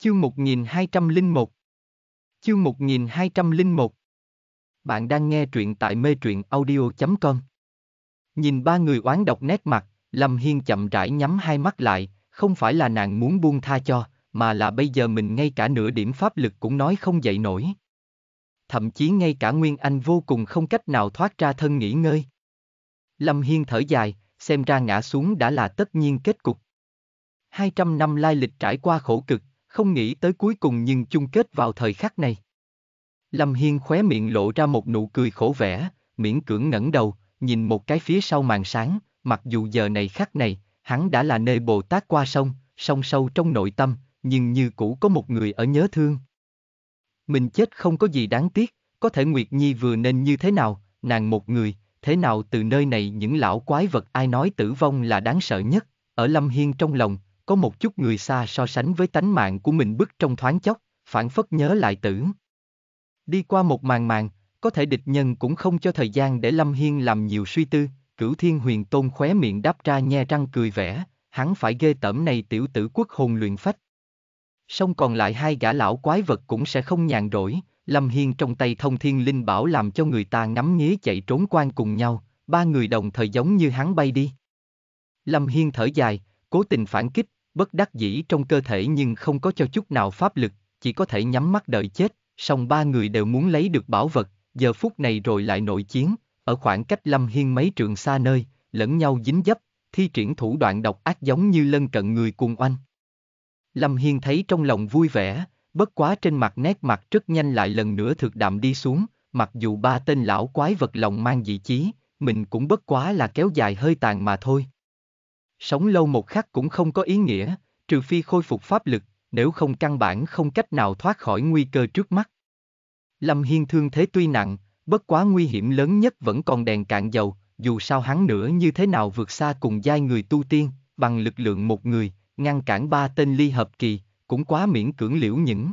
Chương 1201 Chương 1201 Bạn đang nghe truyện tại mê truyện audio.com Nhìn ba người oán độc nét mặt, Lâm Hiên chậm rãi nhắm hai mắt lại, không phải là nàng muốn buông tha cho, mà là bây giờ mình ngay cả nửa điểm pháp lực cũng nói không dậy nổi. Thậm chí ngay cả Nguyên Anh vô cùng không cách nào thoát ra thân nghỉ ngơi. Lâm Hiên thở dài, xem ra ngã xuống đã là tất nhiên kết cục. 200 năm lai lịch trải qua khổ cực, không nghĩ tới cuối cùng nhưng chung kết vào thời khắc này. Lâm Hiên khóe miệng lộ ra một nụ cười khổ vẻ, miễn cưỡng ngẩng đầu, nhìn một cái phía sau màn sáng, mặc dù giờ này khắc này, hắn đã là nơi Bồ Tát qua sông, sông sâu trong nội tâm, nhưng như cũ có một người ở nhớ thương. Mình chết không có gì đáng tiếc, có thể Nguyệt Nhi vừa nên như thế nào, nàng một người, thế nào từ nơi này những lão quái vật ai nói tử vong là đáng sợ nhất, ở Lâm Hiên trong lòng, có một chút người xa so sánh với tánh mạng của mình bức trong thoáng chốc, phản phất nhớ lại tử. Đi qua một màn màn, có thể địch nhân cũng không cho thời gian để Lâm Hiên làm nhiều suy tư, cửu thiên huyền tôn khóe miệng đáp ra nhe răng cười vẻ, hắn phải ghê tởm này tiểu tử quốc hồn luyện phách. Song còn lại hai gã lão quái vật cũng sẽ không nhàn rỗi, Lâm Hiên trong tay thông thiên linh bảo làm cho người ta ngắm nghía chạy trốn quan cùng nhau, ba người đồng thời giống như hắn bay đi. Lâm Hiên thở dài, cố tình phản kích, bất đắc dĩ trong cơ thể nhưng không có cho chút nào pháp lực, chỉ có thể nhắm mắt đợi chết, song ba người đều muốn lấy được bảo vật, giờ phút này rồi lại nội chiến, ở khoảng cách Lâm Hiên mấy trường xa nơi, lẫn nhau dính dấp, thi triển thủ đoạn độc ác giống như lân cận người cùng oanh. Lâm Hiên thấy trong lòng vui vẻ, bất quá trên mặt nét mặt rất nhanh lại lần nữa thực đạm đi xuống, mặc dù ba tên lão quái vật lòng mang dị chí, mình cũng bất quá là kéo dài hơi tàn mà thôi sống lâu một khắc cũng không có ý nghĩa, trừ phi khôi phục pháp lực, nếu không căn bản không cách nào thoát khỏi nguy cơ trước mắt. Lâm Hiên thương thế tuy nặng, bất quá nguy hiểm lớn nhất vẫn còn đèn cạn dầu, dù sao hắn nữa như thế nào vượt xa cùng giai người tu tiên, bằng lực lượng một người, ngăn cản ba tên ly hợp kỳ, cũng quá miễn cưỡng liễu những.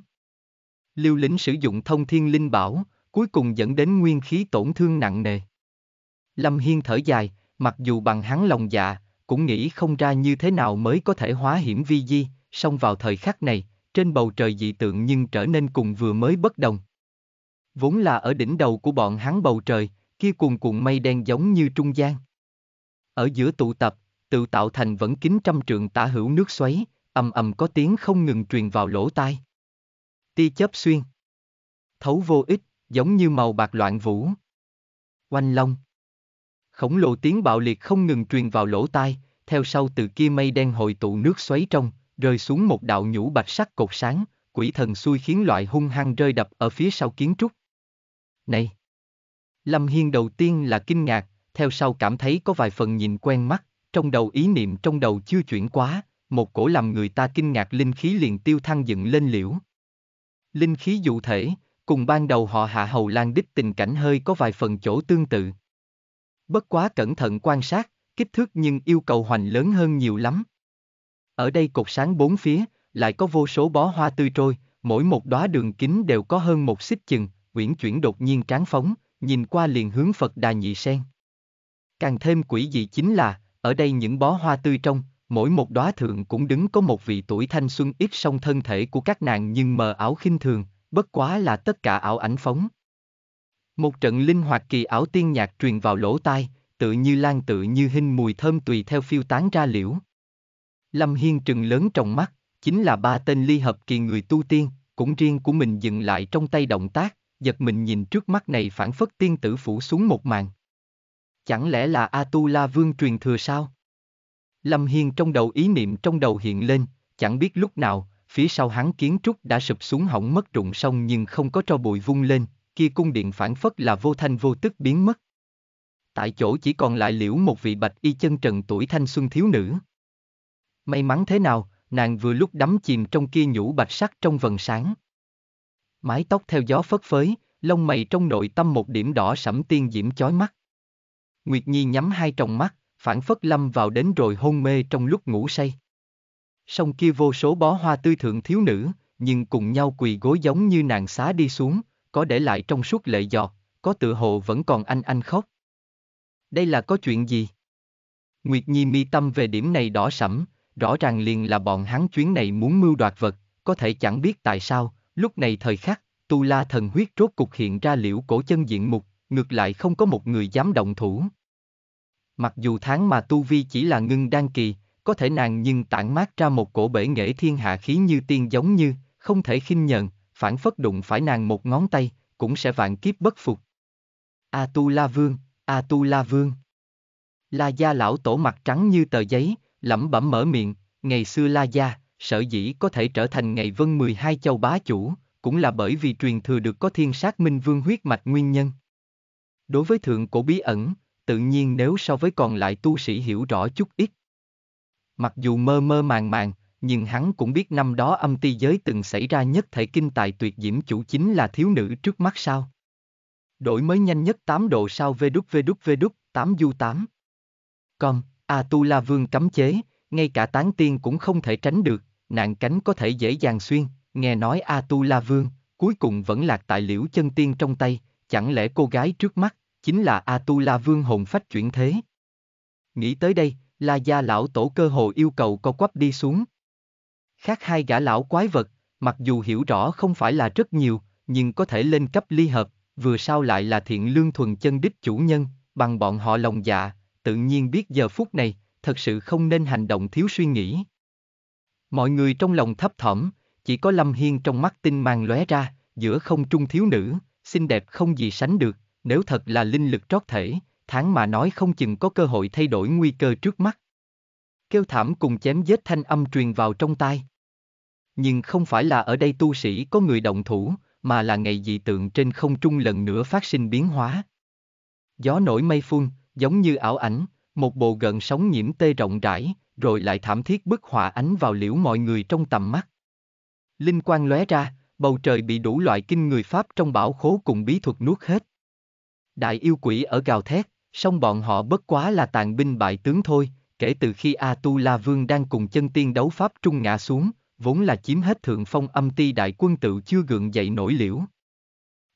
lưu lĩnh sử dụng thông thiên linh bảo, cuối cùng dẫn đến nguyên khí tổn thương nặng nề. Lâm Hiên thở dài, mặc dù bằng hắn lòng dạ, cũng nghĩ không ra như thế nào mới có thể hóa hiểm vi di, song vào thời khắc này, trên bầu trời dị tượng nhưng trở nên cùng vừa mới bất đồng. Vốn là ở đỉnh đầu của bọn hắn bầu trời, kia cuồn cuộn mây đen giống như trung gian. Ở giữa tụ tập, tự tạo thành vẫn kính trăm trượng tả hữu nước xoáy, ầm ầm có tiếng không ngừng truyền vào lỗ tai. Ti chớp xuyên. Thấu vô ích, giống như màu bạc loạn vũ. Oanh long khổng lồ tiếng bạo liệt không ngừng truyền vào lỗ tai, theo sau từ kia mây đen hội tụ nước xoáy trong, rơi xuống một đạo nhũ bạch sắc cột sáng, quỷ thần xui khiến loại hung hăng rơi đập ở phía sau kiến trúc. Này! Lâm Hiên đầu tiên là kinh ngạc, theo sau cảm thấy có vài phần nhìn quen mắt, trong đầu ý niệm trong đầu chưa chuyển quá, một cổ làm người ta kinh ngạc linh khí liền tiêu thăng dựng lên liễu. Linh khí dụ thể, cùng ban đầu họ hạ hầu lan đích tình cảnh hơi có vài phần chỗ tương tự. Bất quá cẩn thận quan sát, kích thước nhưng yêu cầu hoành lớn hơn nhiều lắm. Ở đây cột sáng bốn phía, lại có vô số bó hoa tươi trôi, mỗi một đóa đường kính đều có hơn một xích chừng, uyển chuyển đột nhiên tráng phóng, nhìn qua liền hướng Phật Đà Nhị Sen. Càng thêm quỷ dị chính là, ở đây những bó hoa tươi trong, mỗi một đóa thượng cũng đứng có một vị tuổi thanh xuân ít song thân thể của các nàng nhưng mờ ảo khinh thường, bất quá là tất cả ảo ảnh phóng. Một trận linh hoạt kỳ ảo tiên nhạc truyền vào lỗ tai, tự như lan tự như hình mùi thơm tùy theo phiêu tán ra liễu. Lâm Hiên trừng lớn trong mắt, chính là ba tên ly hợp kỳ người tu tiên, cũng riêng của mình dừng lại trong tay động tác, giật mình nhìn trước mắt này phản phất tiên tử phủ xuống một màn. Chẳng lẽ là A-tu-la vương truyền thừa sao? Lâm Hiên trong đầu ý niệm trong đầu hiện lên, chẳng biết lúc nào, phía sau hắn kiến trúc đã sụp xuống hỏng mất trụng sông nhưng không có tro bụi vung lên, kia cung điện phản phất là vô thanh vô tức biến mất. Tại chỗ chỉ còn lại liễu một vị bạch y chân trần tuổi thanh xuân thiếu nữ. May mắn thế nào, nàng vừa lúc đắm chìm trong kia nhũ bạch sắc trong vần sáng. Mái tóc theo gió phất phới, lông mày trong nội tâm một điểm đỏ sẫm tiên diễm chói mắt. Nguyệt Nhi nhắm hai tròng mắt, phản phất lâm vào đến rồi hôn mê trong lúc ngủ say. Song kia vô số bó hoa tươi thượng thiếu nữ, nhưng cùng nhau quỳ gối giống như nàng xá đi xuống, có để lại trong suốt lệ giọt, có tự hồ vẫn còn anh anh khóc. Đây là có chuyện gì? Nguyệt Nhi mi tâm về điểm này đỏ sẫm, rõ ràng liền là bọn hắn chuyến này muốn mưu đoạt vật, có thể chẳng biết tại sao, lúc này thời khắc, tu la thần huyết rốt cục hiện ra liễu cổ chân diện mục, ngược lại không có một người dám động thủ. Mặc dù tháng mà tu vi chỉ là ngưng đan kỳ, có thể nàng nhưng tản mát ra một cổ bể nghệ thiên hạ khí như tiên giống như, không thể khinh nhận, phản phất đụng phải nàng một ngón tay, cũng sẽ vạn kiếp bất phục. A Tu La Vương, A Tu La Vương. La Gia lão tổ mặt trắng như tờ giấy, lẩm bẩm mở miệng, ngày xưa La Gia, sở dĩ có thể trở thành ngày vân 12 châu bá chủ, cũng là bởi vì truyền thừa được có thiên sát minh vương huyết mạch nguyên nhân. Đối với thượng cổ bí ẩn, tự nhiên nếu so với còn lại tu sĩ hiểu rõ chút ít. Mặc dù mơ mơ màng màng, nhưng hắn cũng biết năm đó âm ti giới từng xảy ra nhất thể kinh tài tuyệt diễm chủ chính là thiếu nữ trước mắt sao. Đổi mới nhanh nhất 8 độ sao vwvw 8 du 8. Còn, A Tu La Vương cấm chế, ngay cả tán tiên cũng không thể tránh được, nạn cánh có thể dễ dàng xuyên, nghe nói A Tu La Vương, cuối cùng vẫn lạc tại liễu chân tiên trong tay, chẳng lẽ cô gái trước mắt, chính là A Tu La Vương hồn phách chuyển thế. Nghĩ tới đây, La Gia Lão Tổ cơ hồ yêu cầu co quắp đi xuống, Khác hai gã lão quái vật, mặc dù hiểu rõ không phải là rất nhiều, nhưng có thể lên cấp ly hợp, vừa sau lại là thiện lương thuần chân đích chủ nhân, bằng bọn họ lòng dạ, tự nhiên biết giờ phút này, thật sự không nên hành động thiếu suy nghĩ. Mọi người trong lòng thấp thỏm, chỉ có Lâm Hiên trong mắt tinh mang lóe ra, giữa không trung thiếu nữ, xinh đẹp không gì sánh được, nếu thật là linh lực trót thể, tháng mà nói không chừng có cơ hội thay đổi nguy cơ trước mắt. Kêu thảm cùng chém giết thanh âm truyền vào trong tai. Nhưng không phải là ở đây tu sĩ có người động thủ, mà là ngày dị tượng trên không trung lần nữa phát sinh biến hóa. Gió nổi mây phun, giống như ảo ảnh, một bộ gần sóng nhiễm tê rộng rãi, rồi lại thảm thiết bức họa ánh vào liễu mọi người trong tầm mắt. Linh quang lóe ra, bầu trời bị đủ loại kinh người pháp trong bảo khố cùng bí thuật nuốt hết. Đại yêu quỷ ở gào thét, song bọn họ bất quá là tàn binh bại tướng thôi, kể từ khi A Tu La Vương đang cùng chân tiên đấu pháp trung ngã xuống, vốn là chiếm hết thượng phong âm ti đại quân tự chưa gượng dậy nổi liễu.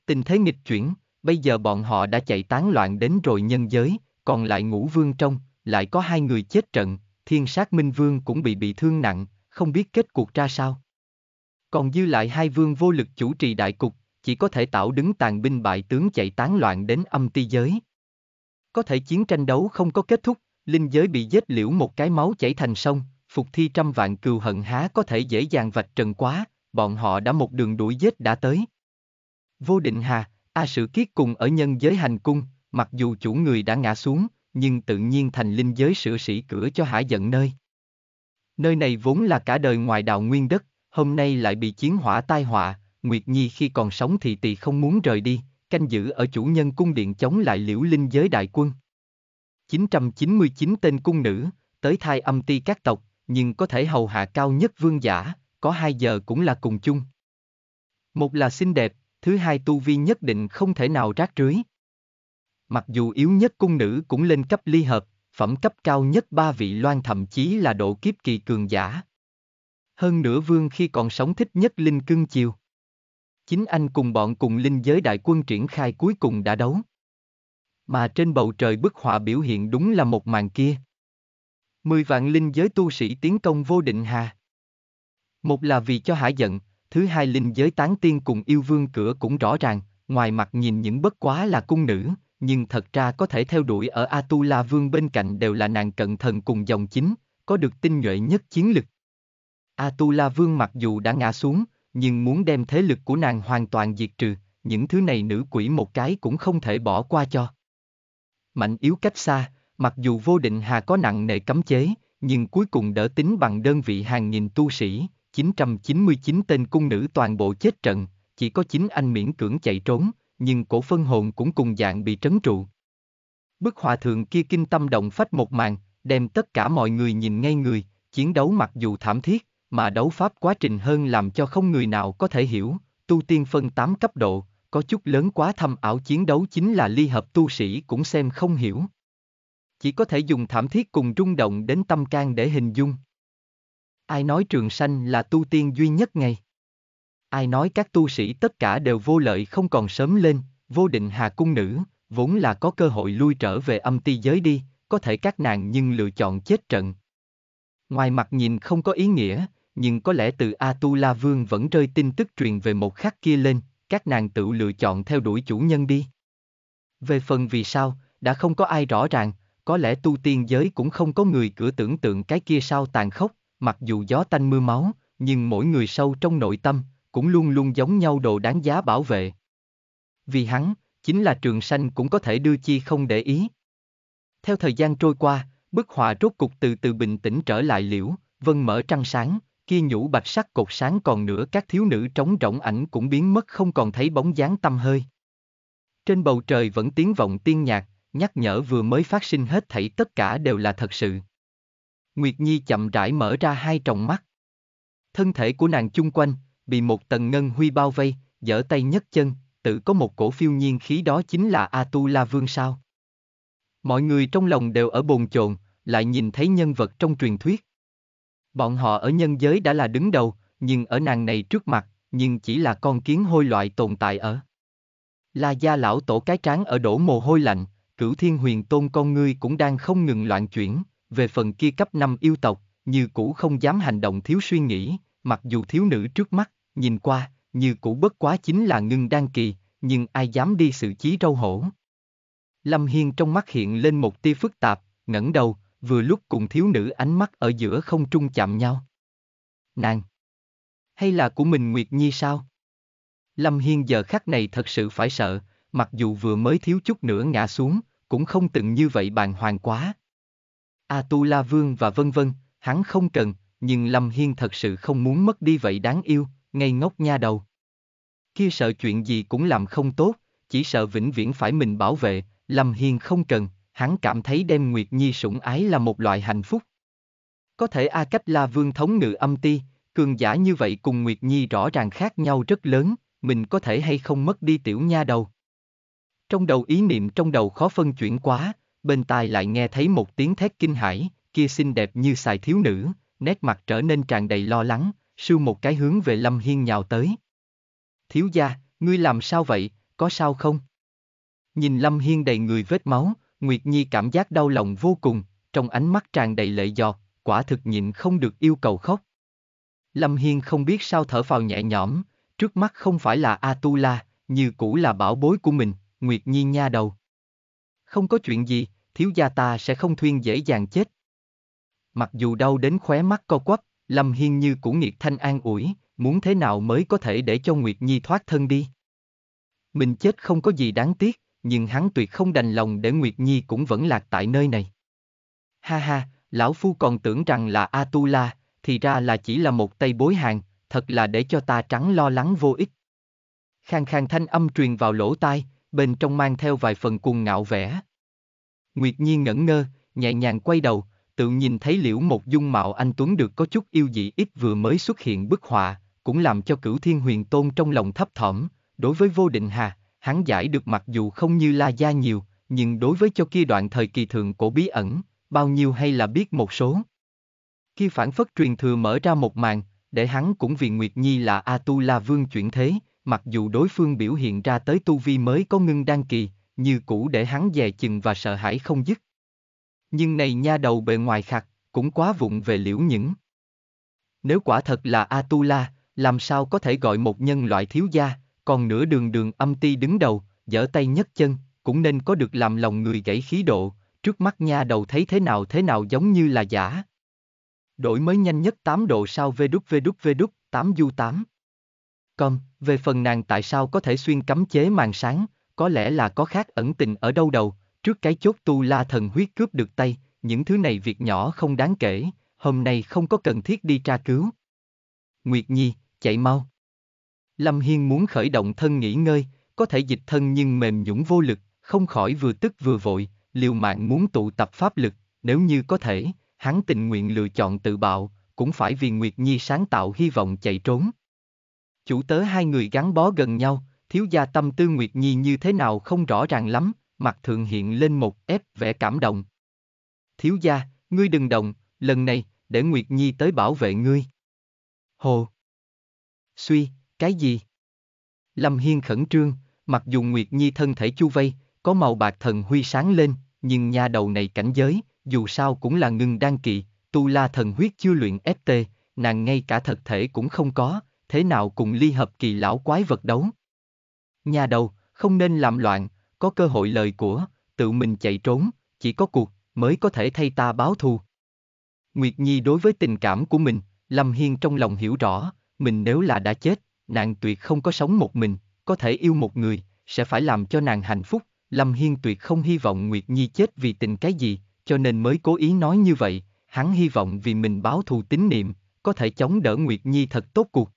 Tình thế nghịch chuyển, bây giờ bọn họ đã chạy tán loạn đến rồi nhân giới, còn lại ngũ vương trong, lại có hai người chết trận, thiên sát minh vương cũng bị bị thương nặng, không biết kết cuộc ra sao. Còn dư lại hai vương vô lực chủ trì đại cục, chỉ có thể tạo đứng tàn binh bại tướng chạy tán loạn đến âm ti giới. Có thể chiến tranh đấu không có kết thúc, linh giới bị giết liễu một cái máu chảy thành sông, phục thi trăm vạn cừu hận há có thể dễ dàng vạch trần quá, bọn họ đã một đường đuổi giết đã tới. Vô định hà, A Sử Kiết cùng ở nhân giới hành cung, mặc dù chủ người đã ngã xuống, nhưng tự nhiên thành linh giới sửa sĩ cửa cho hải giận nơi. Nơi này vốn là cả đời ngoài đào nguyên đất, hôm nay lại bị chiến hỏa tai họa, Nguyệt Nhi khi còn sống thì tỳ không muốn rời đi, canh giữ ở chủ nhân cung điện chống lại liễu linh giới đại quân. 999 tên cung nữ, tới thai âm ti các tộc, nhưng có thể hầu hạ cao nhất vương giả, có hai giờ cũng là cùng chung. Một là xinh đẹp, thứ hai tu vi nhất định không thể nào rác rưới. Mặc dù yếu nhất cung nữ cũng lên cấp ly hợp, phẩm cấp cao nhất ba vị loan thậm chí là độ kiếp kỳ cường giả. Hơn nữa vương khi còn sống thích nhất linh cưng chiều. Chính anh cùng bọn cùng linh giới đại quân triển khai cuối cùng đã đấu. Mà trên bầu trời bức họa biểu hiện đúng là một màn kia. Mười vạn linh giới tu sĩ tiến công vô định hà. Một là vì cho hải giận, thứ hai linh giới tán tiên cùng yêu vương cửa cũng rõ ràng, ngoài mặt nhìn những bất quá là cung nữ, nhưng thật ra có thể theo đuổi ở Atula vương bên cạnh đều là nàng cận thần cùng dòng chính, có được tinh nhuệ nhất chiến lực. Atula vương mặc dù đã ngã xuống, nhưng muốn đem thế lực của nàng hoàn toàn diệt trừ, những thứ này nữ quỷ một cái cũng không thể bỏ qua cho. Mạnh yếu cách xa, Mặc dù vô định hà có nặng nề cấm chế, nhưng cuối cùng đỡ tính bằng đơn vị hàng nghìn tu sĩ, 999 tên cung nữ toàn bộ chết trận, chỉ có 9 anh miễn cưỡng chạy trốn, nhưng cổ phân hồn cũng cùng dạng bị trấn trụ. Bức hòa thượng kia kinh tâm động phách một màn, đem tất cả mọi người nhìn ngay người, chiến đấu mặc dù thảm thiết, mà đấu pháp quá trình hơn làm cho không người nào có thể hiểu, tu tiên phân 8 cấp độ, có chút lớn quá thâm ảo chiến đấu chính là ly hợp tu sĩ cũng xem không hiểu chỉ có thể dùng thảm thiết cùng rung động đến tâm can để hình dung. Ai nói trường sanh là tu tiên duy nhất ngày? Ai nói các tu sĩ tất cả đều vô lợi không còn sớm lên, vô định hà cung nữ, vốn là có cơ hội lui trở về âm ti giới đi, có thể các nàng nhưng lựa chọn chết trận. Ngoài mặt nhìn không có ý nghĩa, nhưng có lẽ từ A Tu La Vương vẫn rơi tin tức truyền về một khắc kia lên, các nàng tự lựa chọn theo đuổi chủ nhân đi. Về phần vì sao, đã không có ai rõ ràng, có lẽ tu tiên giới cũng không có người cửa tưởng tượng cái kia sao tàn khốc, mặc dù gió tanh mưa máu, nhưng mỗi người sâu trong nội tâm, cũng luôn luôn giống nhau đồ đáng giá bảo vệ. Vì hắn, chính là trường sanh cũng có thể đưa chi không để ý. Theo thời gian trôi qua, bức họa rốt cục từ từ bình tĩnh trở lại liễu, vân mở trăng sáng, kia nhũ bạch sắc cột sáng còn nữa các thiếu nữ trống rỗng ảnh cũng biến mất không còn thấy bóng dáng tâm hơi. Trên bầu trời vẫn tiếng vọng tiên nhạc, nhắc nhở vừa mới phát sinh hết thảy tất cả đều là thật sự. Nguyệt Nhi chậm rãi mở ra hai tròng mắt. Thân thể của nàng chung quanh, bị một tầng ngân huy bao vây, giở tay nhấc chân, tự có một cổ phiêu nhiên khí đó chính là A Tu La Vương sao. Mọi người trong lòng đều ở bồn chồn, lại nhìn thấy nhân vật trong truyền thuyết. Bọn họ ở nhân giới đã là đứng đầu, nhưng ở nàng này trước mặt, nhưng chỉ là con kiến hôi loại tồn tại ở. La gia lão tổ cái trán ở đổ mồ hôi lạnh, cửu thiên huyền tôn con ngươi cũng đang không ngừng loạn chuyển, về phần kia cấp 5 yêu tộc, như cũ không dám hành động thiếu suy nghĩ, mặc dù thiếu nữ trước mắt, nhìn qua, như cũ bất quá chính là ngưng đan kỳ, nhưng ai dám đi sự trí râu hổ. Lâm Hiên trong mắt hiện lên một tia phức tạp, ngẩng đầu, vừa lúc cùng thiếu nữ ánh mắt ở giữa không trung chạm nhau. Nàng! Hay là của mình Nguyệt Nhi sao? Lâm Hiên giờ khắc này thật sự phải sợ, mặc dù vừa mới thiếu chút nữa ngã xuống, cũng không từng như vậy bàn hoàng quá. Atula Vương và vân vân, hắn không cần, nhưng Lâm Hiên thật sự không muốn mất đi vậy đáng yêu, ngây ngốc nha đầu. Kia sợ chuyện gì cũng làm không tốt, chỉ sợ vĩnh viễn phải mình bảo vệ, Lâm Hiên không cần, hắn cảm thấy đem Nguyệt Nhi sủng ái là một loại hạnh phúc. Có thể A Cách La Vương thống ngự âm ti, cường giả như vậy cùng Nguyệt Nhi rõ ràng khác nhau rất lớn, mình có thể hay không mất đi tiểu nha đầu. Trong đầu ý niệm trong đầu khó phân chuyển quá, bên tai lại nghe thấy một tiếng thét kinh hãi, kia xinh đẹp như xài thiếu nữ, nét mặt trở nên tràn đầy lo lắng, sưu một cái hướng về Lâm Hiên nhào tới. Thiếu gia, ngươi làm sao vậy, có sao không? Nhìn Lâm Hiên đầy người vết máu, Nguyệt Nhi cảm giác đau lòng vô cùng, trong ánh mắt tràn đầy lệ giọt, quả thực nhịn không được yêu cầu khóc. Lâm Hiên không biết sao thở phào nhẹ nhõm, trước mắt không phải là Atula, như cũ là bảo bối của mình, Nguyệt Nhi nha đầu. Không có chuyện gì, thiếu gia ta sẽ không thuyên dễ dàng chết. Mặc dù đau đến khóe mắt co quắp, Lâm Hiên như cũng nghiệt thanh an ủi, muốn thế nào mới có thể để cho Nguyệt Nhi thoát thân đi. Mình chết không có gì đáng tiếc, nhưng hắn tuyệt không đành lòng để Nguyệt Nhi cũng vẫn lạc tại nơi này. Ha ha, lão phu còn tưởng rằng là Atula, thì ra là chỉ là một tay bối hàng, thật là để cho ta trắng lo lắng vô ích. Khang khang thanh âm truyền vào lỗ tai, bên trong mang theo vài phần cuồng ngạo vẻ. Nguyệt Nhi ngẩn ngơ, nhẹ nhàng quay đầu, tự nhìn thấy liễu một dung mạo anh Tuấn được có chút yêu dị ít vừa mới xuất hiện bức họa, cũng làm cho cửu thiên huyền tôn trong lòng thấp thỏm, đối với vô định hà, hắn giải được mặc dù không như la gia nhiều, nhưng đối với cho kia đoạn thời kỳ thường cổ bí ẩn, bao nhiêu hay là biết một số. Khi phản phất truyền thừa mở ra một màn, để hắn cũng vì Nguyệt Nhi là A-tu-la vương chuyển thế, mặc dù đối phương biểu hiện ra tới tu vi mới có ngưng đan kỳ, như cũ để hắn dè chừng và sợ hãi không dứt. Nhưng này nha đầu bề ngoài khạc, cũng quá vụng về liễu những. Nếu quả thật là Atula, làm sao có thể gọi một nhân loại thiếu gia, còn nửa đường đường âm ti đứng đầu, giở tay nhấc chân, cũng nên có được làm lòng người gãy khí độ, trước mắt nha đầu thấy thế nào thế nào giống như là giả. Đổi mới nhanh nhất 8 độ sau vê đút vê đút vê đút 8 du 8 com, về phần nàng tại sao có thể xuyên cấm chế màn sáng, có lẽ là có khác ẩn tình ở đâu đầu, trước cái chốt tu la thần huyết cướp được tay, những thứ này việc nhỏ không đáng kể, hôm nay không có cần thiết đi tra cứu. Nguyệt Nhi, chạy mau. Lâm Hiên muốn khởi động thân nghỉ ngơi, có thể dịch thân nhưng mềm nhũng vô lực, không khỏi vừa tức vừa vội, liều mạng muốn tụ tập pháp lực, nếu như có thể, hắn tình nguyện lựa chọn tự bạo, cũng phải vì Nguyệt Nhi sáng tạo hy vọng chạy trốn chủ tớ hai người gắn bó gần nhau, thiếu gia tâm tư Nguyệt Nhi như thế nào không rõ ràng lắm, mặt thượng hiện lên một ép vẻ cảm động. Thiếu gia, ngươi đừng động, lần này, để Nguyệt Nhi tới bảo vệ ngươi. Hồ! Suy, cái gì? Lâm Hiên khẩn trương, mặc dù Nguyệt Nhi thân thể chu vây, có màu bạc thần huy sáng lên, nhưng nhà đầu này cảnh giới, dù sao cũng là ngưng đan kỳ, tu la thần huyết chưa luyện FT, nàng ngay cả thật thể cũng không có, thế nào cùng ly hợp kỳ lão quái vật đấu. Nhà đầu, không nên làm loạn, có cơ hội lời của, tự mình chạy trốn, chỉ có cuộc, mới có thể thay ta báo thù. Nguyệt Nhi đối với tình cảm của mình, Lâm Hiên trong lòng hiểu rõ, mình nếu là đã chết, nàng tuyệt không có sống một mình, có thể yêu một người, sẽ phải làm cho nàng hạnh phúc. Lâm Hiên tuyệt không hy vọng Nguyệt Nhi chết vì tình cái gì, cho nên mới cố ý nói như vậy, hắn hy vọng vì mình báo thù tín niệm, có thể chống đỡ Nguyệt Nhi thật tốt cuộc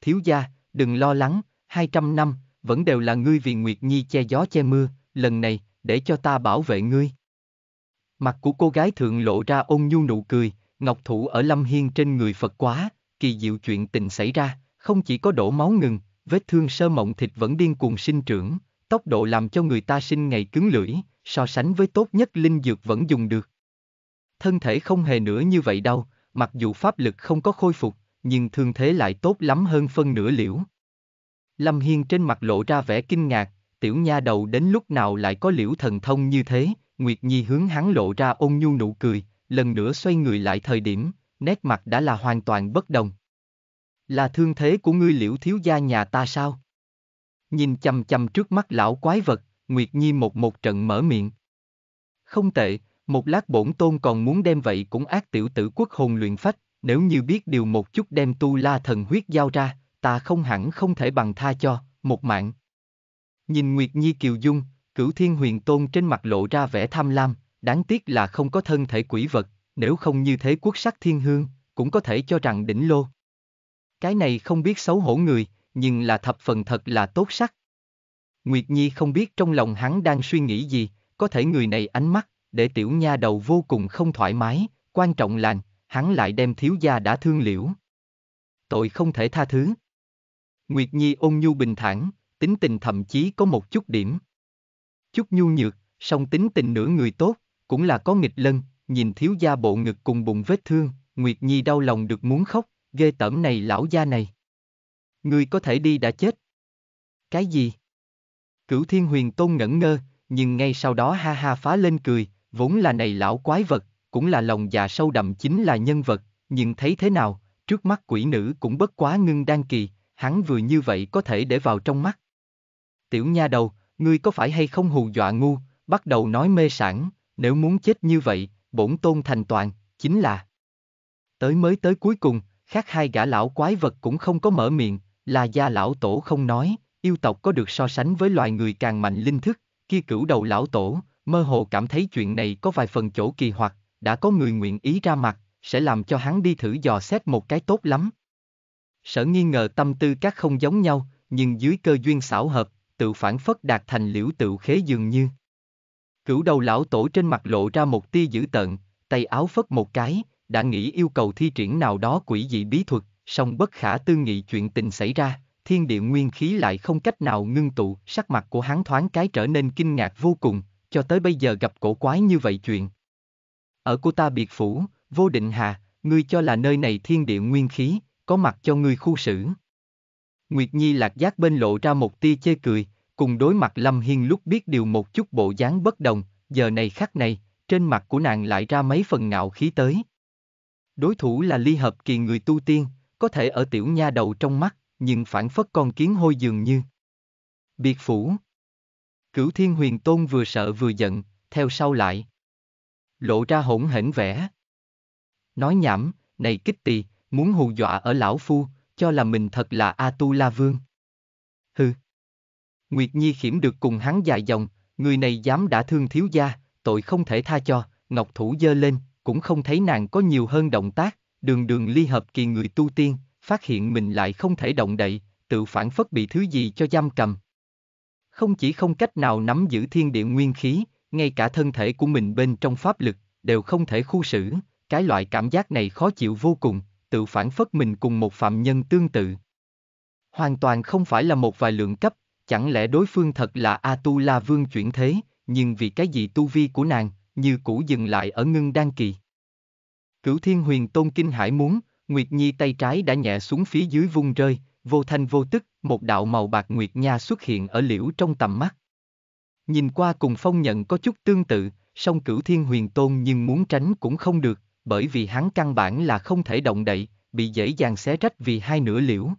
thiếu gia, đừng lo lắng, 200 năm, vẫn đều là ngươi vì Nguyệt Nhi che gió che mưa, lần này, để cho ta bảo vệ ngươi. Mặt của cô gái thượng lộ ra ôn nhu nụ cười, ngọc thủ ở Lâm Hiên trên người Phật quá, kỳ diệu chuyện tình xảy ra, không chỉ có đổ máu ngừng, vết thương sơ mộng thịt vẫn điên cuồng sinh trưởng, tốc độ làm cho người ta sinh ngày cứng lưỡi, so sánh với tốt nhất linh dược vẫn dùng được. Thân thể không hề nữa như vậy đâu, mặc dù pháp lực không có khôi phục, nhưng thương thế lại tốt lắm hơn phân nửa liễu. Lâm Hiên trên mặt lộ ra vẻ kinh ngạc, tiểu nha đầu đến lúc nào lại có liễu thần thông như thế, Nguyệt Nhi hướng hắn lộ ra ôn nhu nụ cười, lần nữa xoay người lại thời điểm, nét mặt đã là hoàn toàn bất đồng. Là thương thế của ngươi liễu thiếu gia nhà ta sao? Nhìn chầm chầm trước mắt lão quái vật, Nguyệt Nhi một một trận mở miệng. Không tệ, một lát bổn tôn còn muốn đem vậy cũng ác tiểu tử quốc hồn luyện phách, nếu như biết điều một chút đem tu la thần huyết giao ra, ta không hẳn không thể bằng tha cho, một mạng. Nhìn Nguyệt Nhi Kiều Dung, cửu thiên huyền tôn trên mặt lộ ra vẻ tham lam, đáng tiếc là không có thân thể quỷ vật, nếu không như thế quốc sắc thiên hương, cũng có thể cho rằng đỉnh lô. Cái này không biết xấu hổ người, nhưng là thập phần thật là tốt sắc. Nguyệt Nhi không biết trong lòng hắn đang suy nghĩ gì, có thể người này ánh mắt, để tiểu nha đầu vô cùng không thoải mái, quan trọng là hắn lại đem thiếu gia đã thương liễu. Tội không thể tha thứ. Nguyệt Nhi ôn nhu bình thản, tính tình thậm chí có một chút điểm. Chút nhu nhược, song tính tình nửa người tốt, cũng là có nghịch lân, nhìn thiếu gia bộ ngực cùng bụng vết thương, Nguyệt Nhi đau lòng được muốn khóc, ghê tởm này lão gia này. Người có thể đi đã chết. Cái gì? Cửu Thiên Huyền Tôn ngẩn ngơ, nhưng ngay sau đó ha ha phá lên cười, vốn là này lão quái vật, cũng là lòng dạ sâu đậm chính là nhân vật, nhưng thấy thế nào, trước mắt quỷ nữ cũng bất quá ngưng đan kỳ, hắn vừa như vậy có thể để vào trong mắt. Tiểu nha đầu, ngươi có phải hay không hù dọa ngu, bắt đầu nói mê sản, nếu muốn chết như vậy, bổn tôn thành toàn, chính là. Tới mới tới cuối cùng, khác hai gã lão quái vật cũng không có mở miệng, là gia lão tổ không nói, yêu tộc có được so sánh với loài người càng mạnh linh thức, kia cửu đầu lão tổ, mơ hồ cảm thấy chuyện này có vài phần chỗ kỳ hoặc, đã có người nguyện ý ra mặt, sẽ làm cho hắn đi thử dò xét một cái tốt lắm. Sở nghi ngờ tâm tư các không giống nhau, nhưng dưới cơ duyên xảo hợp, tự phản phất đạt thành liễu tự khế dường như. Cửu đầu lão tổ trên mặt lộ ra một tia dữ tợn, tay áo phất một cái, đã nghĩ yêu cầu thi triển nào đó quỷ dị bí thuật, song bất khả tư nghị chuyện tình xảy ra, thiên địa nguyên khí lại không cách nào ngưng tụ, sắc mặt của hắn thoáng cái trở nên kinh ngạc vô cùng, cho tới bây giờ gặp cổ quái như vậy chuyện, ở của ta biệt phủ, vô định hà, ngươi cho là nơi này thiên địa nguyên khí, có mặt cho ngươi khu xử. Nguyệt Nhi lạc giác bên lộ ra một tia chê cười, cùng đối mặt Lâm Hiên lúc biết điều một chút bộ dáng bất đồng, giờ này khắc này, trên mặt của nàng lại ra mấy phần ngạo khí tới. Đối thủ là ly hợp kỳ người tu tiên, có thể ở tiểu nha đầu trong mắt, nhưng phản phất con kiến hôi dường như. Biệt phủ Cửu Thiên Huyền Tôn vừa sợ vừa giận, theo sau lại, lộ ra hỗn hển vẻ. Nói nhảm, này kích tỳ, muốn hù dọa ở lão phu, cho là mình thật là A Tu La Vương. Hừ. Nguyệt Nhi khiểm được cùng hắn dài dòng, người này dám đã thương thiếu gia, tội không thể tha cho, ngọc thủ dơ lên, cũng không thấy nàng có nhiều hơn động tác, đường đường ly hợp kỳ người tu tiên, phát hiện mình lại không thể động đậy, tự phản phất bị thứ gì cho giam cầm. Không chỉ không cách nào nắm giữ thiên địa nguyên khí, ngay cả thân thể của mình bên trong pháp lực, đều không thể khu xử, cái loại cảm giác này khó chịu vô cùng, tự phản phất mình cùng một phạm nhân tương tự. Hoàn toàn không phải là một vài lượng cấp, chẳng lẽ đối phương thật là A-tu-la vương chuyển thế, nhưng vì cái gì tu vi của nàng, như cũ dừng lại ở ngưng đan kỳ. Cửu thiên huyền tôn kinh hải muốn, Nguyệt Nhi tay trái đã nhẹ xuống phía dưới vung rơi, vô thanh vô tức, một đạo màu bạc Nguyệt Nha xuất hiện ở liễu trong tầm mắt. Nhìn qua cùng phong nhận có chút tương tự, song cửu thiên huyền tôn nhưng muốn tránh cũng không được, bởi vì hắn căn bản là không thể động đậy, bị dễ dàng xé rách vì hai nửa liễu.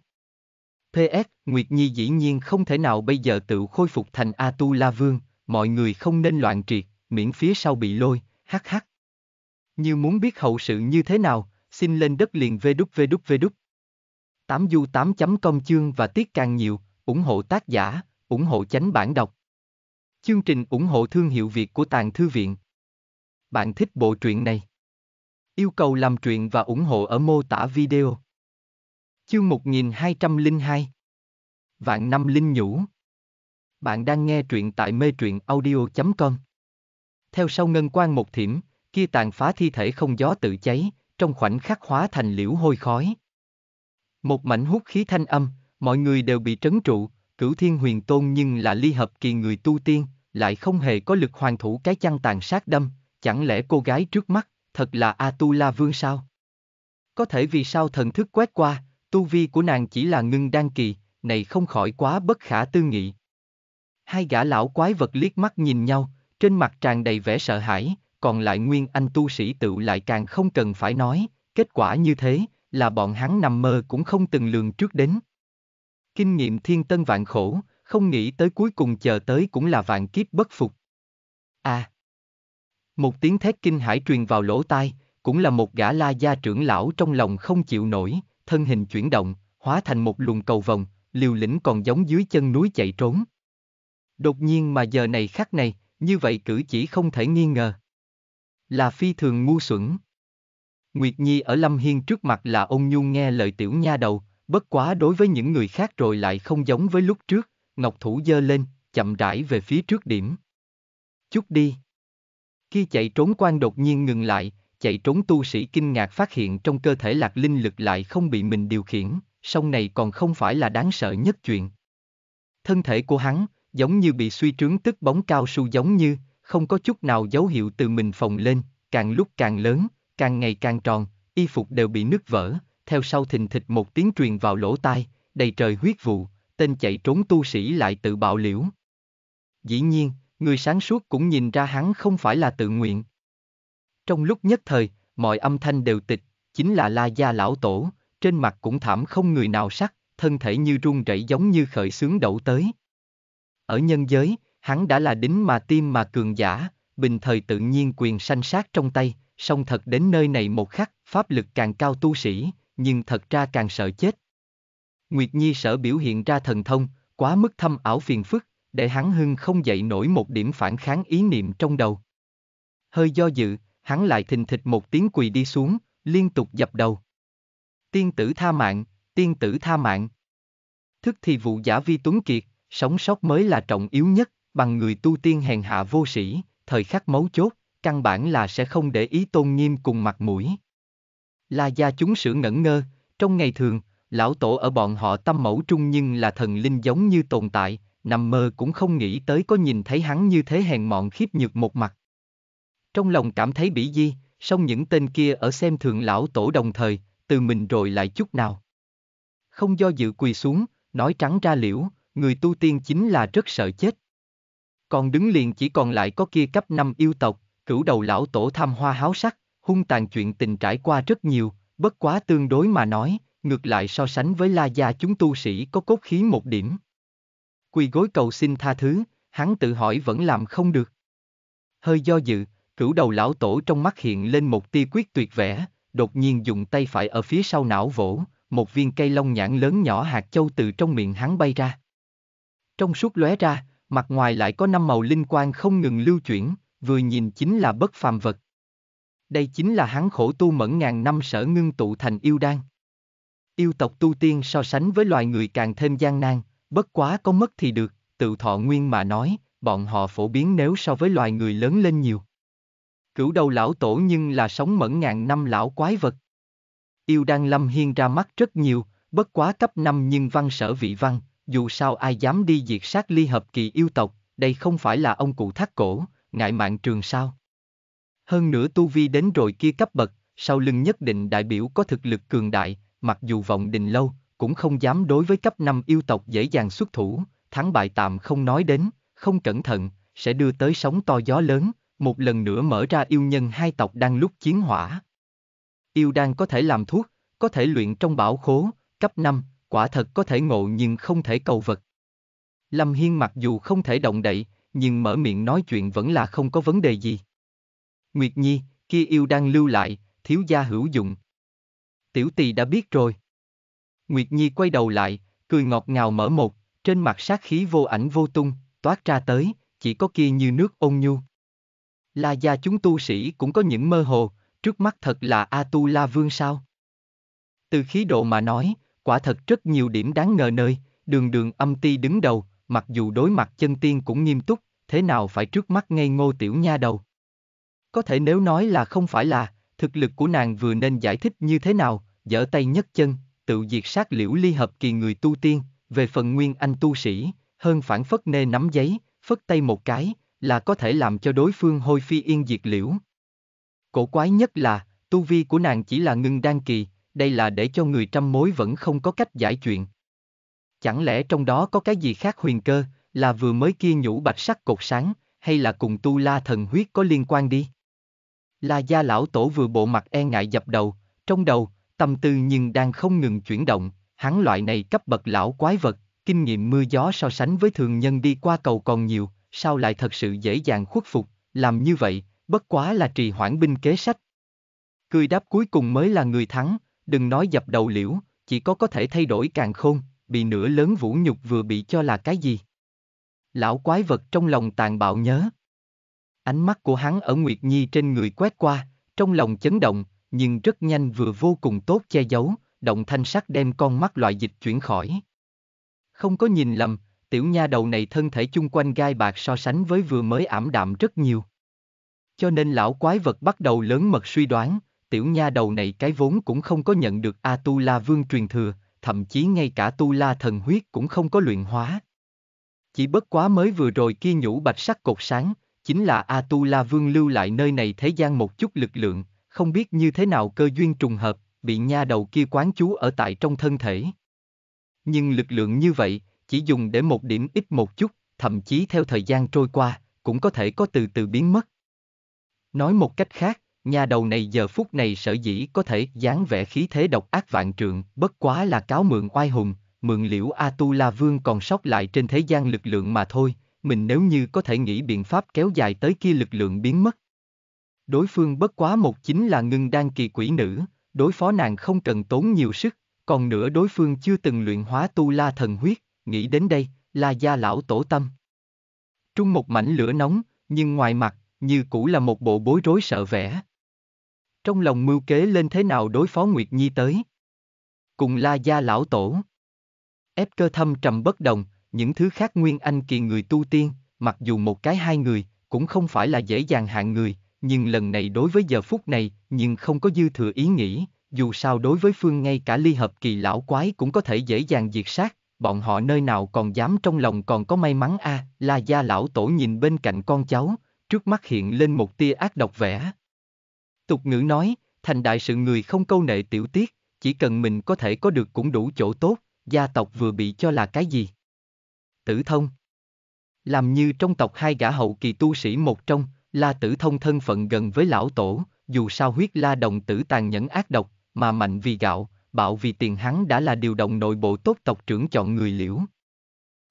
PS, Nguyệt Nhi dĩ nhiên không thể nào bây giờ tự khôi phục thành A-tu-la vương, mọi người không nên loạn triệt, miễn phía sau bị lôi, hắc hắc. Như muốn biết hậu sự như thế nào, xin lên đất liền vê đúc vê đúc vê đúc. Tám du 8 chấm công chương và tiết càng nhiều, ủng hộ tác giả, ủng hộ chánh bản đọc. Chương trình ủng hộ thương hiệu Việt của Tàng Thư Viện. Bạn thích bộ truyện này? Yêu cầu làm truyện và ủng hộ ở mô tả video. Chương 1202 Vạn năm linh nhũ Bạn đang nghe truyện tại mê truyện audio.com Theo sau ngân quan một thiểm, kia tàn phá thi thể không gió tự cháy, trong khoảnh khắc hóa thành liễu hôi khói. Một mảnh hút khí thanh âm, mọi người đều bị trấn trụ, Cửu Thiên Huyền Tôn nhưng là ly hợp kỳ người tu tiên, lại không hề có lực hoàn thủ cái chăn tàn sát đâm, chẳng lẽ cô gái trước mắt, thật là A-tu-la vương sao? Có thể vì sao thần thức quét qua, tu vi của nàng chỉ là ngưng đan kỳ, này không khỏi quá bất khả tư nghị. Hai gã lão quái vật liếc mắt nhìn nhau, trên mặt tràn đầy vẻ sợ hãi, còn lại nguyên anh tu sĩ tự lại càng không cần phải nói, kết quả như thế, là bọn hắn nằm mơ cũng không từng lường trước đến. Kinh nghiệm thiên tân vạn khổ, không nghĩ tới cuối cùng chờ tới cũng là vạn kiếp bất phục. À! Một tiếng thét kinh hải truyền vào lỗ tai, cũng là một gã la gia trưởng lão trong lòng không chịu nổi, thân hình chuyển động, hóa thành một luồng cầu vòng, liều lĩnh còn giống dưới chân núi chạy trốn. Đột nhiên mà giờ này khắc này, như vậy cử chỉ không thể nghi ngờ. Là phi thường ngu xuẩn. Nguyệt Nhi ở Lâm Hiên trước mặt là ông Nhu nghe lời tiểu nha đầu, Bất quá đối với những người khác rồi lại không giống với lúc trước, Ngọc Thủ dơ lên, chậm rãi về phía trước điểm. Chút đi. Khi chạy trốn quan đột nhiên ngừng lại, chạy trốn tu sĩ kinh ngạc phát hiện trong cơ thể lạc linh lực lại không bị mình điều khiển, song này còn không phải là đáng sợ nhất chuyện. Thân thể của hắn, giống như bị suy trướng tức bóng cao su giống như, không có chút nào dấu hiệu từ mình phồng lên, càng lúc càng lớn, càng ngày càng tròn, y phục đều bị nứt vỡ, theo sau thình thịch một tiếng truyền vào lỗ tai, đầy trời huyết vụ, tên chạy trốn tu sĩ lại tự bạo liễu. Dĩ nhiên, người sáng suốt cũng nhìn ra hắn không phải là tự nguyện. Trong lúc nhất thời, mọi âm thanh đều tịch, chính là La Gia Lão Tổ, trên mặt cũng thảm không người nào sắc, thân thể như run rẩy giống như khởi sướng đậu tới. Ở nhân giới, hắn đã là đính mà tim mà cường giả, bình thời tự nhiên quyền sanh sát trong tay, song thật đến nơi này một khắc, pháp lực càng cao tu sĩ, nhưng thật ra càng sợ chết. Nguyệt Nhi sợ biểu hiện ra thần thông, quá mức thâm ảo phiền phức, để hắn hưng không dậy nổi một điểm phản kháng ý niệm trong đầu. Hơi do dự, hắn lại thình thịch một tiếng quỳ đi xuống, liên tục dập đầu. Tiên tử tha mạng, tiên tử tha mạng. Thức thì vụ giả vi tuấn kiệt, sống sót mới là trọng yếu nhất, bằng người tu tiên hèn hạ vô sĩ, thời khắc mấu chốt, căn bản là sẽ không để ý tôn nghiêm cùng mặt mũi. La gia chúng sửa ngẩn ngơ, trong ngày thường, lão tổ ở bọn họ tâm mẫu trung nhưng là thần linh giống như tồn tại, nằm mơ cũng không nghĩ tới có nhìn thấy hắn như thế hèn mọn khiếp nhược một mặt. Trong lòng cảm thấy bỉ di, song những tên kia ở xem thường lão tổ đồng thời, từ mình rồi lại chút nào. Không do dự quỳ xuống, nói trắng ra liễu, người tu tiên chính là rất sợ chết. Còn đứng liền chỉ còn lại có kia cấp năm yêu tộc, cửu đầu lão tổ tham hoa háo sắc hung tàn chuyện tình trải qua rất nhiều, bất quá tương đối mà nói, ngược lại so sánh với La Gia chúng tu sĩ có cốt khí một điểm. Quỳ gối cầu xin tha thứ, hắn tự hỏi vẫn làm không được. Hơi do dự, cửu đầu lão tổ trong mắt hiện lên một tia quyết tuyệt vẻ, đột nhiên dùng tay phải ở phía sau não vỗ, một viên cây long nhãn lớn nhỏ hạt châu từ trong miệng hắn bay ra. Trong suốt lóe ra, mặt ngoài lại có năm màu linh quang không ngừng lưu chuyển, vừa nhìn chính là bất phàm vật, đây chính là hắn khổ tu mẫn ngàn năm sở ngưng tụ thành yêu đan. Yêu tộc tu tiên so sánh với loài người càng thêm gian nan, bất quá có mất thì được, tự thọ nguyên mà nói, bọn họ phổ biến nếu so với loài người lớn lên nhiều. Cửu đầu lão tổ nhưng là sống mẫn ngàn năm lão quái vật. Yêu đan lâm hiên ra mắt rất nhiều, bất quá cấp năm nhưng văn sở vị văn, dù sao ai dám đi diệt sát ly hợp kỳ yêu tộc, đây không phải là ông cụ thác cổ, ngại mạng trường sao. Hơn nữa tu vi đến rồi kia cấp bậc, sau lưng nhất định đại biểu có thực lực cường đại, mặc dù vọng đình lâu, cũng không dám đối với cấp 5 yêu tộc dễ dàng xuất thủ, thắng bại tạm không nói đến, không cẩn thận, sẽ đưa tới sóng to gió lớn, một lần nữa mở ra yêu nhân hai tộc đang lúc chiến hỏa. Yêu đan có thể làm thuốc, có thể luyện trong bảo khố, cấp 5, quả thật có thể ngộ nhưng không thể cầu vật. Lâm Hiên mặc dù không thể động đậy, nhưng mở miệng nói chuyện vẫn là không có vấn đề gì. Nguyệt Nhi, kia yêu đang lưu lại, thiếu gia hữu dụng. Tiểu tỳ đã biết rồi. Nguyệt Nhi quay đầu lại, cười ngọt ngào mở một, trên mặt sát khí vô ảnh vô tung, toát ra tới, chỉ có kia như nước ôn nhu. La gia chúng tu sĩ cũng có những mơ hồ, trước mắt thật là A Tu La Vương sao? Từ khí độ mà nói, quả thật rất nhiều điểm đáng ngờ nơi, đường đường âm ti đứng đầu, mặc dù đối mặt chân tiên cũng nghiêm túc, thế nào phải trước mắt ngây ngô tiểu nha đầu. Có thể nếu nói là không phải là, thực lực của nàng vừa nên giải thích như thế nào, dở tay nhấc chân, tự diệt sát liễu ly hợp kỳ người tu tiên, về phần nguyên anh tu sĩ, hơn phản phất nê nắm giấy, phất tay một cái, là có thể làm cho đối phương hôi phi yên diệt liễu. Cổ quái nhất là, tu vi của nàng chỉ là ngưng đan kỳ, đây là để cho người trăm mối vẫn không có cách giải chuyện. Chẳng lẽ trong đó có cái gì khác huyền cơ, là vừa mới kia nhũ bạch sắc cột sáng, hay là cùng tu la thần huyết có liên quan đi? La Gia lão tổ vừa bộ mặt e ngại dập đầu, trong đầu, tâm tư nhưng đang không ngừng chuyển động, hắn loại này cấp bậc lão quái vật, kinh nghiệm mưa gió so sánh với thường nhân đi qua cầu còn nhiều, sao lại thật sự dễ dàng khuất phục, làm như vậy, bất quá là trì hoãn binh kế sách. Cười đáp cuối cùng mới là người thắng, đừng nói dập đầu liễu, chỉ có có thể thay đổi càng khôn, bị nửa lớn vũ nhục vừa bị cho là cái gì. Lão quái vật trong lòng tàn bạo nhớ. Ánh mắt của hắn ở Nguyệt Nhi trên người quét qua, trong lòng chấn động, nhưng rất nhanh vừa vô cùng tốt che giấu, động thanh sắc đem con mắt loại dịch chuyển khỏi. Không có nhìn lầm, tiểu nha đầu này thân thể chung quanh gai bạc so sánh với vừa mới ảm đạm rất nhiều. Cho nên lão quái vật bắt đầu lớn mật suy đoán, tiểu nha đầu này cái vốn cũng không có nhận được A-tu-la vương truyền thừa, thậm chí ngay cả tu-la thần huyết cũng không có luyện hóa. Chỉ bất quá mới vừa rồi kia nhũ bạch sắc cột sáng, chính là Atula Vương lưu lại nơi này thế gian một chút lực lượng, không biết như thế nào cơ duyên trùng hợp, bị nha đầu kia quán chú ở tại trong thân thể. Nhưng lực lượng như vậy, chỉ dùng để một điểm ít một chút, thậm chí theo thời gian trôi qua, cũng có thể có từ từ biến mất. Nói một cách khác, nha đầu này giờ phút này sở dĩ có thể dáng vẻ khí thế độc ác vạn trượng, bất quá là cáo mượn oai hùng, mượn liễu Atula Vương còn sót lại trên thế gian lực lượng mà thôi, mình nếu như có thể nghĩ biện pháp kéo dài tới kia lực lượng biến mất. Đối phương bất quá một chính là ngưng đan kỳ quỷ nữ, đối phó nàng không cần tốn nhiều sức, còn nữa đối phương chưa từng luyện hóa tu la thần huyết, nghĩ đến đây, là gia lão tổ tâm. Trung một mảnh lửa nóng, nhưng ngoài mặt, như cũ là một bộ bối rối sợ vẻ. Trong lòng mưu kế lên thế nào đối phó Nguyệt Nhi tới? Cùng la gia lão tổ. Ép cơ thâm trầm bất đồng, những thứ khác nguyên anh kỳ người tu tiên, mặc dù một cái hai người, cũng không phải là dễ dàng hạng người, nhưng lần này đối với giờ phút này, nhưng không có dư thừa ý nghĩ, dù sao đối với phương ngay cả ly hợp kỳ lão quái cũng có thể dễ dàng diệt sát, bọn họ nơi nào còn dám trong lòng còn có may mắn a à, la gia lão tổ nhìn bên cạnh con cháu, trước mắt hiện lên một tia ác độc vẻ. Tục ngữ nói, thành đại sự người không câu nệ tiểu tiết, chỉ cần mình có thể có được cũng đủ chỗ tốt, gia tộc vừa bị cho là cái gì tử thông. Làm như trong tộc hai gã hậu kỳ tu sĩ một trong, La Tử Thông thân phận gần với lão tổ, dù sao huyết la đồng tử tàn nhẫn ác độc, mà mạnh vì gạo, bạo vì tiền hắn đã là điều động nội bộ tốt tộc trưởng chọn người liễu.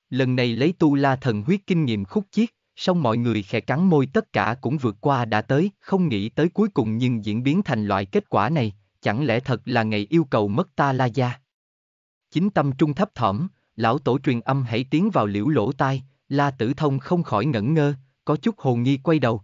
Lần này lấy tu la thần huyết kinh nghiệm khúc chiết, song mọi người khẽ cắn môi tất cả cũng vượt qua đã tới, không nghĩ tới cuối cùng nhưng diễn biến thành loại kết quả này, chẳng lẽ thật là ngày yêu cầu mất ta la gia. Chính tâm trung thấp thỏm, lão tổ truyền âm hãy tiến vào liễu lỗ tai, La Tử Thông không khỏi ngẩn ngơ, có chút hồ nghi quay đầu.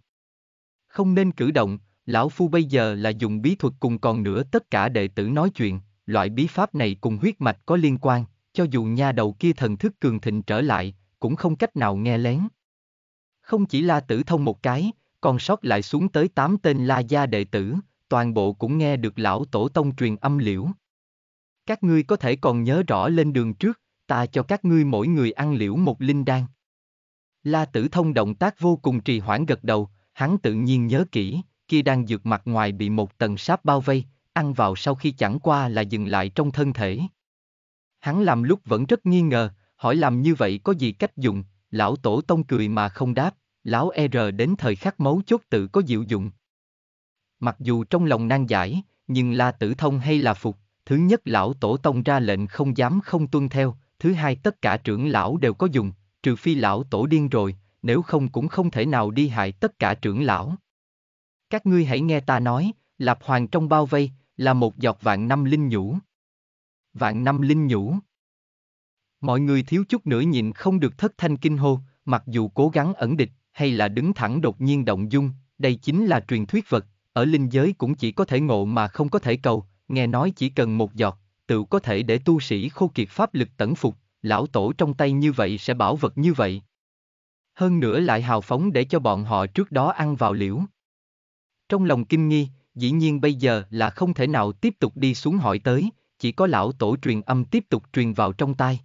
Không nên cử động, lão phu bây giờ là dùng bí thuật cùng còn nữa tất cả đệ tử nói chuyện, loại bí pháp này cùng huyết mạch có liên quan, cho dù nha đầu kia thần thức cường thịnh trở lại, cũng không cách nào nghe lén. Không chỉ La Tử Thông một cái, còn sót lại xuống tới tám tên La Gia đệ tử, toàn bộ cũng nghe được lão tổ tông truyền âm liễu. Các ngươi có thể còn nhớ rõ lên đường trước, ta cho các ngươi mỗi người ăn liễu một linh đan. La Tử Thông động tác vô cùng trì hoãn gật đầu, hắn tự nhiên nhớ kỹ, kia đang dược mặt ngoài bị một tầng sáp bao vây, ăn vào sau khi chẳng qua là dừng lại trong thân thể. Hắn làm lúc vẫn rất nghi ngờ, hỏi làm như vậy có gì cách dùng, lão tổ tông cười mà không đáp, lão e R đến thời khắc mấu chốt tự có diệu dụng. Mặc dù trong lòng nan giải, nhưng La Tử Thông hay là phục, thứ nhất lão tổ tông ra lệnh không dám không tuân theo, thứ hai tất cả trưởng lão đều có dùng, trừ phi lão tổ điên rồi, nếu không cũng không thể nào đi hại tất cả trưởng lão. Các ngươi hãy nghe ta nói, Lạp Hoàng trong bao vây, là một giọt vạn năm linh nhũ. Vạn năm linh nhũ. Mọi người thiếu chút nữa nhịn không được thất thanh kinh hô, mặc dù cố gắng ẩn địch, hay là đứng thẳng đột nhiên động dung, đây chính là truyền thuyết vật, ở linh giới cũng chỉ có thể ngộ mà không có thể cầu, nghe nói chỉ cần một giọt, tự có thể để tu sĩ khô kiệt pháp lực tẩn phục, lão tổ trong tay như vậy sẽ bảo vật như vậy. Hơn nữa lại hào phóng để cho bọn họ trước đó ăn vào liễu. Trong lòng kinh nghi, dĩ nhiên bây giờ là không thể nào tiếp tục đi xuống hỏi tới, chỉ có lão tổ truyền âm tiếp tục truyền vào trong tai.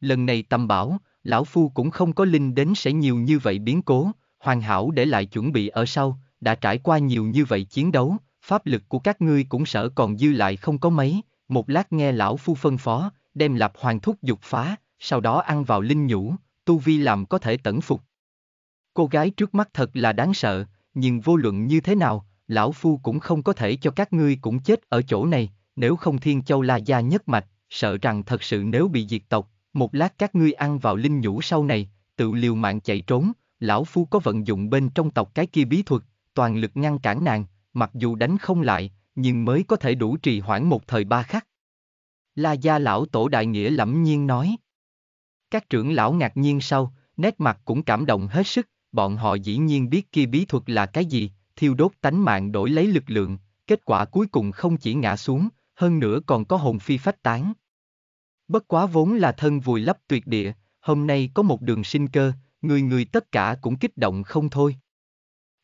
Lần này tâm bảo, lão phu cũng không có linh đến sẽ nhiều như vậy biến cố, hoàn hảo để lại chuẩn bị ở sau, đã trải qua nhiều như vậy chiến đấu, pháp lực của các ngươi cũng sợ còn dư lại không có mấy, một lát nghe lão phu phân phó, đem lập hoàng thúc dục phá, sau đó ăn vào linh nhũ, tu vi làm có thể tẩn phục. Cô gái trước mắt thật là đáng sợ, nhưng vô luận như thế nào, lão phu cũng không có thể cho các ngươi cũng chết ở chỗ này, nếu không thiên châu la gia nhất mạch, sợ rằng thật sự nếu bị diệt tộc, một lát các ngươi ăn vào linh nhũ sau này, tự liều mạng chạy trốn, lão phu có vận dụng bên trong tộc cái kia bí thuật, toàn lực ngăn cản nàng, mặc dù đánh không lại, nhưng mới có thể đủ trì hoãn một thời ba khắc. La gia lão tổ đại nghĩa lẫm nhiên nói. Các trưởng lão ngạc nhiên sau, nét mặt cũng cảm động hết sức, bọn họ dĩ nhiên biết kia bí thuật là cái gì, thiêu đốt tánh mạng đổi lấy lực lượng, kết quả cuối cùng không chỉ ngã xuống, hơn nữa còn có hồn phi phách tán. Bất quá vốn là thân vùi lấp tuyệt địa, hôm nay có một đường sinh cơ, người người tất cả cũng kích động không thôi.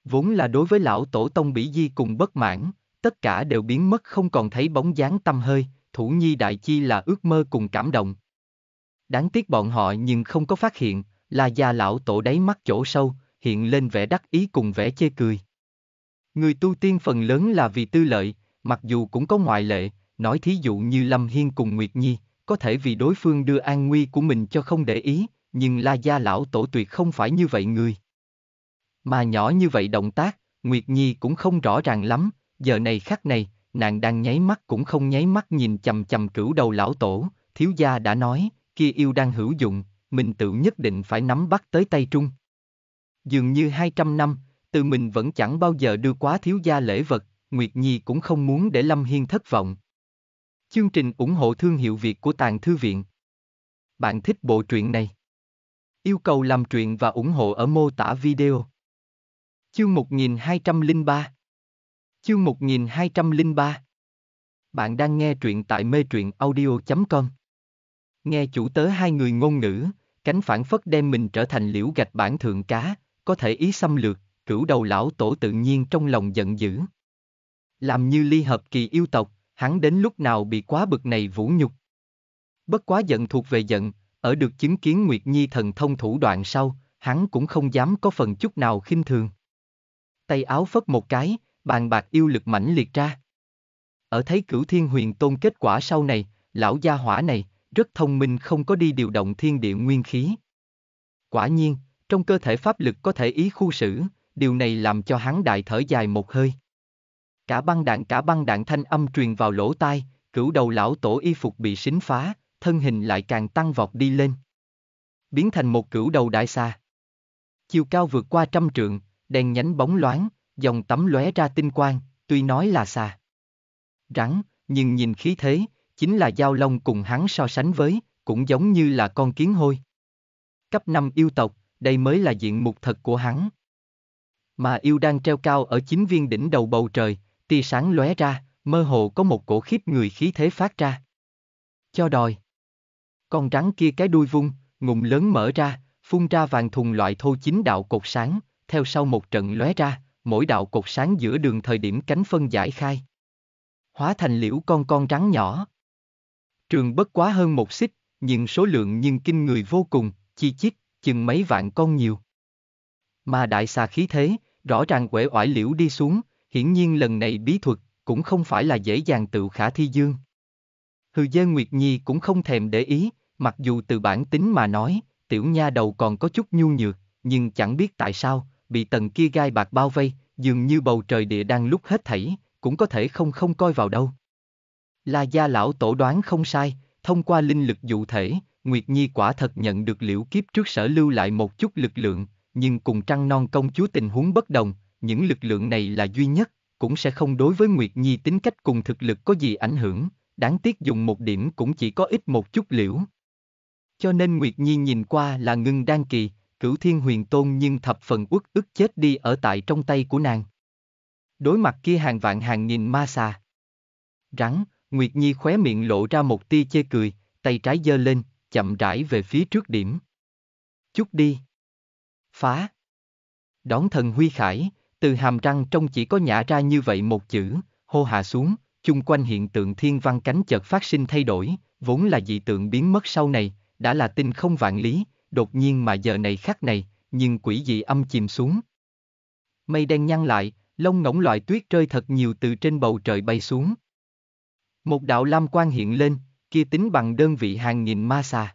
Vốn là đối với lão tổ tông bỉ di cùng bất mãn, tất cả đều biến mất không còn thấy bóng dáng tâm hơi, Thủ Nhi Đại Chi là ước mơ cùng cảm động. Đáng tiếc bọn họ nhưng không có phát hiện, là già lão tổ đáy mắt chỗ sâu, hiện lên vẻ đắc ý cùng vẻ chê cười. Người tu tiên phần lớn là vì tư lợi, mặc dù cũng có ngoại lệ, nói thí dụ như Lâm Hiên cùng Nguyệt Nhi, có thể vì đối phương đưa an nguy của mình cho không để ý, nhưng La Gia Lão Tổ tuyệt không phải như vậy người. Mà nhỏ như vậy động tác, Nguyệt Nhi cũng không rõ ràng lắm, giờ này khắc này, nàng đang nháy mắt cũng không nháy mắt nhìn chầm chầm cửu đầu lão tổ, thiếu gia đã nói, kia yêu đang hữu dụng, mình tự nhất định phải nắm bắt tới tay trung. Dường như 200 năm, từ mình vẫn chẳng bao giờ đưa quá thiếu gia lễ vật, Nguyệt Nhi cũng không muốn để Lâm Hiên thất vọng. Chương trình ủng hộ thương hiệu Việt của Tàng Thư Viện Bạn thích bộ truyện này? Yêu cầu làm truyện và ủng hộ ở mô tả video. Chương 1203 Chương 1203 Bạn đang nghe truyện tại mê truyện audio.com Nghe chủ tớ hai người ngôn ngữ, cánh phản phất đem mình trở thành liễu gạch bản thượng cá, có thể ý xâm lược, cửu đầu lão tổ tự nhiên trong lòng giận dữ. Làm như ly hợp kỳ yêu tộc, hắn đến lúc nào bị quá bực này vũ nhục. Bất quá giận thuộc về giận, ở được chứng kiến Nguyệt Nhi thần thông thủ đoạn sau, hắn cũng không dám có phần chút nào khinh thường. Tay áo phất một cái, bàn bạc yêu lực mãnh liệt ra. Ở thấy cửu thiên huyền tôn kết quả sau này, lão gia hỏa này, rất thông minh không có đi điều động thiên địa nguyên khí. Quả nhiên, trong cơ thể pháp lực có thể ý khu xử điều này làm cho hắn đại thở dài một hơi. Cả băng đạn cả băng đạn thanh âm truyền vào lỗ tai, cửu đầu lão tổ y phục bị xính phá, thân hình lại càng tăng vọt đi lên. Biến thành một cửu đầu đại xa. Chiều cao vượt qua trăm trượng, đèn nhánh bóng loáng, dòng tắm lóe ra tinh quang, tuy nói là xà. Rắn, nhưng nhìn khí thế, chính là giao long cùng hắn so sánh với, cũng giống như là con kiến hôi. Cấp 5 yêu tộc, đây mới là diện mục thật của hắn. Mà yêu đang treo cao ở chính viên đỉnh đầu bầu trời, tia sáng lóe ra, mơ hồ có một cổ khiếp người khí thế phát ra. Cho đòi. Con rắn kia cái đuôi vung, ngụm lớn mở ra, phun ra vàng thùng loại thô chính đạo cột sáng, theo sau một trận lóe ra, mỗi đạo cột sáng giữa đường thời điểm cánh phân giải khai. Hóa thành liễu con con rắn nhỏ. Trường bất quá hơn một xích, nhưng số lượng nhưng kinh người vô cùng, chi chít, chừng mấy vạn con nhiều. Mà đại xà khí thế, rõ ràng quể oải liễu đi xuống, hiển nhiên lần này bí thuật, cũng không phải là dễ dàng tự khả thi dương. Hư Dê Nguyệt Nhi cũng không thèm để ý, mặc dù từ bản tính mà nói, tiểu nha đầu còn có chút nhu nhược, nhưng chẳng biết tại sao, bị tầng kia gai bạc bao vây, dường như bầu trời địa đang lúc hết thảy, cũng có thể không không coi vào đâu. La gia lão tổ đoán không sai, thông qua linh lực dụ thể, Nguyệt Nhi quả thật nhận được liễu kiếp trước sở lưu lại một chút lực lượng, nhưng cùng trăng non công chúa tình huống bất đồng, những lực lượng này là duy nhất, cũng sẽ không đối với Nguyệt Nhi tính cách cùng thực lực có gì ảnh hưởng, đáng tiếc dùng một điểm cũng chỉ có ít một chút liễu. Cho nên Nguyệt Nhi nhìn qua là ngưng đan kỳ, Cửu Thiên Huyền Tôn nhưng thập phần uất ức chết đi ở tại trong tay của nàng. Đối mặt kia hàng vạn hàng nghìn ma xà. Rắn, Nguyệt Nhi khóe miệng lộ ra một tia chê cười, tay trái giơ lên, chậm rãi về phía trước điểm. Chút đi. Phá. Đón thần huy khải, từ hàm răng trong chỉ có nhả ra như vậy một chữ, hô hạ xuống, chung quanh hiện tượng thiên văn cánh chợt phát sinh thay đổi, vốn là dị tượng biến mất sau này, đã là tinh không vạn lý, đột nhiên mà giờ này khắc này, nhưng quỷ dị âm chìm xuống. Mây đen nhăn lại, lông ngỗng loại tuyết rơi thật nhiều từ trên bầu trời bay xuống. Một đạo lam quan hiện lên, kia tính bằng đơn vị hàng nghìn ma xa,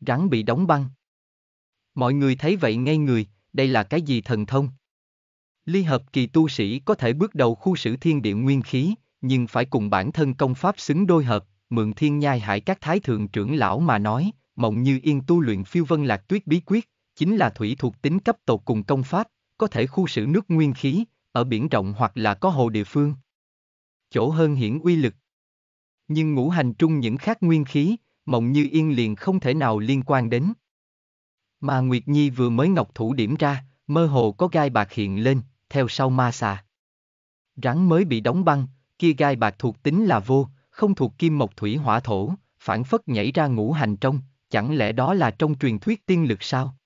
Rắn bị đóng băng. Mọi người thấy vậy ngay người, đây là cái gì thần thông? Ly hợp kỳ tu sĩ có thể bước đầu khu sử thiên địa nguyên khí, nhưng phải cùng bản thân công pháp xứng đôi hợp, mượn thiên nhai hải các thái thượng trưởng lão mà nói, Mộng Như Yên tu luyện phiêu vân lạc tuyết bí quyết, chính là thủy thuộc tính cấp tột cùng công pháp, có thể khu xử nước nguyên khí, ở biển rộng hoặc là có hồ địa phương. Chỗ hơn hiển uy lực. Nhưng ngũ hành trung những khác nguyên khí, Mộng Như Yên liền không thể nào liên quan đến. Mà Nguyệt Nhi vừa mới ngọc thủ điểm ra, mơ hồ có gai bạc hiện lên, theo sau ma xà. Rắn mới bị đóng băng, kia gai bạc thuộc tính là vô, không thuộc kim mộc thủy hỏa thổ, phản phất nhảy ra ngũ hành trong, chẳng lẽ đó là trong truyền thuyết tiên lực sao?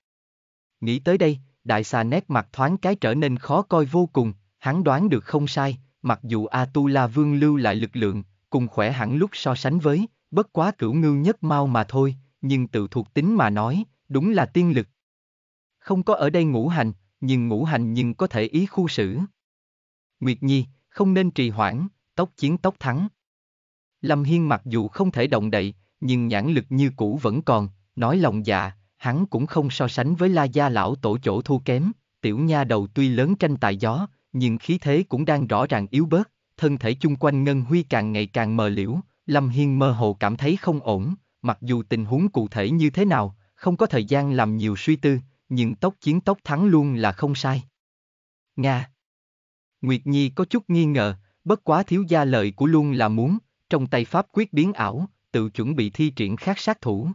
Nghĩ tới đây, đại xà nét mặt thoáng cái trở nên khó coi vô cùng, hắn đoán được không sai, mặc dù Atula Vương lưu lại lực lượng, cùng khỏe hẳn lúc so sánh với, bất quá cửu ngưu nhất mau mà thôi, nhưng tự thuộc tính mà nói, đúng là tiên lực. Không có ở đây ngũ hành, nhưng ngũ hành nhưng có thể ý khu xử. Nguyệt Nhi, không nên trì hoãn, tốc chiến tốc thắng. Lâm Hiên mặc dù không thể động đậy, nhưng nhãn lực như cũ vẫn còn, nói lòng dạ, hắn cũng không so sánh với la gia lão tổ chỗ thu kém, tiểu nha đầu tuy lớn tranh tài gió, nhưng khí thế cũng đang rõ ràng yếu bớt, thân thể chung quanh Ngân Huy càng ngày càng mờ liễu, Lâm Hiên mơ hồ cảm thấy không ổn, mặc dù tình huống cụ thể như thế nào, không có thời gian làm nhiều suy tư, nhưng tốc chiến tốc thắng luôn là không sai. Nga Nguyệt Nhi có chút nghi ngờ, bất quá thiếu gia lợi của luôn là muốn, trong tay pháp quyết biến ảo, tự chuẩn bị thi triển khác sát thủ.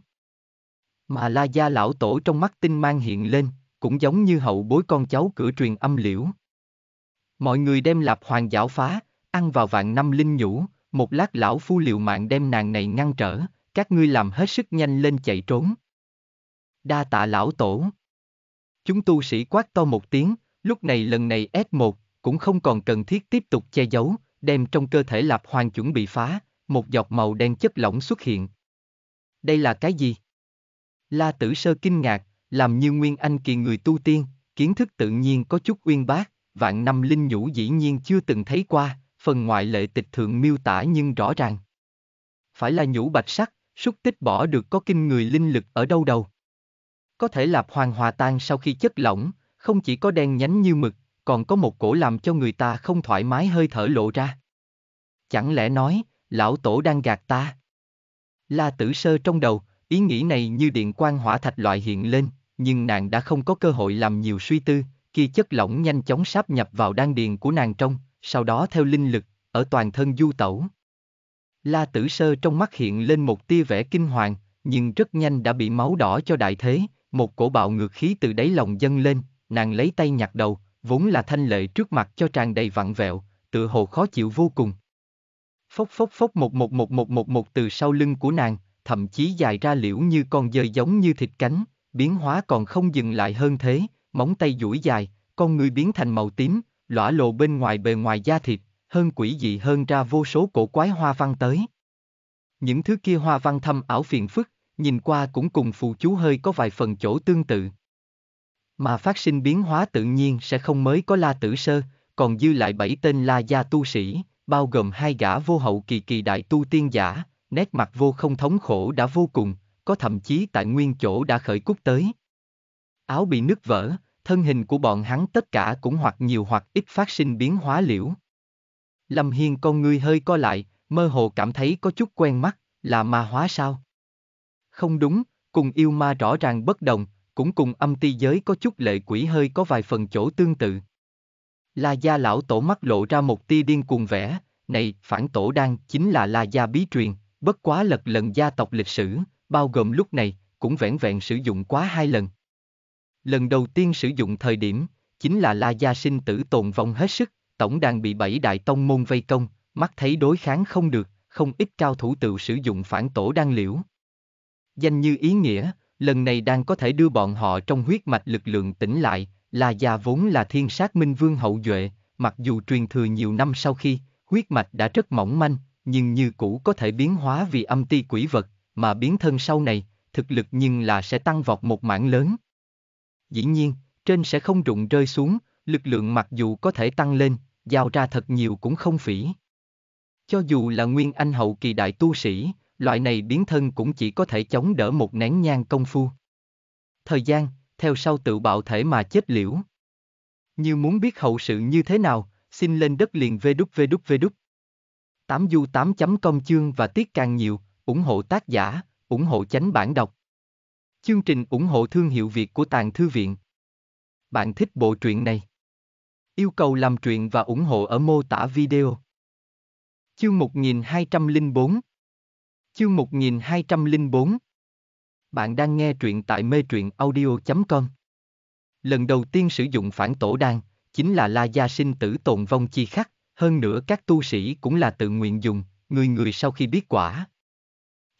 Mà La Gia lão tổ trong mắt tinh mang hiện lên, cũng giống như hậu bối con cháu cửa truyền âm liễu. Mọi người đem lạp hoàng giảo phá, ăn vào vạn năm linh nhũ, một lát lão phu liệu mạng đem nàng này ngăn trở, các ngươi làm hết sức nhanh lên chạy trốn. Đa tạ lão tổ. Chúng tu sĩ quát to một tiếng, lúc này lần này S1, cũng không còn cần thiết tiếp tục che giấu, đem trong cơ thể lạp hoàng chuẩn bị phá, một giọt màu đen chất lỏng xuất hiện. Đây là cái gì? La Tử Sơ kinh ngạc, làm như Nguyên Anh kỳ người tu tiên, kiến thức tự nhiên có chút uyên bác, vạn năm linh nhũ dĩ nhiên chưa từng thấy qua, phần ngoại lệ tịch thượng miêu tả nhưng rõ ràng. Phải là nhũ bạch sắc, xúc tích bỏ được có kinh người linh lực ở đâu đâu. Có thể lạp hoàng hòa tan sau khi chất lỏng, không chỉ có đen nhánh như mực, còn có một cổ làm cho người ta không thoải mái hơi thở lộ ra. Chẳng lẽ nói, lão tổ đang gạt ta. La tử sơ trong đầu, ý nghĩ này như điện quang hỏa thạch loại hiện lên, nhưng nàng đã không có cơ hội làm nhiều suy tư, kia chất lỏng nhanh chóng sáp nhập vào đan điền của nàng trong, sau đó theo linh lực, ở toàn thân du tẩu. La tử sơ trong mắt hiện lên một tia vẻ kinh hoàng, nhưng rất nhanh đã bị máu đỏ cho đại thế, một cổ bạo ngược khí từ đáy lòng dâng lên, nàng lấy tay nhặt đầu, vốn là thanh lệ trước mặt cho tràn đầy vặn vẹo, tựa hồ khó chịu vô cùng. Phốc phốc phốc một một một một một một từ sau lưng của nàng, thậm chí dài ra liễu như con dơi giống như thịt cánh, biến hóa còn không dừng lại hơn thế, móng tay duỗi dài, con người biến thành màu tím, lõa lộ bên ngoài bề ngoài da thịt, hơn quỷ dị hơn ra vô số cổ quái hoa văn tới. Những thứ kia hoa văn thâm ảo phiền phức, nhìn qua cũng cùng phù chú hơi có vài phần chỗ tương tự. Mà phát sinh biến hóa tự nhiên sẽ không mới có la tử sơ, còn dư lại bảy tên la gia tu sĩ, bao gồm hai gã vô hậu kỳ kỳ đại tu tiên giả, nét mặt vô không thống khổ đã vô cùng, có thậm chí tại nguyên chỗ đã khởi cúc tới. Áo bị nứt vỡ, thân hình của bọn hắn tất cả cũng hoặc nhiều hoặc ít phát sinh biến hóa liễu. Lâm Hiên con ngươi hơi co lại, mơ hồ cảm thấy có chút quen mắt, là ma hóa sao? Không đúng, cùng yêu ma rõ ràng bất đồng, cũng cùng âm ti giới có chút lệ quỷ hơi có vài phần chỗ tương tự. La Gia lão tổ mắt lộ ra một tia điên cuồng vẻ, này, phản tổ đang chính là La Gia bí truyền, bất quá lật lần gia tộc lịch sử, bao gồm lúc này, cũng vẻn vẹn sử dụng quá hai lần. Lần đầu tiên sử dụng thời điểm, chính là La Gia sinh tử tồn vong hết sức, tổng đàn bị bảy đại tông môn vây công, mắt thấy đối kháng không được, không ít cao thủ tự sử dụng phản tổ đang liễu. Danh như ý nghĩa, lần này đang có thể đưa bọn họ trong huyết mạch lực lượng tỉnh lại, La Gia vốn là thiên sát minh vương hậu duệ, mặc dù truyền thừa nhiều năm sau khi, huyết mạch đã rất mỏng manh, nhưng như cũ có thể biến hóa vì âm ti quỷ vật, mà biến thân sau này, thực lực nhưng là sẽ tăng vọt một mảng lớn. Dĩ nhiên, trên sẽ không rụng rơi xuống, lực lượng mặc dù có thể tăng lên, giao ra thật nhiều cũng không phỉ. Cho dù là nguyên anh hậu kỳ đại tu sĩ, loại này biến thân cũng chỉ có thể chống đỡ một nén nhang công phu. Thời gian, theo sau tự bạo thể mà chết liễu. Như muốn biết hậu sự như thế nào, xin lên đất liền vê đúc vê đúc vê đúc. 8 du 8 chấm công chương và tiết càng nhiều, ủng hộ tác giả, ủng hộ chánh bản đọc. Chương trình ủng hộ thương hiệu Việt của Tàng Thư Viện. Bạn thích bộ truyện này? Yêu cầu làm truyện và ủng hộ ở mô tả video. Chương 1204 Chương 1204 bạn đang nghe truyện tại mê truyện audio.com. Lần đầu tiên sử dụng phản tổ đan, chính là la gia sinh tử tồn vong chi khắc, hơn nữa các tu sĩ cũng là tự nguyện dùng, người người sau khi biết quả.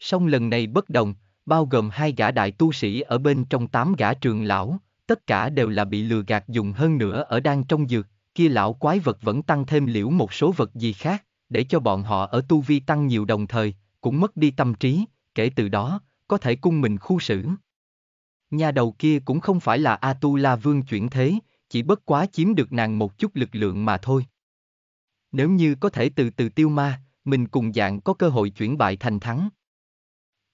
Song lần này bất đồng, bao gồm hai gã đại tu sĩ ở bên trong tám gã trường lão, tất cả đều là bị lừa gạt dùng hơn nữa ở đan trong dược, kia lão quái vật vẫn tăng thêm liễu một số vật gì khác, để cho bọn họ ở tu vi tăng nhiều đồng thời, cũng mất đi tâm trí, kể từ đó, có thể cung mình khu xử. Nhà đầu kia cũng không phải là Atula vương chuyển thế, chỉ bất quá chiếm được nàng một chút lực lượng mà thôi. Nếu như có thể từ từ tiêu ma, mình cùng dạng có cơ hội chuyển bại thành thắng.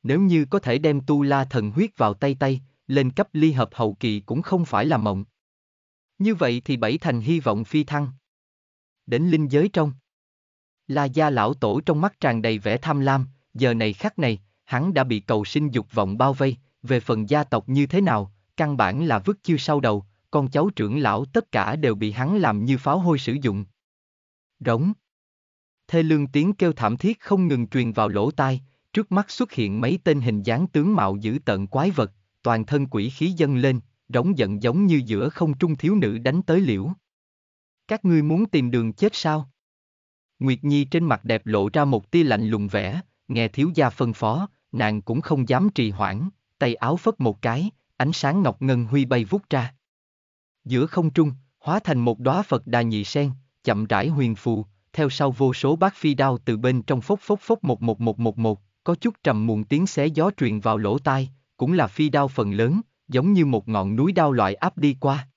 Nếu như có thể đem tu la thần huyết vào tay tay, lên cấp ly hợp hậu kỳ cũng không phải là mộng. Như vậy thì bảy thành hy vọng phi thăng. Đến linh giới trong. La gia lão tổ trong mắt tràn đầy vẻ tham lam, giờ này khắc này, hắn đã bị cầu sinh dục vọng bao vây, về phần gia tộc như thế nào, căn bản là vứt chưa sau đầu, con cháu trưởng lão tất cả đều bị hắn làm như pháo hôi sử dụng. Rống. Thê lương tiếng kêu thảm thiết không ngừng truyền vào lỗ tai, trước mắt xuất hiện mấy tên hình dáng tướng mạo dữ tợn quái vật, toàn thân quỷ khí dâng lên, rống giận giống như giữa không trung thiếu nữ đánh tới liễu. Các ngươi muốn tìm đường chết sao? Nguyệt Nhi trên mặt đẹp lộ ra một tia lạnh lùng vẻ, nghe thiếu gia phân phó, nàng cũng không dám trì hoãn, tay áo phất một cái, ánh sáng ngọc ngân huy bay vút ra. Giữa không trung, hóa thành một đóa Phật đà nhị sen, chậm rãi huyền phù, theo sau vô số bát phi đao từ bên trong phốc phốc phốc một một một một một, có chút trầm muộn tiếng xé gió truyền vào lỗ tai, cũng là phi đao phần lớn, giống như một ngọn núi đao loại áp đi qua.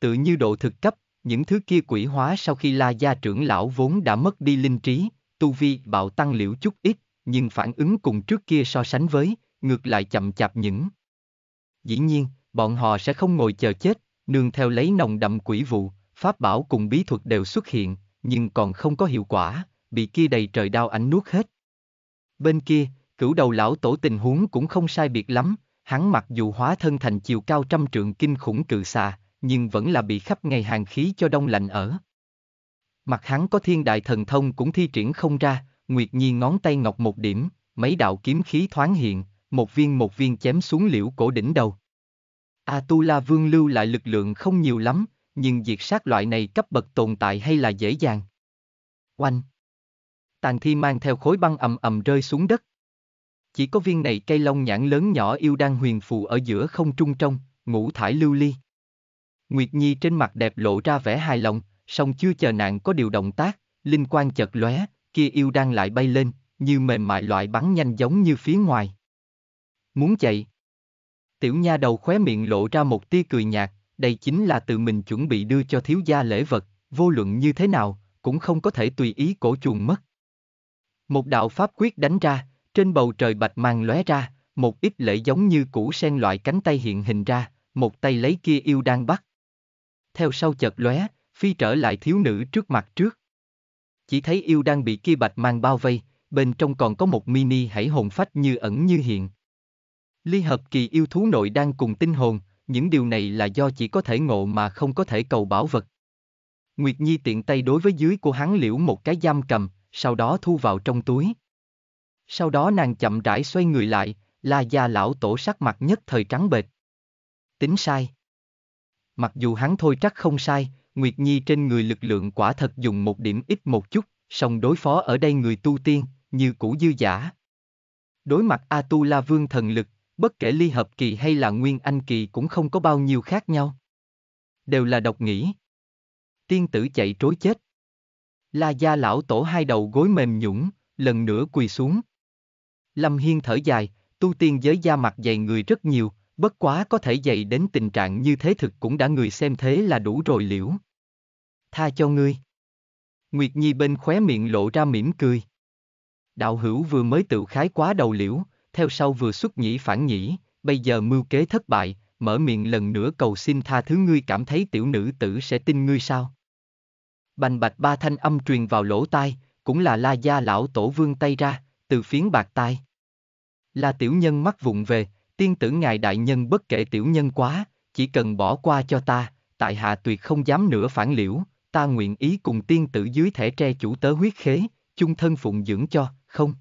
Tự như độ thực cấp, những thứ kia quỷ hóa sau khi la gia trưởng lão vốn đã mất đi linh trí, tu vi bạo tăng liễu chút ít, nhưng phản ứng cùng trước kia so sánh với, ngược lại chậm chạp những. Dĩ nhiên, bọn họ sẽ không ngồi chờ chết, nương theo lấy nồng đậm quỷ vụ, pháp bảo cùng bí thuật đều xuất hiện, nhưng còn không có hiệu quả, bị kia đầy trời đao ảnh nuốt hết. Bên kia, cửu đầu lão tổ tình huống cũng không sai biệt lắm, hắn mặc dù hóa thân thành chiều cao trăm trượng kinh khủng cự xà, nhưng vẫn là bị khắp ngày hàng khí cho đông lạnh ở. Mặt hắn có thiên đại thần thông cũng thi triển không ra, Nguyệt Nhi ngón tay ngọc một điểm, mấy đạo kiếm khí thoáng hiện, một viên một viên chém xuống liễu cổ đỉnh đầu. Atula Vương lưu lại lực lượng không nhiều lắm, nhưng diệt sát loại này cấp bậc tồn tại hay là dễ dàng. Oanh! Tàn thi mang theo khối băng ầm ầm rơi xuống đất. Chỉ có viên này cây Long nhãn lớn nhỏ yêu đang huyền phù ở giữa không trung trong, ngũ thải lưu ly. Nguyệt Nhi trên mặt đẹp lộ ra vẻ hài lòng, song chưa chờ nạn có điều động tác, linh quan chợt lóe, kia yêu đang lại bay lên, như mềm mại loại bắn nhanh giống như phía ngoài. Muốn chạy. Tiểu nha đầu khóe miệng lộ ra một tia cười nhạt, đây chính là tự mình chuẩn bị đưa cho thiếu gia lễ vật, vô luận như thế nào, cũng không có thể tùy ý cổ chuồng mất. Một đạo pháp quyết đánh ra, trên bầu trời bạch mang lóe ra, một ít lễ giống như củ sen loại cánh tay hiện hình ra, một tay lấy kia yêu đang bắt. Theo sau chợt lóe, phi trở lại thiếu nữ trước mặt trước chỉ thấy yêu đang bị kia bạch mang bao vây, bên trong còn có một mini hãy hồn phách như ẩn như hiện. Ly hợp kỳ yêu thú nội đang cùng tinh hồn, những điều này là do chỉ có thể ngộ mà không có thể cầu bảo vật. Nguyệt Nhi tiện tay đối với dưới của hắn liễu một cái giam cầm, sau đó thu vào trong túi. Sau đó nàng chậm rãi xoay người lại, la gia lão tổ sắc mặt nhất thời trắng bệch. Tính sai. Mặc dù hắn thôi chắc không sai, Nguyệt Nhi trên người lực lượng quả thật dùng một điểm ít một chút, song đối phó ở đây người tu tiên, như cũ dư giả. Đối mặt A-tu-la vương thần lực, bất kể ly hợp kỳ hay là nguyên anh kỳ cũng không có bao nhiêu khác nhau. Đều là độc nghĩ. Tiên tử chạy trối chết. La gia lão tổ hai đầu gối mềm nhũng, lần nữa quỳ xuống. Lâm Hiên thở dài, tu tiên giới da mặt dày người rất nhiều, bất quá có thể dày đến tình trạng như thế thực cũng đã người xem thế là đủ rồi liễu tha cho ngươi. Nguyệt Nhi bên khóe miệng lộ ra mỉm cười. Đạo hữu vừa mới tự khái quá đầu liễu, theo sau vừa xuất nhĩ phản nhĩ, bây giờ mưu kế thất bại, mở miệng lần nữa cầu xin tha thứ ngươi cảm thấy tiểu nữ tử sẽ tin ngươi sao? Bành bạch ba thanh âm truyền vào lỗ tai, cũng là la gia lão tổ vương tay ra, từ phiến bạc tai. La tiểu nhân mắt vụng về, tiên tử ngài đại nhân bất kể tiểu nhân quá, chỉ cần bỏ qua cho ta, tại hạ tuyệt không dám nữa phản liễu, ta nguyện ý cùng tiên tử dưới thẻ tre chủ tớ huyết khế, chung thân phụng dưỡng cho, không?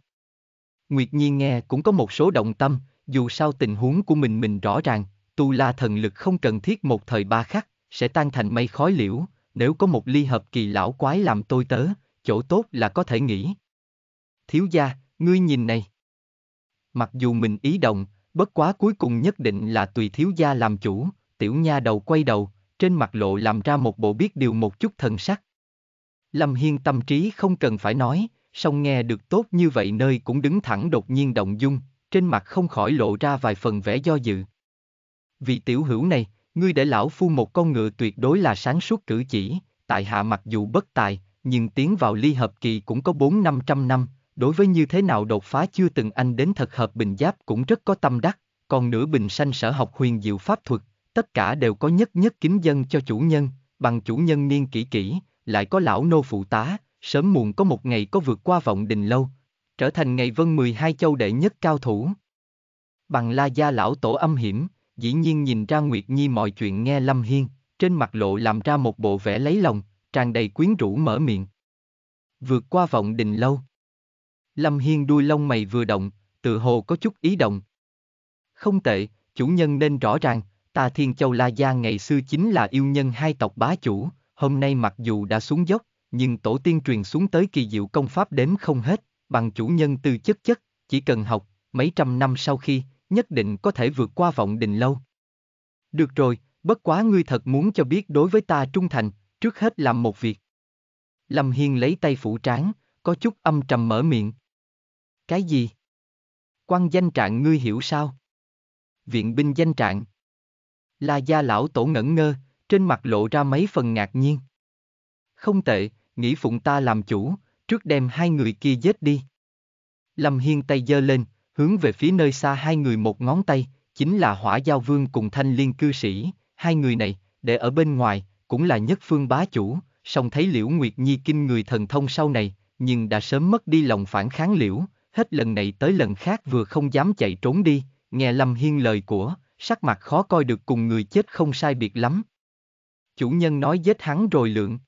Nguyệt Nhi nghe cũng có một số động tâm, dù sao tình huống của mình mình rõ ràng, tu la thần lực không cần thiết một thời ba khắc, sẽ tan thành mây khói liễu, nếu có một ly hợp kỳ lão quái làm tôi tớ, chỗ tốt là có thể nghĩ. Thiếu gia, ngươi nhìn này. Mặc dù mình ý động, bất quá cuối cùng nhất định là tùy thiếu gia làm chủ, tiểu nha đầu quay đầu, trên mặt lộ làm ra một bộ biết điều một chút thần sắc. Lâm Hiên tâm trí không cần phải nói, song nghe được tốt như vậy nơi cũng đứng thẳng đột nhiên động dung, trên mặt không khỏi lộ ra vài phần vẻ do dự. vì tiểu hữu này, ngươi để lão phu một con ngựa tuyệt đối là sáng suốt cử chỉ, tại hạ mặc dù bất tài, nhưng tiến vào ly hợp kỳ cũng có bốn năm trăm năm, đối với như thế nào đột phá chưa từng anh đến thật hợp bình giáp cũng rất có tâm đắc, còn nửa bình sanh sở học huyền diệu pháp thuật, tất cả đều có nhất nhất kính dân cho chủ nhân, bằng chủ nhân niên kỹ kỹ, lại có lão nô phụ tá, sớm muộn có một ngày có vượt qua vọng đình lâu, trở thành ngày vân 12 châu đệ nhất cao thủ. Bằng la gia lão tổ âm hiểm, dĩ nhiên nhìn ra Nguyệt Nhi mọi chuyện nghe Lâm Hiên, trên mặt lộ làm ra một bộ vẻ lấy lòng, tràn đầy quyến rũ mở miệng. Vượt qua vọng đình lâu. Lâm Hiên đuôi lông mày vừa động, tự hồ có chút ý động. Không tệ, chủ nhân nên rõ ràng, ta Thiên Châu La Gia ngày xưa chính là yêu nhân hai tộc bá chủ, hôm nay mặc dù đã xuống dốc, nhưng tổ tiên truyền xuống tới kỳ diệu công pháp đếm không hết, bằng chủ nhân tư chất chất, chỉ cần học, mấy trăm năm sau khi, nhất định có thể vượt qua vọng đình lâu. Được rồi, bất quá ngươi thật muốn cho biết đối với ta trung thành, trước hết làm một việc. Lâm Hiên lấy tay phủ trán, có chút âm trầm mở miệng. Cái gì? Quan danh trạng ngươi hiểu sao? Viện binh danh trạng. La gia lão tổ ngẩn ngơ, trên mặt lộ ra mấy phần ngạc nhiên. Không tệ, nghĩ phụng ta làm chủ, trước đem hai người kia giết đi. Lâm Hiên tay giơ lên, hướng về phía nơi xa hai người một ngón tay, chính là hỏa giao vương cùng thanh liên cư sĩ, hai người này, để ở bên ngoài, cũng là nhất phương bá chủ, song thấy liễu Nguyệt Nhi kinh người thần thông sau này, nhưng đã sớm mất đi lòng phản kháng liễu, hết lần này tới lần khác vừa không dám chạy trốn đi, nghe Lâm Hiên lời của, sắc mặt khó coi được cùng người chết không sai biệt lắm. Chủ nhân nói giết hắn rồi lượng.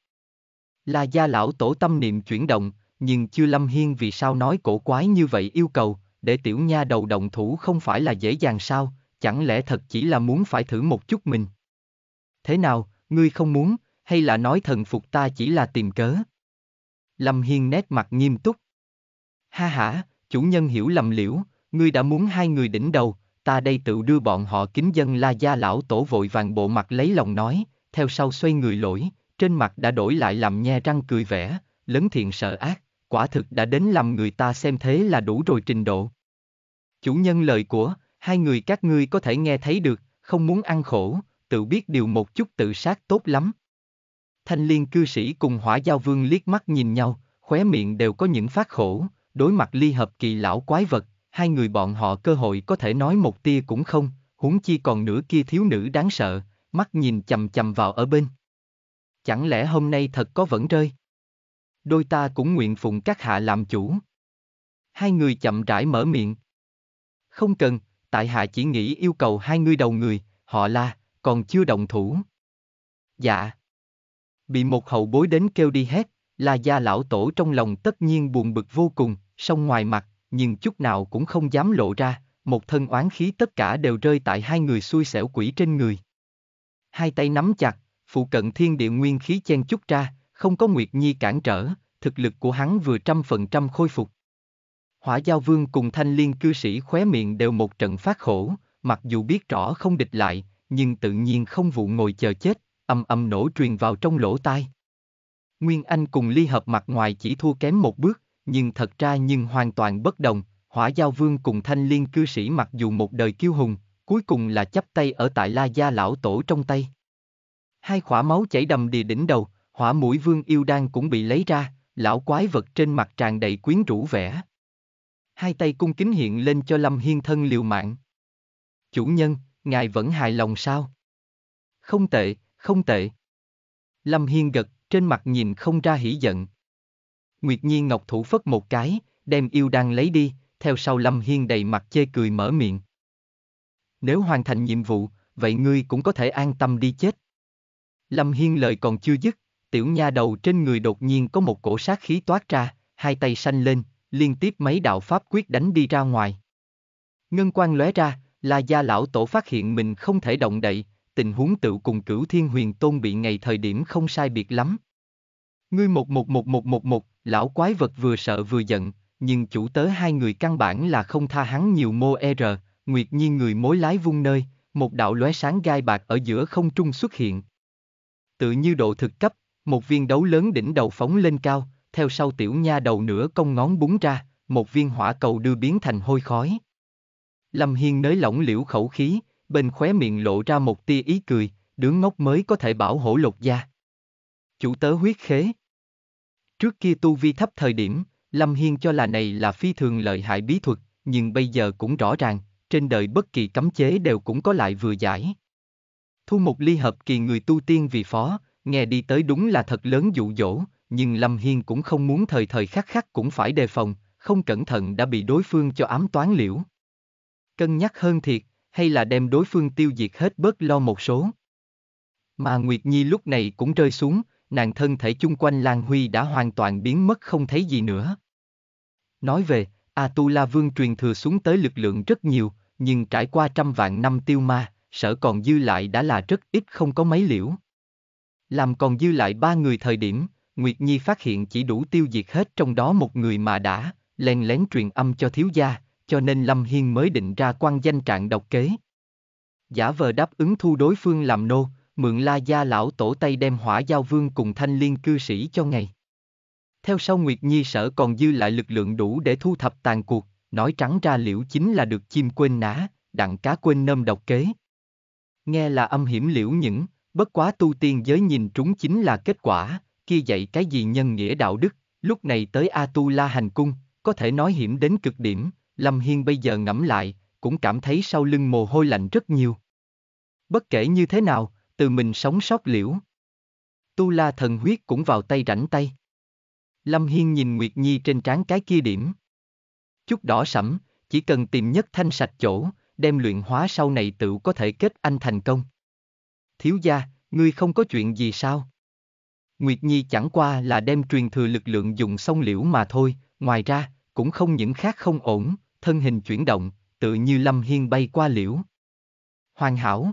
Là gia lão tổ tâm niệm chuyển động, nhưng chưa Lâm Hiên vì sao nói cổ quái như vậy yêu cầu, để tiểu nha đầu động thủ không phải là dễ dàng sao, chẳng lẽ thật chỉ là muốn phải thử một chút mình. Thế nào, ngươi không muốn, hay là nói thần phục ta chỉ là tìm cớ? Lâm Hiên nét mặt nghiêm túc. Ha hả, chủ nhân hiểu lầm liễu, ngươi đã muốn hai người đỉnh đầu, ta đây tự đưa bọn họ kính dân la gia lão tổ vội vàng bộ mặt lấy lòng nói, theo sau xoay người lỗi, trên mặt đã đổi lại làm nhe răng cười vẻ, lớn thiện sợ ác, quả thực đã đến làm người ta xem thế là đủ rồi trình độ. Chủ nhân lời của, hai người các ngươi có thể nghe thấy được, không muốn ăn khổ, tự biết điều một chút tự sát tốt lắm. Thanh liên cư sĩ cùng hỏa giao vương liếc mắt nhìn nhau, khóe miệng đều có những phát khổ, đối mặt ly hợp kỳ lão quái vật, hai người bọn họ cơ hội có thể nói một tia cũng không, huống chi còn nửa kia thiếu nữ đáng sợ, mắt nhìn chầm chầm vào ở bên. Chẳng lẽ hôm nay thật có vẫn rơi? Đôi ta cũng nguyện phụng các hạ làm chủ. Hai người chậm rãi mở miệng. Không cần, tại hạ chỉ nghĩ yêu cầu hai người đầu người, họ là, còn chưa đồng thủ. Dạ. Bị một hậu bối đến kêu đi hết, là gia lão tổ trong lòng tất nhiên buồn bực vô cùng, song ngoài mặt, nhưng chút nào cũng không dám lộ ra, một thân oán khí tất cả đều rơi tại hai người xui xẻo quỷ trên người. Hai tay nắm chặt, phụ cận thiên địa nguyên khí chen chút ra, không có Nguyệt Nhi cản trở, thực lực của hắn vừa trăm phần trăm khôi phục. Hỏa Giao Vương cùng thanh liên cư sĩ khóe miệng đều một trận phát khổ, mặc dù biết rõ không địch lại, nhưng tự nhiên không vụ ngồi chờ chết, âm âm nổ truyền vào trong lỗ tai. Nguyên Anh cùng ly hợp mặt ngoài chỉ thua kém một bước, nhưng thật ra nhưng hoàn toàn bất đồng, hỏa giao vương cùng thanh liên cư sĩ mặc dù một đời kiêu hùng, cuối cùng là chấp tay ở tại la gia lão tổ trong tay. Hai khỏa máu chảy đầm đìa đỉnh đầu, hỏa mũi vương yêu đan cũng bị lấy ra, lão quái vật trên mặt tràn đầy quyến rũ vẻ. Hai tay cung kính hiện lên cho Lâm Hiên thân liều mạng. Chủ nhân, ngài vẫn hài lòng sao? Không tệ, không tệ. Lâm Hiên gật, trên mặt nhìn không ra hỉ giận. Nguyệt Nhi Ngọc thủ phất một cái, đem yêu đan lấy đi, theo sau Lâm Hiên đầy mặt chê cười mở miệng. Nếu hoàn thành nhiệm vụ, vậy ngươi cũng có thể an tâm đi chết. Lâm Hiên lời còn chưa dứt, tiểu nha đầu trên người đột nhiên có một cổ sát khí toát ra, hai tay xanh lên, liên tiếp mấy đạo pháp quyết đánh đi ra ngoài. Ngân quan lóe ra, là gia lão tổ phát hiện mình không thể động đậy, tình huống tự cùng cửu thiên huyền tôn bị ngày thời điểm không sai biệt lắm. Ngươi một một một một một một, lão quái vật vừa sợ vừa giận, nhưng chủ tớ hai người căn bản là không tha hắn nhiều mô e r, nguyệt nhiên người mối lái vung nơi, một đạo lóe sáng gai bạc ở giữa không trung xuất hiện. Tự như độ thực cấp, một viên đấu lớn đỉnh đầu phóng lên cao, theo sau tiểu nha đầu nửa cong ngón búng ra, một viên hỏa cầu đưa biến thành hôi khói. Lâm Hiên nới lỏng liễu khẩu khí, bên khóe miệng lộ ra một tia ý cười, đứa ngốc mới có thể bảo hổ lột da. Chủ tớ huyết khế, Trước kia tu vi thấp thời điểm, Lâm Hiên cho là này là phi thường lợi hại bí thuật, nhưng bây giờ cũng rõ ràng, trên đời bất kỳ cấm chế đều cũng có lại vừa giải. Thu một ly hợp kỳ người tu tiên vì phó, nghe đi tới đúng là thật lớn dụ dỗ, nhưng Lâm Hiên cũng không muốn thời thời khắc khắc cũng phải đề phòng, không cẩn thận đã bị đối phương cho ám toán liễu. Cân nhắc hơn thiệt, hay là đem đối phương tiêu diệt hết bớt lo một số. Mà Nguyệt Nhi lúc này cũng rơi xuống, nàng thân thể chung quanh Lan Huy đã hoàn toàn biến mất không thấy gì nữa. Nói về, Atula Vương truyền thừa xuống tới lực lượng rất nhiều, nhưng trải qua trăm vạn năm tiêu ma, sở còn dư lại đã là rất ít không có mấy liễu. Làm còn dư lại ba người thời điểm, Nguyệt Nhi phát hiện chỉ đủ tiêu diệt hết trong đó một người mà đã, len lén truyền âm cho thiếu gia, cho nên Lâm Hiên mới định ra quan danh trạng độc kế. Giả vờ đáp ứng thu đối phương làm nô, mượn la gia lão tổ tay đem hỏa giao vương cùng thanh liên cư sĩ cho ngày. Theo sau Nguyệt Nhi sở còn dư lại lực lượng đủ để thu thập tàn cuộc, nói trắng ra liễu chính là được chim quên ná, đặng cá quên nâm độc kế. Nghe là âm hiểm liễu những, bất quá tu tiên giới nhìn trúng chính là kết quả, kia dạy cái gì nhân nghĩa đạo đức, lúc này tới A Tu La hành cung, có thể nói hiểm đến cực điểm, Lâm Hiên bây giờ ngẫm lại, cũng cảm thấy sau lưng mồ hôi lạnh rất nhiều. Bất kể như thế nào, từ mình sống sót liễu. Tu la thần huyết cũng vào tay rảnh tay. Lâm Hiên nhìn Nguyệt Nhi trên trán cái kia điểm. Chút đỏ sẫm, chỉ cần tìm nhất thanh sạch chỗ, đem luyện hóa sau này tự có thể kết anh thành công. Thiếu gia, ngươi không có chuyện gì sao? Nguyệt Nhi chẳng qua là đem truyền thừa lực lượng dùng xong liễu mà thôi, ngoài ra, cũng không những khác không ổn, thân hình chuyển động, tự như Lâm Hiên bay qua liễu. Hoàn hảo,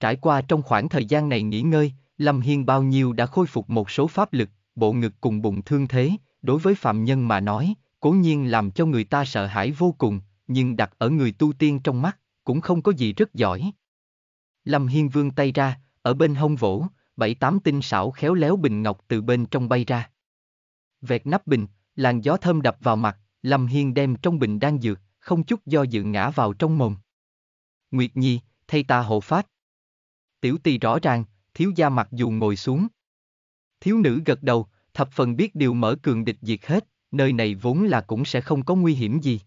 Trải qua trong khoảng thời gian này nghỉ ngơi, Lâm Hiên bao nhiêu đã khôi phục một số pháp lực, bộ ngực cùng bụng thương thế, đối với phạm nhân mà nói, cố nhiên làm cho người ta sợ hãi vô cùng, nhưng đặt ở người tu tiên trong mắt, cũng không có gì rất giỏi. Lâm Hiên vương tay ra, ở bên hông vỗ, bảy tám tinh xảo khéo léo bình ngọc từ bên trong bay ra. Vẹt nắp bình, làn gió thơm đập vào mặt, Lâm Hiên đem trong bình đang dược, không chút do dự ngã vào trong mồm. Nguyệt Nhi, thay ta hộ phát tiểu tỳ rõ ràng, thiếu gia mặc dù ngồi xuống. Thiếu nữ gật đầu, thập phần biết điều mở cường địch diệt hết, nơi này vốn là cũng sẽ không có nguy hiểm gì.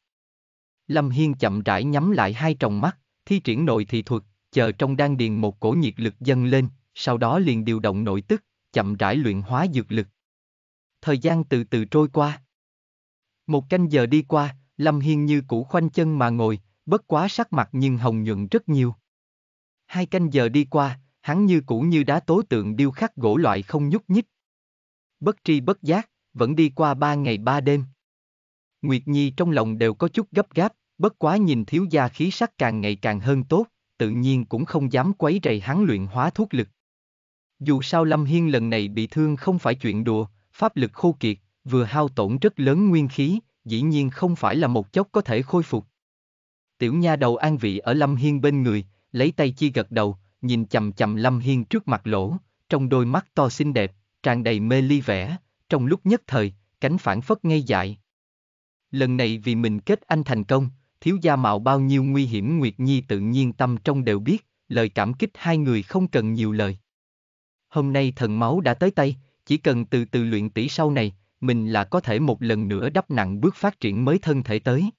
Lâm Hiên chậm rãi nhắm lại hai tròng mắt, thi triển nội thị thuật, chờ trong đan điền một cổ nhiệt lực dâng lên, sau đó liền điều động nội tức, chậm rãi luyện hóa dược lực. Thời gian từ từ trôi qua. Một canh giờ đi qua, Lâm Hiên như cũ khoanh chân mà ngồi, bất quá sắc mặt nhưng hồng nhuận rất nhiều. Hai canh giờ đi qua, hắn như cũ như đá tố tượng điêu khắc gỗ loại không nhúc nhích. Bất tri bất giác, vẫn đi qua ba ngày ba đêm. Nguyệt Nhi trong lòng đều có chút gấp gáp, bất quá nhìn thiếu gia khí sắc càng ngày càng hơn tốt, tự nhiên cũng không dám quấy rầy hắn luyện hóa thuốc lực. Dù sao Lâm Hiên lần này bị thương không phải chuyện đùa, pháp lực khô kiệt, vừa hao tổn rất lớn nguyên khí, dĩ nhiên không phải là một chốc có thể khôi phục. Tiểu nha đầu an vị ở Lâm Hiên bên người, lấy tay chia gật đầu, nhìn chầm chầm Lâm Hiên trước mặt lỗ, trong đôi mắt to xinh đẹp, tràn đầy mê ly vẻ, trong lúc nhất thời, cánh phản phất ngay dại. Lần này vì mình kết anh thành công, thiếu gia mạo bao nhiêu nguy hiểm Nguyệt Nhi tự nhiên tâm trong đều biết, lời cảm kích hai người không cần nhiều lời. Hôm nay thần máu đã tới tay, chỉ cần từ từ luyện tỷ sau này, mình là có thể một lần nữa đắp nặng bước phát triển mới thân thể tới.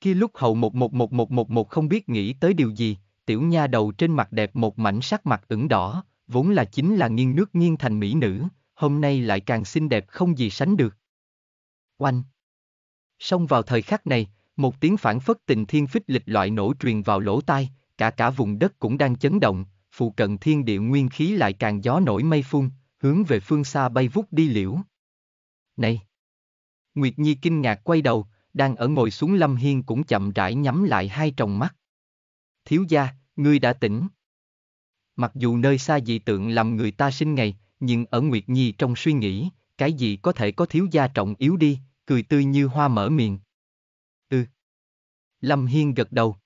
Khi lúc hậu một một một một một một không biết nghĩ tới điều gì, tiểu nha đầu trên mặt đẹp một mảnh sắc mặt ửng đỏ, vốn là chính là nghiêng nước nghiêng thành mỹ nữ, hôm nay lại càng xinh đẹp không gì sánh được. Oanh! Xong vào thời khắc này, một tiếng phản phất tình thiên phích lịch loại nổ truyền vào lỗ tai, cả cả vùng đất cũng đang chấn động, phụ cận thiên địa nguyên khí lại càng gió nổi mây phun, hướng về phương xa bay vút đi liễu. Này! Nguyệt Nhi kinh ngạc quay đầu, đang ở ngồi xuống lâm hiên cũng chậm rãi nhắm lại hai tròng mắt thiếu gia, ngươi đã tỉnh. Mặc dù nơi xa dị tượng làm người ta sinh ngày, nhưng ở Nguyệt Nhi trong suy nghĩ, cái gì có thể có thiếu gia trọng yếu đi, cười tươi như hoa mở miệng. Ừ. Lâm Hiên gật đầu.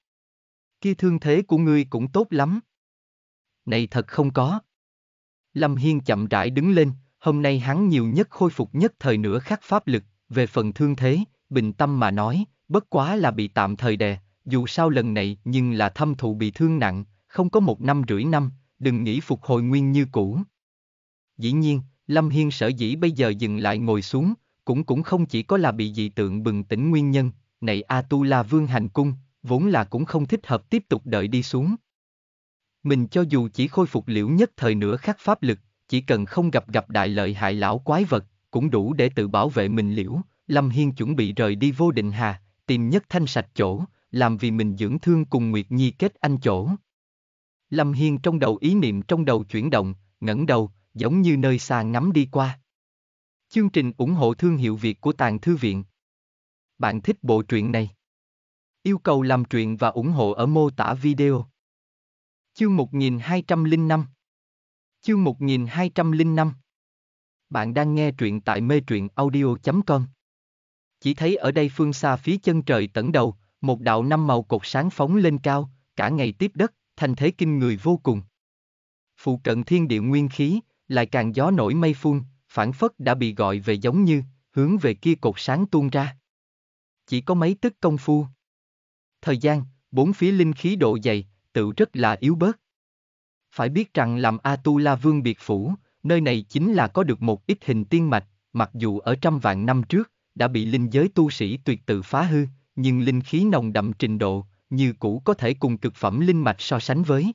Kia thương thế của ngươi cũng tốt lắm. Này thật không có. Lâm Hiên chậm rãi đứng lên, hôm nay hắn nhiều nhất khôi phục nhất thời nửa khắc pháp lực, về phần thương thế, bình tâm mà nói, bất quá là bị tạm thời đè, dù sao lần này nhưng là thâm thụ bị thương nặng, không có một năm rưỡi năm, đừng nghĩ phục hồi nguyên như cũ. Dĩ nhiên, Lâm Hiên sở dĩ bây giờ dừng lại ngồi xuống, cũng cũng không chỉ có là bị dị tượng bừng tỉnh nguyên nhân, này A Tu La Vương hành cung, vốn là cũng không thích hợp tiếp tục đợi đi xuống. Mình cho dù chỉ khôi phục liễu nhất thời nữa khắc pháp lực, chỉ cần không gặp gặp đại lợi hại lão quái vật, cũng đủ để tự bảo vệ mình liễu, Lâm Hiên chuẩn bị rời đi vô định hà, tìm nhất thanh sạch chỗ, làm vì mình dưỡng thương cùng Nguyệt Nhi kết anh chỗ. Lâm Hiên trong đầu ý niệm trong đầu chuyển động, ngẩng đầu, giống như nơi xa ngắm đi qua. Chương trình ủng hộ thương hiệu Việt của Tàng Thư Viện. Bạn thích bộ truyện này? Yêu cầu làm truyện và ủng hộ ở mô tả video. Chương 1205 Chương 1205 Bạn đang nghe truyện tại mê truyện audio.com Chỉ thấy ở đây phương xa phía chân trời tận đầu, một đạo năm màu cột sáng phóng lên cao, cả ngày tiếp đất, thành thế kinh người vô cùng. Phụ cận thiên địa nguyên khí, lại càng gió nổi mây phun, phản phất đã bị gọi về giống như, hướng về kia cột sáng tuôn ra. Chỉ có mấy tức công phu. Thời gian, bốn phía linh khí độ dày, tự rất là yếu bớt. Phải biết rằng làm A-tu-la vương biệt phủ, nơi này chính là có được một ít hình tiên mạch, mặc dù ở trăm vạn năm trước, đã bị linh giới tu sĩ tuyệt tự phá hư, nhưng linh khí nồng đậm trình độ, như cũ có thể cùng cực phẩm linh mạch so sánh với.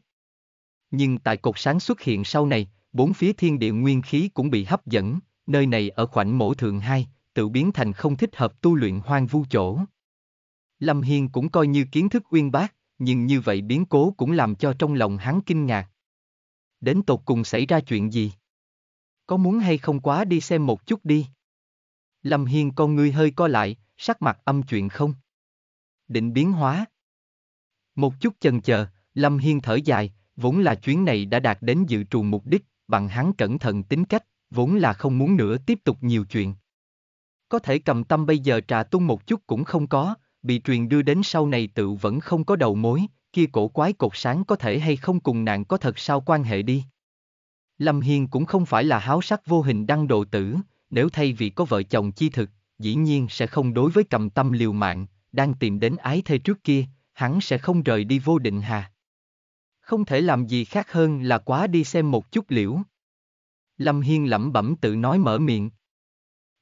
Nhưng tại cột sáng xuất hiện sau này, bốn phía thiên địa nguyên khí cũng bị hấp dẫn, nơi này ở khoảnh mổ thượng hai, tự biến thành không thích hợp tu luyện hoang vu chỗ. Lâm Hiên cũng coi như kiến thức uyên bác, nhưng như vậy biến cố cũng làm cho trong lòng hắn kinh ngạc. Đến tột cùng xảy ra chuyện gì? Có muốn hay không quá đi xem một chút đi? Lâm Hiên con ngươi hơi co lại, sắc mặt âm chuyện không? định biến hóa. Một chút chần chờ, Lâm Hiên thở dài, vốn là chuyến này đã đạt đến dự trù mục đích, bằng hắn cẩn thận tính cách, vốn là không muốn nữa tiếp tục nhiều chuyện. Có thể cầm tâm bây giờ trà tung một chút cũng không có, bị truyền đưa đến sau này tự vẫn không có đầu mối, kia cổ quái cột sáng có thể hay không cùng nạn có thật sao quan hệ đi. Lâm Hiên cũng không phải là háo sắc vô hình đăng độ tử, nếu thay vì có vợ chồng chi thực, dĩ nhiên sẽ không đối với cầm tâm liều mạng, đang tìm đến ái thê trước kia, hắn sẽ không rời đi vô định hà. Không thể làm gì khác hơn là quá đi xem một chút liễu. Lâm Hiên lẩm bẩm tự nói mở miệng.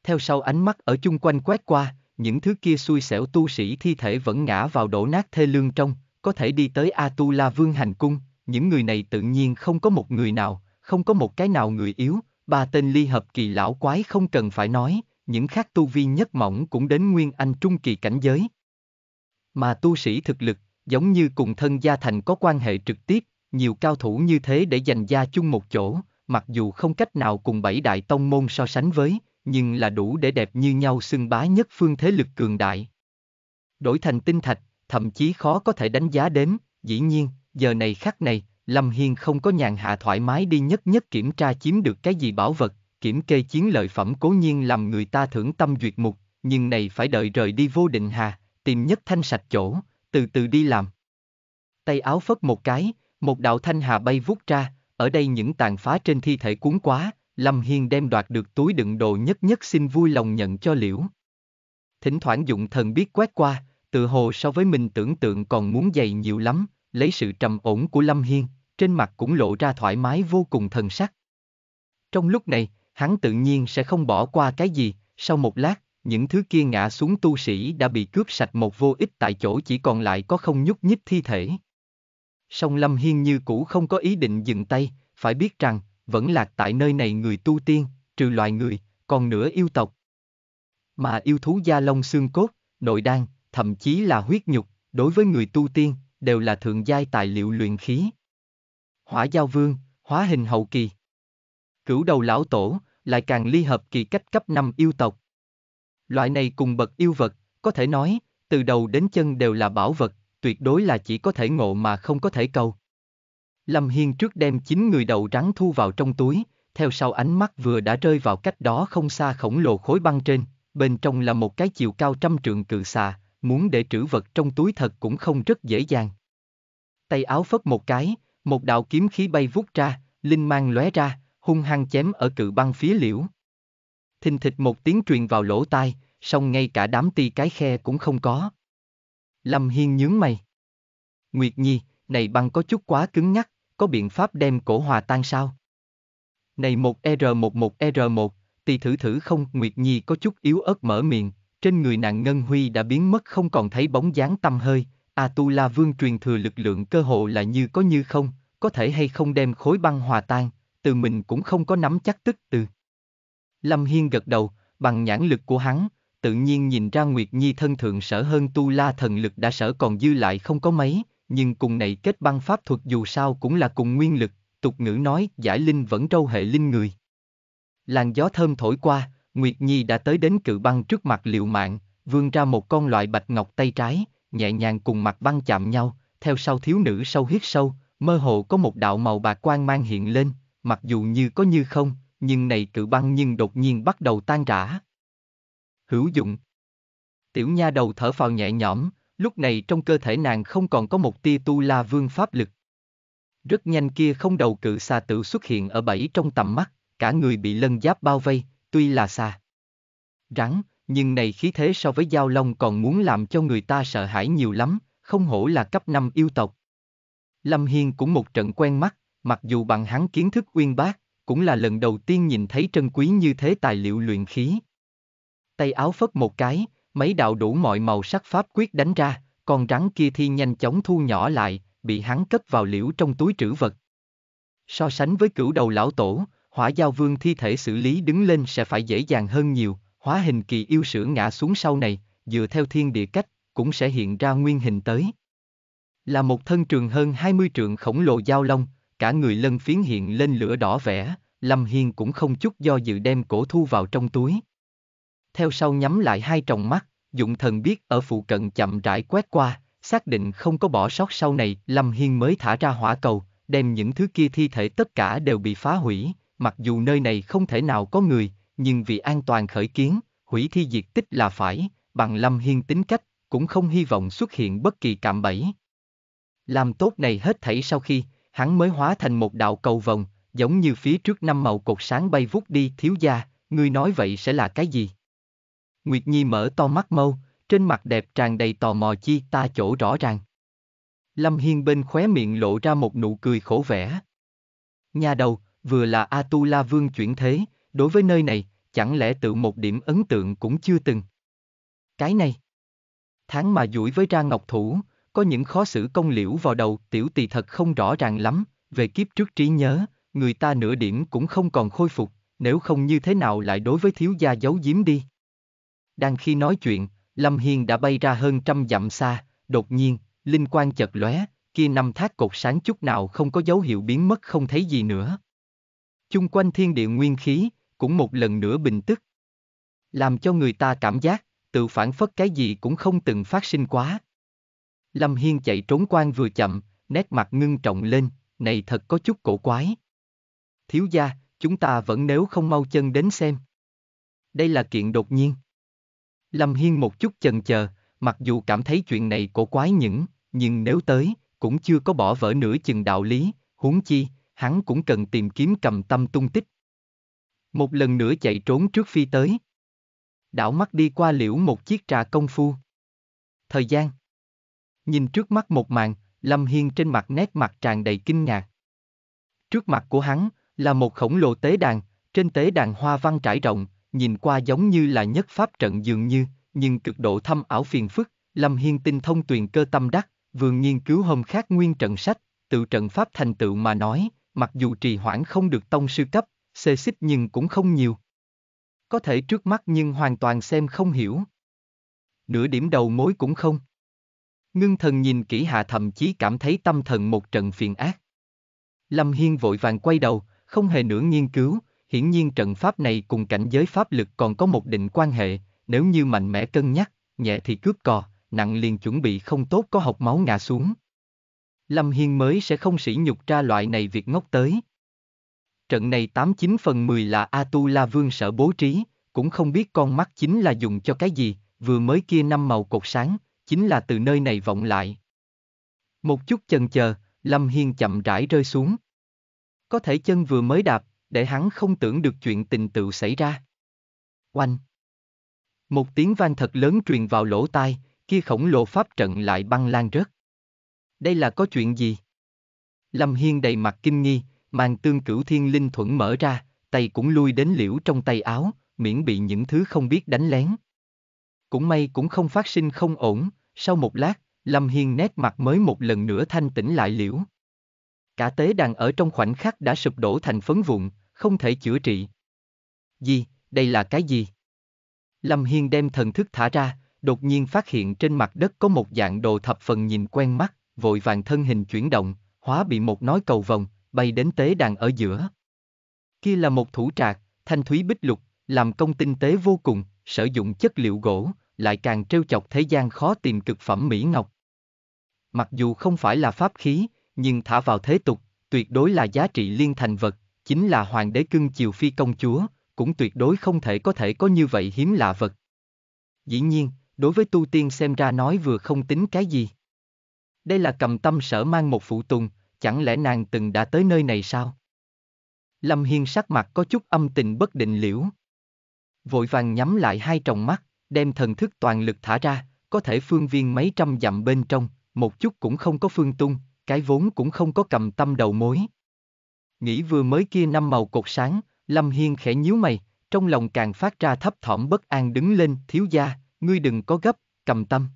Theo sau ánh mắt ở chung quanh quét qua, những thứ kia xui xẻo tu sĩ thi thể vẫn ngã vào đổ nát thê lương trong, có thể đi tới Atula Vương Hành Cung, những người này tự nhiên không có một người nào, không có một cái nào người yếu, ba tên ly hợp kỳ lão quái không cần phải nói, những khác tu vi nhất mỏng cũng đến nguyên anh trung kỳ cảnh giới. Mà tu sĩ thực lực, giống như cùng thân gia thành có quan hệ trực tiếp, nhiều cao thủ như thế để giành gia chung một chỗ, mặc dù không cách nào cùng bảy đại tông môn so sánh với, nhưng là đủ để đẹp như nhau xưng bá nhất phương thế lực cường đại. Đổi thành tinh thạch, thậm chí khó có thể đánh giá đến, dĩ nhiên, giờ này khắc này, Lâm Hiên không có nhàn hạ thoải mái đi nhất nhất kiểm tra chiếm được cái gì bảo vật, kiểm kê chiến lợi phẩm cố nhiên làm người ta thưởng tâm duyệt mục, nhưng này phải đợi rời đi vô định hà, tìm nhất thanh sạch chỗ, từ từ đi làm. Tay áo phất một cái, một đạo thanh hà bay vút ra, ở đây những tàn phá trên thi thể cuốn quá, Lâm Hiên đem đoạt được túi đựng đồ nhất nhất xin vui lòng nhận cho liễu. Thỉnh thoảng dụng thần biết quét qua, tự hồ so với mình tưởng tượng còn muốn dày nhiều lắm, lấy sự trầm ổn của Lâm Hiên, trên mặt cũng lộ ra thoải mái vô cùng thần sắc. Trong lúc này, hắn tự nhiên sẽ không bỏ qua cái gì, sau một lát, những thứ kia ngã xuống tu sĩ đã bị cướp sạch một vô ích tại chỗ chỉ còn lại có không nhúc nhích thi thể. Song Lâm Hiên như cũ không có ý định dừng tay, phải biết rằng, vẫn lạc tại nơi này người tu tiên, trừ loài người, còn nửa yêu tộc. Mà yêu thú da long xương cốt, nội đan, thậm chí là huyết nhục, đối với người tu tiên, đều là thượng giai tài liệu luyện khí. Hỏa giao vương, hóa hình hậu kỳ. Cửu đầu lão tổ, lại càng ly hợp kỳ cách cấp năm yêu tộc. Loại này cùng bậc yêu vật, có thể nói, từ đầu đến chân đều là bảo vật, tuyệt đối là chỉ có thể ngộ mà không có thể cầu. Lâm Hiên trước đem chín người đầu rắn thu vào trong túi, theo sau ánh mắt vừa đã rơi vào cách đó không xa khổng lồ khối băng trên, bên trong là một cái chiều cao trăm trượng cự xà, muốn để trữ vật trong túi thật cũng không rất dễ dàng. Tay áo phất một cái, một đạo kiếm khí bay vút ra, linh mang lóe ra, hung hăng chém ở cự băng phía liễu, thình thịch một tiếng truyền vào lỗ tai, xong ngay cả đám ti cái khe cũng không có. Lâm Hiên nhướng mày. Nguyệt Nhi, này băng có chút quá cứng nhắc, có biện pháp đem cổ hòa tan sao? Này 1R11R1, tì thử thử không, Nguyệt Nhi có chút yếu ớt mở miệng, trên người nạn Ngân Huy đã biến mất không còn thấy bóng dáng tâm hơi, A à, Tu La Vương truyền thừa lực lượng cơ hộ là như có như không, có thể hay không đem khối băng hòa tan, từ mình cũng không có nắm chắc tức từ. Lâm Hiên gật đầu, bằng nhãn lực của hắn, tự nhiên nhìn ra Nguyệt Nhi thân thượng sở hơn tu la thần lực đã sở còn dư lại không có mấy, nhưng cùng này kết băng pháp thuật dù sao cũng là cùng nguyên lực, tục ngữ nói giải linh vẫn trâu hệ linh người. Làn gió thơm thổi qua, Nguyệt Nhi đã tới đến cự băng trước mặt liệu mạng, vươn ra một con loại bạch ngọc tay trái, nhẹ nhàng cùng mặt băng chạm nhau, theo sau thiếu nữ sâu hít sâu, mơ hồ có một đạo màu bạc quang mang hiện lên, mặc dù như có như không, nhưng này cự băng nhưng đột nhiên bắt đầu tan rã. Hữu dụng. Tiểu nha đầu thở phào nhẹ nhõm, lúc này trong cơ thể nàng không còn có một tia tu la vương pháp lực. Rất nhanh kia không đầu cự xà tự xuất hiện ở bảy trong tầm mắt, cả người bị lân giáp bao vây, tuy là xa Rắn, nhưng này khí thế so với giao long còn muốn làm cho người ta sợ hãi nhiều lắm, không hổ là cấp 5 yêu tộc. Lâm Hiên cũng một trận quen mắt, mặc dù bằng hắn kiến thức uyên bác, cũng là lần đầu tiên nhìn thấy trân quý như thế tài liệu luyện khí. Tay áo phất một cái, mấy đạo đủ mọi màu sắc pháp quyết đánh ra, con rắn kia thi nhanh chóng thu nhỏ lại, bị hắn cất vào liễu trong túi trữ vật. So sánh với cửu đầu lão tổ, hỏa giao vương thi thể xử lý đứng lên sẽ phải dễ dàng hơn nhiều, hóa hình kỳ yêu sữa ngã xuống sau này, dựa theo thiên địa cách, cũng sẽ hiện ra nguyên hình tới. Là một thân trường hơn 20 trường khổng lồ giao long, cả người lân phiến hiện lên lửa đỏ vẻ, Lâm Hiên cũng không chút do dự đem cổ thu vào trong túi. Theo sau nhắm lại hai tròng mắt, dụng thần biết ở phụ cận chậm rãi quét qua, xác định không có bỏ sót sau này, Lâm Hiên mới thả ra hỏa cầu, đem những thứ kia thi thể tất cả đều bị phá hủy, mặc dù nơi này không thể nào có người, nhưng vì an toàn khởi kiến, hủy thi diệt tích là phải, bằng Lâm Hiên tính cách, cũng không hy vọng xuất hiện bất kỳ cạm bẫy. Làm tốt này hết thảy sau khi, hắn mới hóa thành một đạo cầu vòng, giống như phía trước năm màu cột sáng bay vút đi thiếu gia, ngươi nói vậy sẽ là cái gì? Nguyệt Nhi mở to mắt mâu, trên mặt đẹp tràn đầy tò mò chi ta chỗ rõ ràng. Lâm Hiên bên khóe miệng lộ ra một nụ cười khổ vẻ. Nhà đầu, vừa là A Tu La Vương chuyển thế, đối với nơi này, chẳng lẽ tự một điểm ấn tượng cũng chưa từng. Cái này, tháng mà duỗi với ra ngọc thủ, có những khó xử công liễu vào đầu, tiểu tỳ thật không rõ ràng lắm, về kiếp trước trí nhớ, người ta nửa điểm cũng không còn khôi phục, nếu không như thế nào lại đối với thiếu gia giấu giếm đi. Đang khi nói chuyện, Lâm Hiên đã bay ra hơn trăm dặm xa, đột nhiên, linh quan chật lóe, kia năm thác cột sáng chút nào không có dấu hiệu biến mất không thấy gì nữa. Chung quanh thiên địa nguyên khí, cũng một lần nữa bình tức. Làm cho người ta cảm giác, tự phản phất cái gì cũng không từng phát sinh quá, Lâm Hiên chạy trốn quan vừa chậm, nét mặt ngưng trọng lên, này thật có chút cổ quái. Thiếu gia, chúng ta vẫn nếu không mau chân đến xem. Đây là kiện đột nhiên. Lâm Hiên một chút chần chờ, mặc dù cảm thấy chuyện này cổ quái những, nhưng nếu tới, cũng chưa có bỏ vỡ nửa chừng đạo lý, huống chi, hắn cũng cần tìm kiếm cầm tâm tung tích. Một lần nữa chạy trốn trước phi tới. Đảo mắt đi qua liễu một chiếc trà công phu. Thời gian Nhìn trước mắt một màn, Lâm Hiên trên mặt nét mặt tràn đầy kinh ngạc. Trước mặt của hắn là một khổng lồ tế đàn, trên tế đàn hoa văn trải rộng, nhìn qua giống như là nhất pháp trận dường như, nhưng cực độ thâm ảo phiền phức, Lâm Hiên tinh thông tuyền cơ tâm đắc, vừa nghiên cứu hôm khác nguyên trận sách, tự trận pháp thành tựu mà nói, mặc dù trì hoãn không được tông sư cấp, xê xích nhưng cũng không nhiều. Có thể trước mắt nhưng hoàn toàn xem không hiểu. Nửa điểm đầu mối cũng không. Ngưng thần nhìn kỹ hạ thậm chí cảm thấy tâm thần một trận phiền ác. Lâm Hiên vội vàng quay đầu, không hề nữa nghiên cứu, hiển nhiên trận pháp này cùng cảnh giới pháp lực còn có một định quan hệ, nếu như mạnh mẽ cân nhắc, nhẹ thì cướp cò, nặng liền chuẩn bị không tốt có học máu ngã xuống. Lâm Hiên mới sẽ không sỉ nhục ra loại này việc ngốc tới. Trận này 89 phần 10 là A Tu La Vương sở bố trí, cũng không biết con mắt chính là dùng cho cái gì, vừa mới kia năm màu cột sáng, chính là từ nơi này vọng lại. Một chút chần chờ, Lâm Hiên chậm rãi rơi xuống. Có thể chân vừa mới đạp, để hắn không tưởng được chuyện tình tự xảy ra. Oanh! Một tiếng vang thật lớn truyền vào lỗ tai, kia khổng lồ pháp trận lại băng lan rớt. Đây là có chuyện gì? Lâm Hiên đầy mặt kinh nghi, màn tương cửu thiên linh thuẫn mở ra, tay cũng lui đến liễu trong tay áo, miễn bị những thứ không biết đánh lén cũng may cũng không phát sinh không ổn, sau một lát, Lâm Hiên nét mặt mới một lần nữa thanh tĩnh lại liễu. Cả tế đàn ở trong khoảnh khắc đã sụp đổ thành phấn vụn, không thể chữa trị. Gì, đây là cái gì? Lâm Hiên đem thần thức thả ra, đột nhiên phát hiện trên mặt đất có một dạng đồ thập phần nhìn quen mắt, vội vàng thân hình chuyển động, hóa bị một nói cầu vòng, bay đến tế đàn ở giữa. Kia là một thủ trạc, thanh thúy bích lục, làm công tinh tế vô cùng, sử dụng chất liệu gỗ, lại càng trêu chọc thế gian khó tìm cực phẩm mỹ ngọc. Mặc dù không phải là pháp khí, nhưng thả vào thế tục, tuyệt đối là giá trị liên thành vật, chính là hoàng đế cưng chiều phi công chúa, cũng tuyệt đối không thể có thể có như vậy hiếm lạ vật. Dĩ nhiên, đối với tu tiên xem ra nói vừa không tính cái gì. Đây là cầm tâm sở mang một phụ tùng, chẳng lẽ nàng từng đã tới nơi này sao? Lâm Hiên sắc mặt có chút âm tình bất định liễu. Vội vàng nhắm lại hai tròng mắt đem thần thức toàn lực thả ra, có thể phương viên mấy trăm dặm bên trong, một chút cũng không có phương tung, cái vốn cũng không có cầm tâm đầu mối. Nghĩ vừa mới kia năm màu cột sáng, Lâm Hiên khẽ nhíu mày, trong lòng càng phát ra thấp thỏm bất an đứng lên, thiếu gia, ngươi đừng có gấp, cầm tâm.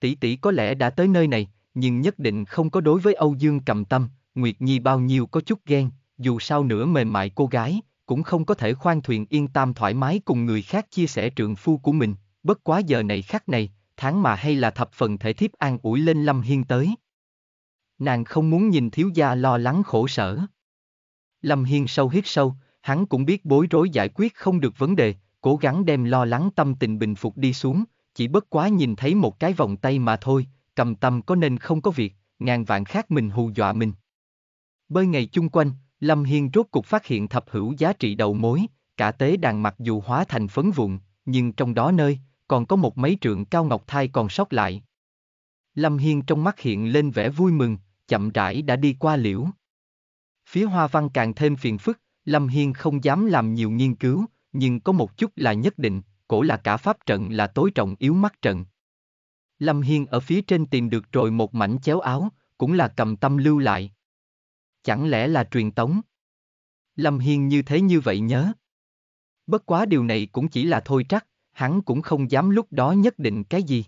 Tỷ tỷ có lẽ đã tới nơi này, nhưng nhất định không có đối với Âu Dương cầm tâm, Nguyệt Nhi bao nhiêu có chút ghen, dù sao nữa mềm mại cô gái, cũng không có thể khoan thuyền yên tâm thoải mái cùng người khác chia sẻ trượng phu của mình, bất quá giờ này khác này, tháng mà hay là thập phần thể thiếp an ủi lên Lâm Hiên tới. Nàng không muốn nhìn thiếu gia lo lắng khổ sở. Lâm Hiên sâu hít sâu, hắn cũng biết bối rối giải quyết không được vấn đề, cố gắng đem lo lắng tâm tình bình phục đi xuống, chỉ bất quá nhìn thấy một cái vòng tay mà thôi, cầm tâm có nên không có việc, ngàn vạn khác mình hù dọa mình. Bơi ngày chung quanh, Lâm Hiên rốt cục phát hiện thập hữu giá trị đầu mối, cả tế đàn mặc dù hóa thành phấn vụn, nhưng trong đó nơi, còn có một mấy trượng cao ngọc thai còn sót lại. Lâm Hiên trong mắt hiện lên vẻ vui mừng, chậm rãi đã đi qua liễu. Phía hoa văn càng thêm phiền phức, Lâm Hiên không dám làm nhiều nghiên cứu, nhưng có một chút là nhất định, cổ là cả pháp trận là tối trọng yếu mắt trận. Lâm Hiên ở phía trên tìm được rồi một mảnh chéo áo, cũng là cầm tâm lưu lại. Chẳng lẽ là truyền tống? Lâm Hiên như thế như vậy nhớ. Bất quá điều này cũng chỉ là thôi trắc, hắn cũng không dám lúc đó nhất định cái gì.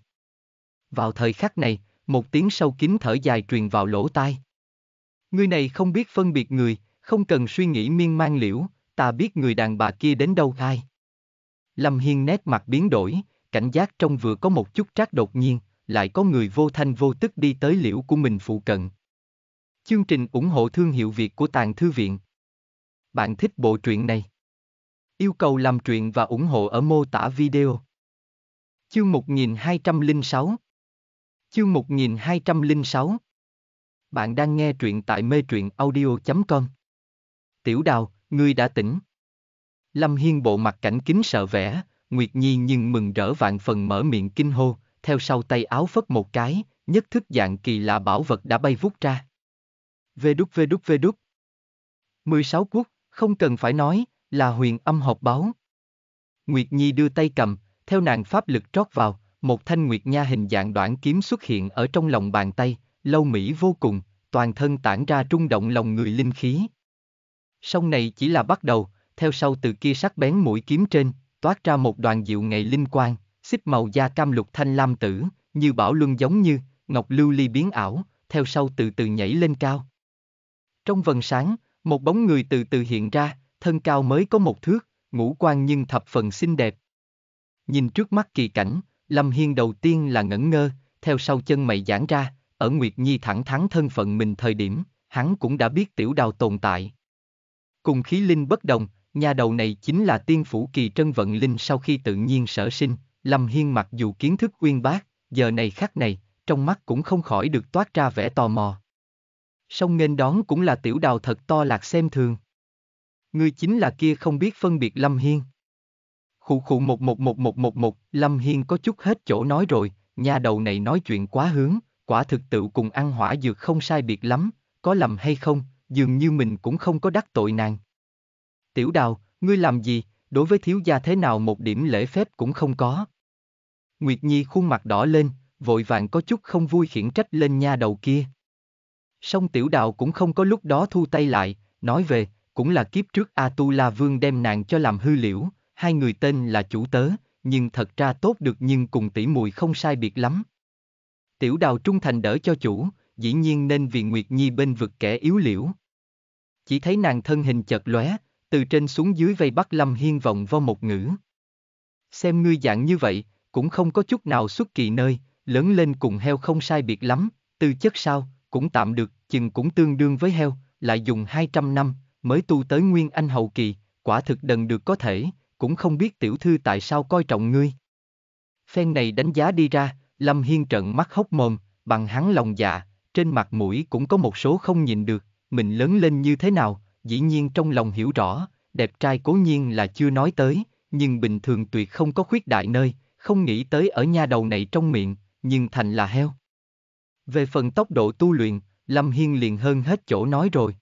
Vào thời khắc này, một tiếng sâu kín thở dài truyền vào lỗ tai. Người này không biết phân biệt người, không cần suy nghĩ miên man liễu, ta biết người đàn bà kia đến đâu ai. Lâm Hiên nét mặt biến đổi, cảnh giác trong vừa có một chút trác đột nhiên, lại có người vô thanh vô tức đi tới liễu của mình phụ cận. Chương trình ủng hộ thương hiệu Việt của Tàng Thư Viện. Bạn thích bộ truyện này? Yêu cầu làm truyện và ủng hộ ở mô tả video. Chương 1206 Chương 1206 Bạn đang nghe truyện tại mê truyện audio.com Tiểu đào, ngươi đã tỉnh. Lâm Hiên bộ mặt cảnh kính sợ vẻ, Nguyệt Nhi nhưng mừng rỡ vạn phần mở miệng kinh hô, theo sau tay áo phất một cái, nhất thức dạng kỳ lạ bảo vật đã bay vút ra www. 16 quốc, không cần phải nói, là huyền âm học báo. Nguyệt Nhi đưa tay cầm, theo nàng pháp lực trót vào, một thanh Nguyệt Nha hình dạng đoạn kiếm xuất hiện ở trong lòng bàn tay, lâu mỹ vô cùng, toàn thân tản ra trung động lòng người linh khí. Sông này chỉ là bắt đầu, theo sau từ kia sắc bén mũi kiếm trên, toát ra một đoàn diệu ngày linh quang, xích màu da cam lục thanh lam tử, như bảo luân giống như, ngọc lưu ly biến ảo, theo sau từ từ nhảy lên cao, trong vần sáng, một bóng người từ từ hiện ra, thân cao mới có một thước, ngũ quan nhưng thập phần xinh đẹp. Nhìn trước mắt kỳ cảnh, Lâm Hiên đầu tiên là ngẩn ngơ, theo sau chân mày giãn ra, ở Nguyệt Nhi thẳng thắn thân phận mình thời điểm, hắn cũng đã biết tiểu đào tồn tại. Cùng khí linh bất đồng, nhà đầu này chính là tiên phủ kỳ trân vận linh sau khi tự nhiên sở sinh, Lâm Hiên mặc dù kiến thức uyên bác, giờ này khác này, trong mắt cũng không khỏi được toát ra vẻ tò mò, song nghênh đón cũng là tiểu đào thật to lạc xem thường. Ngươi chính là kia không biết phân biệt Lâm Hiên. Khụ khụ một một một một một một, Lâm Hiên có chút hết chỗ nói rồi, nha đầu này nói chuyện quá hướng, quả thực tự cùng ăn hỏa dược không sai biệt lắm, có lầm hay không, dường như mình cũng không có đắc tội nàng. Tiểu đào, ngươi làm gì, đối với thiếu gia thế nào một điểm lễ phép cũng không có. Nguyệt Nhi khuôn mặt đỏ lên, vội vàng có chút không vui khiển trách lên nha đầu kia. Song tiểu đạo cũng không có lúc đó thu tay lại, nói về, cũng là kiếp trước A Tu La Vương đem nàng cho làm hư liễu, hai người tên là chủ tớ, nhưng thật ra tốt được nhưng cùng tỷ mùi không sai biệt lắm. Tiểu đào trung thành đỡ cho chủ, dĩ nhiên nên vì Nguyệt Nhi bên vực kẻ yếu liễu. Chỉ thấy nàng thân hình chật lóe, từ trên xuống dưới vây bắt Lâm Hiên vọng vo một ngữ. Xem ngươi dạng như vậy, cũng không có chút nào xuất kỳ nơi, lớn lên cùng heo không sai biệt lắm, tư chất sao, cũng tạm được, chừng cũng tương đương với heo, lại dùng 200 năm, mới tu tới nguyên anh hậu kỳ, quả thực đần được có thể, cũng không biết tiểu thư tại sao coi trọng ngươi. Phen này đánh giá đi ra, Lâm Hiên trận mắt hốc mồm, bằng hắn lòng dạ, trên mặt mũi cũng có một số không nhìn được, mình lớn lên như thế nào, dĩ nhiên trong lòng hiểu rõ, đẹp trai cố nhiên là chưa nói tới, nhưng bình thường tuyệt không có khuyết đại nơi, không nghĩ tới ở nha đầu này trong miệng, nhưng thành là heo. Về phần tốc độ tu luyện, Lâm Hiên liền hơn hết chỗ nói rồi.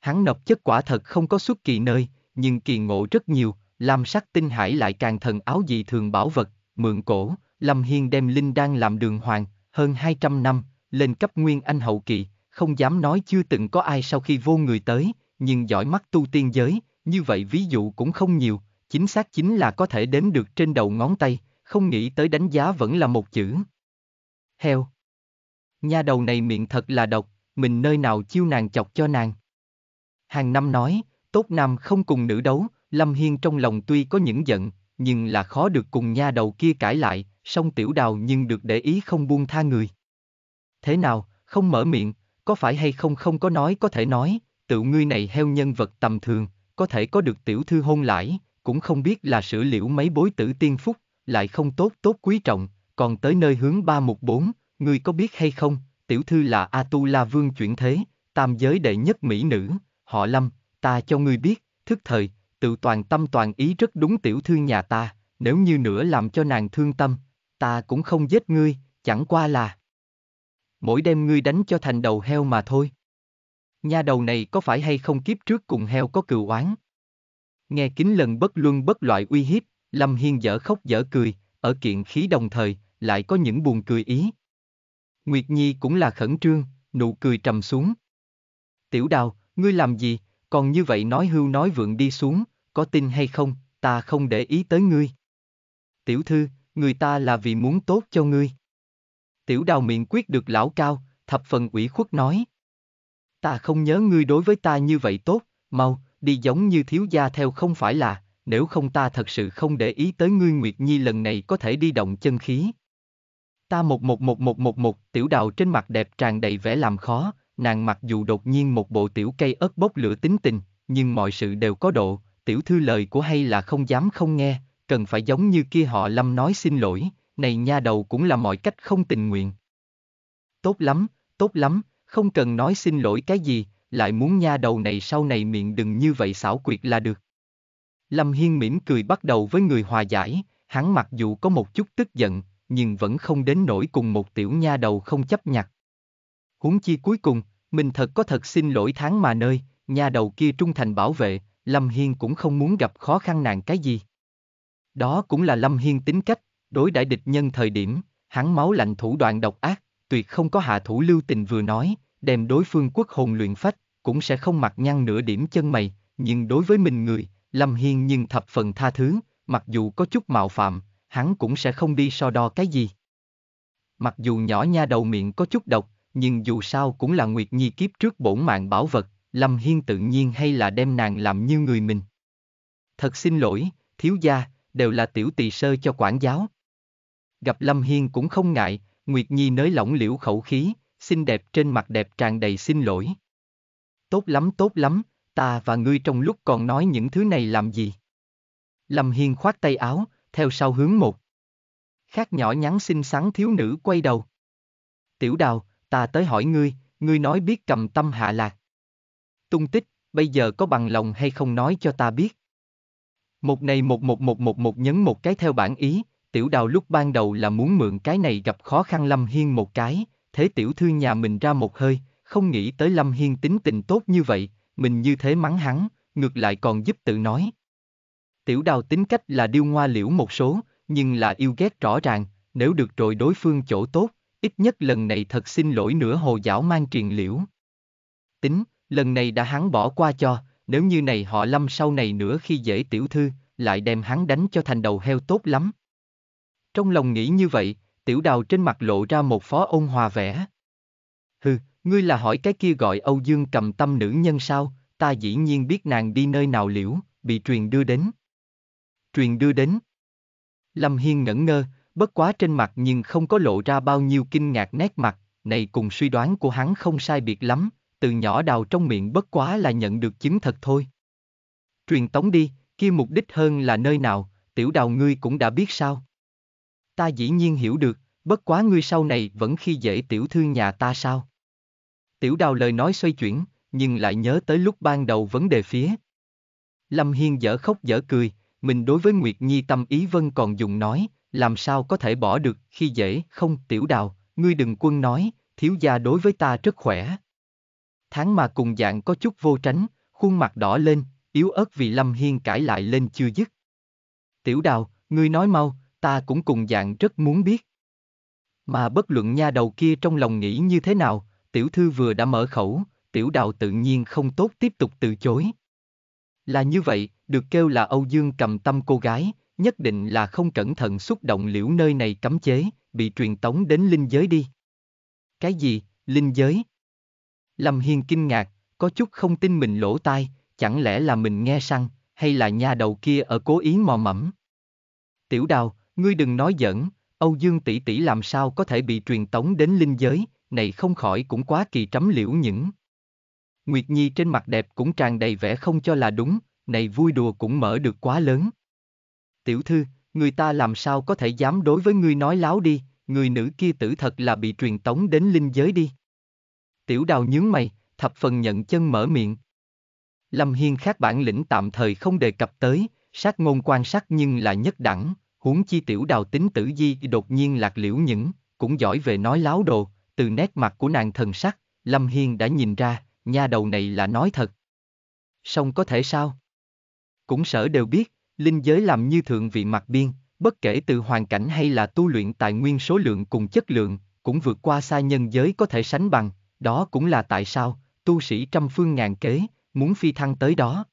Hắn nộp chất quả thật không có xuất kỳ nơi, nhưng kỳ ngộ rất nhiều, Lam sắc tinh hải lại càng thần áo dị thường bảo vật, mượn cổ, Lâm Hiên đem linh đan làm đường hoàng, hơn 200 năm, lên cấp nguyên anh hậu kỳ, không dám nói chưa từng có ai sau khi vô người tới, nhưng giỏi mắt tu tiên giới, như vậy ví dụ cũng không nhiều, chính xác chính là có thể đếm được trên đầu ngón tay, không nghĩ tới đánh giá vẫn là một chữ. Heo Nha đầu này miệng thật là độc, mình nơi nào chiêu nàng chọc cho nàng. Hàng năm nói, tốt nam không cùng nữ đấu, Lâm Hiên trong lòng tuy có những giận, nhưng là khó được cùng nha đầu kia cãi lại, song tiểu đào nhưng được để ý không buông tha người. Thế nào, không mở miệng, có phải hay không không có nói có thể nói, tự ngươi này heo nhân vật tầm thường, có thể có được tiểu thư hôn lãi, cũng không biết là sự liễu mấy bối tử tiên phúc, lại không tốt tốt quý trọng, còn tới nơi hướng ba mục bốn, ngươi có biết hay không, tiểu thư là Atula vương chuyển thế, tam giới đệ nhất mỹ nữ, họ lâm, ta cho ngươi biết, thức thời, tự toàn tâm toàn ý rất đúng tiểu thư nhà ta, nếu như nữa làm cho nàng thương tâm, ta cũng không giết ngươi, chẳng qua là mỗi đêm ngươi đánh cho thành đầu heo mà thôi. Nha đầu này có phải hay không kiếp trước cùng heo có cừu oán? Nghe kính lần bất luân bất loại uy hiếp, Lâm Hiên dở khóc dở cười, ở kiện khí đồng thời, lại có những buồn cười ý. Nguyệt Nhi cũng là khẩn trương, nụ cười trầm xuống. Tiểu đào, ngươi làm gì, còn như vậy nói hưu nói vượng đi xuống, có tin hay không, ta không để ý tới ngươi. Tiểu thư, người ta là vì muốn tốt cho ngươi. Tiểu đào miệng quyết được lão cao, thập phần ủy khuất nói. Ta không nhớ ngươi đối với ta như vậy tốt, mau, đi giống như thiếu gia theo không phải là, nếu không ta thật sự không để ý tới ngươi Nguyệt Nhi lần này có thể đi động chân khí. Ta một một một một một một, tiểu đào trên mặt đẹp tràn đầy vẻ làm khó, nàng mặc dù đột nhiên một bộ tiểu cây ớt bốc lửa tính tình, nhưng mọi sự đều có độ, tiểu thư lời của hay là không dám không nghe, cần phải giống như kia họ lâm nói xin lỗi, này nha đầu cũng là mọi cách không tình nguyện. Tốt lắm, tốt lắm, không cần nói xin lỗi cái gì, lại muốn nha đầu này sau này miệng đừng như vậy xảo quyệt là được. Lâm Hiên mỉm cười bắt đầu với người hòa giải, hắn mặc dù có một chút tức giận, nhưng vẫn không đến nổi cùng một tiểu nha đầu không chấp nhặt. Huống chi cuối cùng, mình thật có thật xin lỗi tháng mà nơi, nha đầu kia trung thành bảo vệ, Lâm Hiên cũng không muốn gặp khó khăn nàng cái gì. Đó cũng là Lâm Hiên tính cách, đối đãi địch nhân thời điểm, hắn máu lạnh thủ đoạn độc ác, tuyệt không có hạ thủ lưu tình vừa nói, đem đối phương quốc hồn luyện phách, cũng sẽ không mặc nhăn nửa điểm chân mày, nhưng đối với mình người, Lâm Hiên nhưng thập phần tha thứ, mặc dù có chút mạo phạm, hắn cũng sẽ không đi so đo cái gì. Mặc dù nhỏ nha đầu miệng có chút độc, nhưng dù sao cũng là Nguyệt Nhi kiếp trước bổn mạng bảo vật, Lâm Hiên tự nhiên hay là đem nàng làm như người mình. Thật xin lỗi, thiếu gia, đều là tiểu tỳ sơ cho quản giáo. Gặp Lâm Hiên cũng không ngại, Nguyệt Nhi nới lỏng liễu khẩu khí, xinh đẹp trên mặt đẹp tràn đầy xin lỗi. Tốt lắm tốt lắm, ta và ngươi trong lúc còn nói những thứ này làm gì? Lâm Hiên khoát tay áo, theo sau hướng một. Khác nhỏ nhắn xinh xắn thiếu nữ quay đầu. Tiểu đào, ta tới hỏi ngươi, ngươi nói biết cầm tâm hạ lạc. Tung tích, bây giờ có bằng lòng hay không nói cho ta biết. Một này một một một một một nhấn một cái theo bản ý, tiểu đào lúc ban đầu là muốn mượn cái này gặp khó khăn Lâm Hiên một cái, thế tiểu thư nhà mình ra một hơi, không nghĩ tới Lâm Hiên tính tình tốt như vậy, mình như thế mắng hắn, ngược lại còn giúp tự nói. Tiểu đào tính cách là điêu ngoa liễu một số, nhưng là yêu ghét rõ ràng, nếu được rồi đối phương chỗ tốt, ít nhất lần này thật xin lỗi nửa hồ giáo mang truyền liễu. Tính, lần này đã hắn bỏ qua cho, nếu như này họ lâm sau này nữa khi dễ tiểu thư, lại đem hắn đánh cho thành đầu heo tốt lắm. Trong lòng nghĩ như vậy, tiểu đào trên mặt lộ ra một phó ôn hòa vẻ. Hừ, ngươi là hỏi cái kia gọi Âu Dương cầm tâm nữ nhân sao, ta dĩ nhiên biết nàng đi nơi nào liễu, bị truyền đưa đến truyền đưa đến. Lâm Hiên ngẩn ngơ, bất quá trên mặt nhưng không có lộ ra bao nhiêu kinh ngạc nét mặt, này cùng suy đoán của hắn không sai biệt lắm, từ nhỏ đào trong miệng bất quá là nhận được chứng thật thôi. Truyền tống đi, kia mục đích hơn là nơi nào, tiểu đào ngươi cũng đã biết sao. Ta dĩ nhiên hiểu được, bất quá ngươi sau này vẫn khi dễ tiểu thư nhà ta sao. Tiểu đào lời nói xoay chuyển, nhưng lại nhớ tới lúc ban đầu vấn đề phía. Lâm Hiên dở khóc dở cười, mình đối với Nguyệt Nhi tâm ý vân còn dùng nói, làm sao có thể bỏ được khi dễ, không, tiểu đào, ngươi đừng quân nói, thiếu gia đối với ta rất khỏe. Tháng mà cùng dạng có chút vô tránh, khuôn mặt đỏ lên, yếu ớt vì Lâm Hiên cãi lại lên chưa dứt. Tiểu đào, ngươi nói mau, ta cũng cùng dạng rất muốn biết. Mà bất luận nha đầu kia trong lòng nghĩ như thế nào, tiểu thư vừa đã mở khẩu, tiểu đào tự nhiên không tốt tiếp tục từ chối. Là như vậy, được kêu là Âu Dương cầm tâm cô gái, nhất định là không cẩn thận xúc động liễu nơi này cấm chế, bị truyền tống đến linh giới đi. Cái gì, linh giới? Lâm Hiên kinh ngạc, có chút không tin mình lỗ tai, chẳng lẽ là mình nghe săn, hay là nha đầu kia ở cố ý mò mẫm. Tiểu đào, ngươi đừng nói giỡn, Âu Dương tỷ tỷ làm sao có thể bị truyền tống đến linh giới, này không khỏi cũng quá kỳ trắm liễu những. Nguyệt Nhi trên mặt đẹp cũng tràn đầy vẻ không cho là đúng, này vui đùa cũng mở được quá lớn. Tiểu thư, người ta làm sao có thể dám đối với ngươi nói láo đi, người nữ kia tử thật là bị truyền tống đến linh giới đi. Tiểu đào nhướng mày, thập phần nhận chân mở miệng. Lâm Hiên khác bản lĩnh tạm thời không đề cập tới, sát ngôn quan sát nhưng là nhất đẳng, huống chi tiểu đào tính tử di đột nhiên lạc liễu những, cũng giỏi về nói láo đồ, từ nét mặt của nàng thần sắc, Lâm Hiên đã nhìn ra, nha đầu này là nói thật. Song có thể sao? Cũng sở đều biết, linh giới làm như thượng vị mặt biên, bất kể từ hoàn cảnh hay là tu luyện tài nguyên số lượng cùng chất lượng, cũng vượt qua xa nhân giới có thể sánh bằng, đó cũng là tại sao, tu sĩ trăm phương ngàn kế, muốn phi thăng tới đó.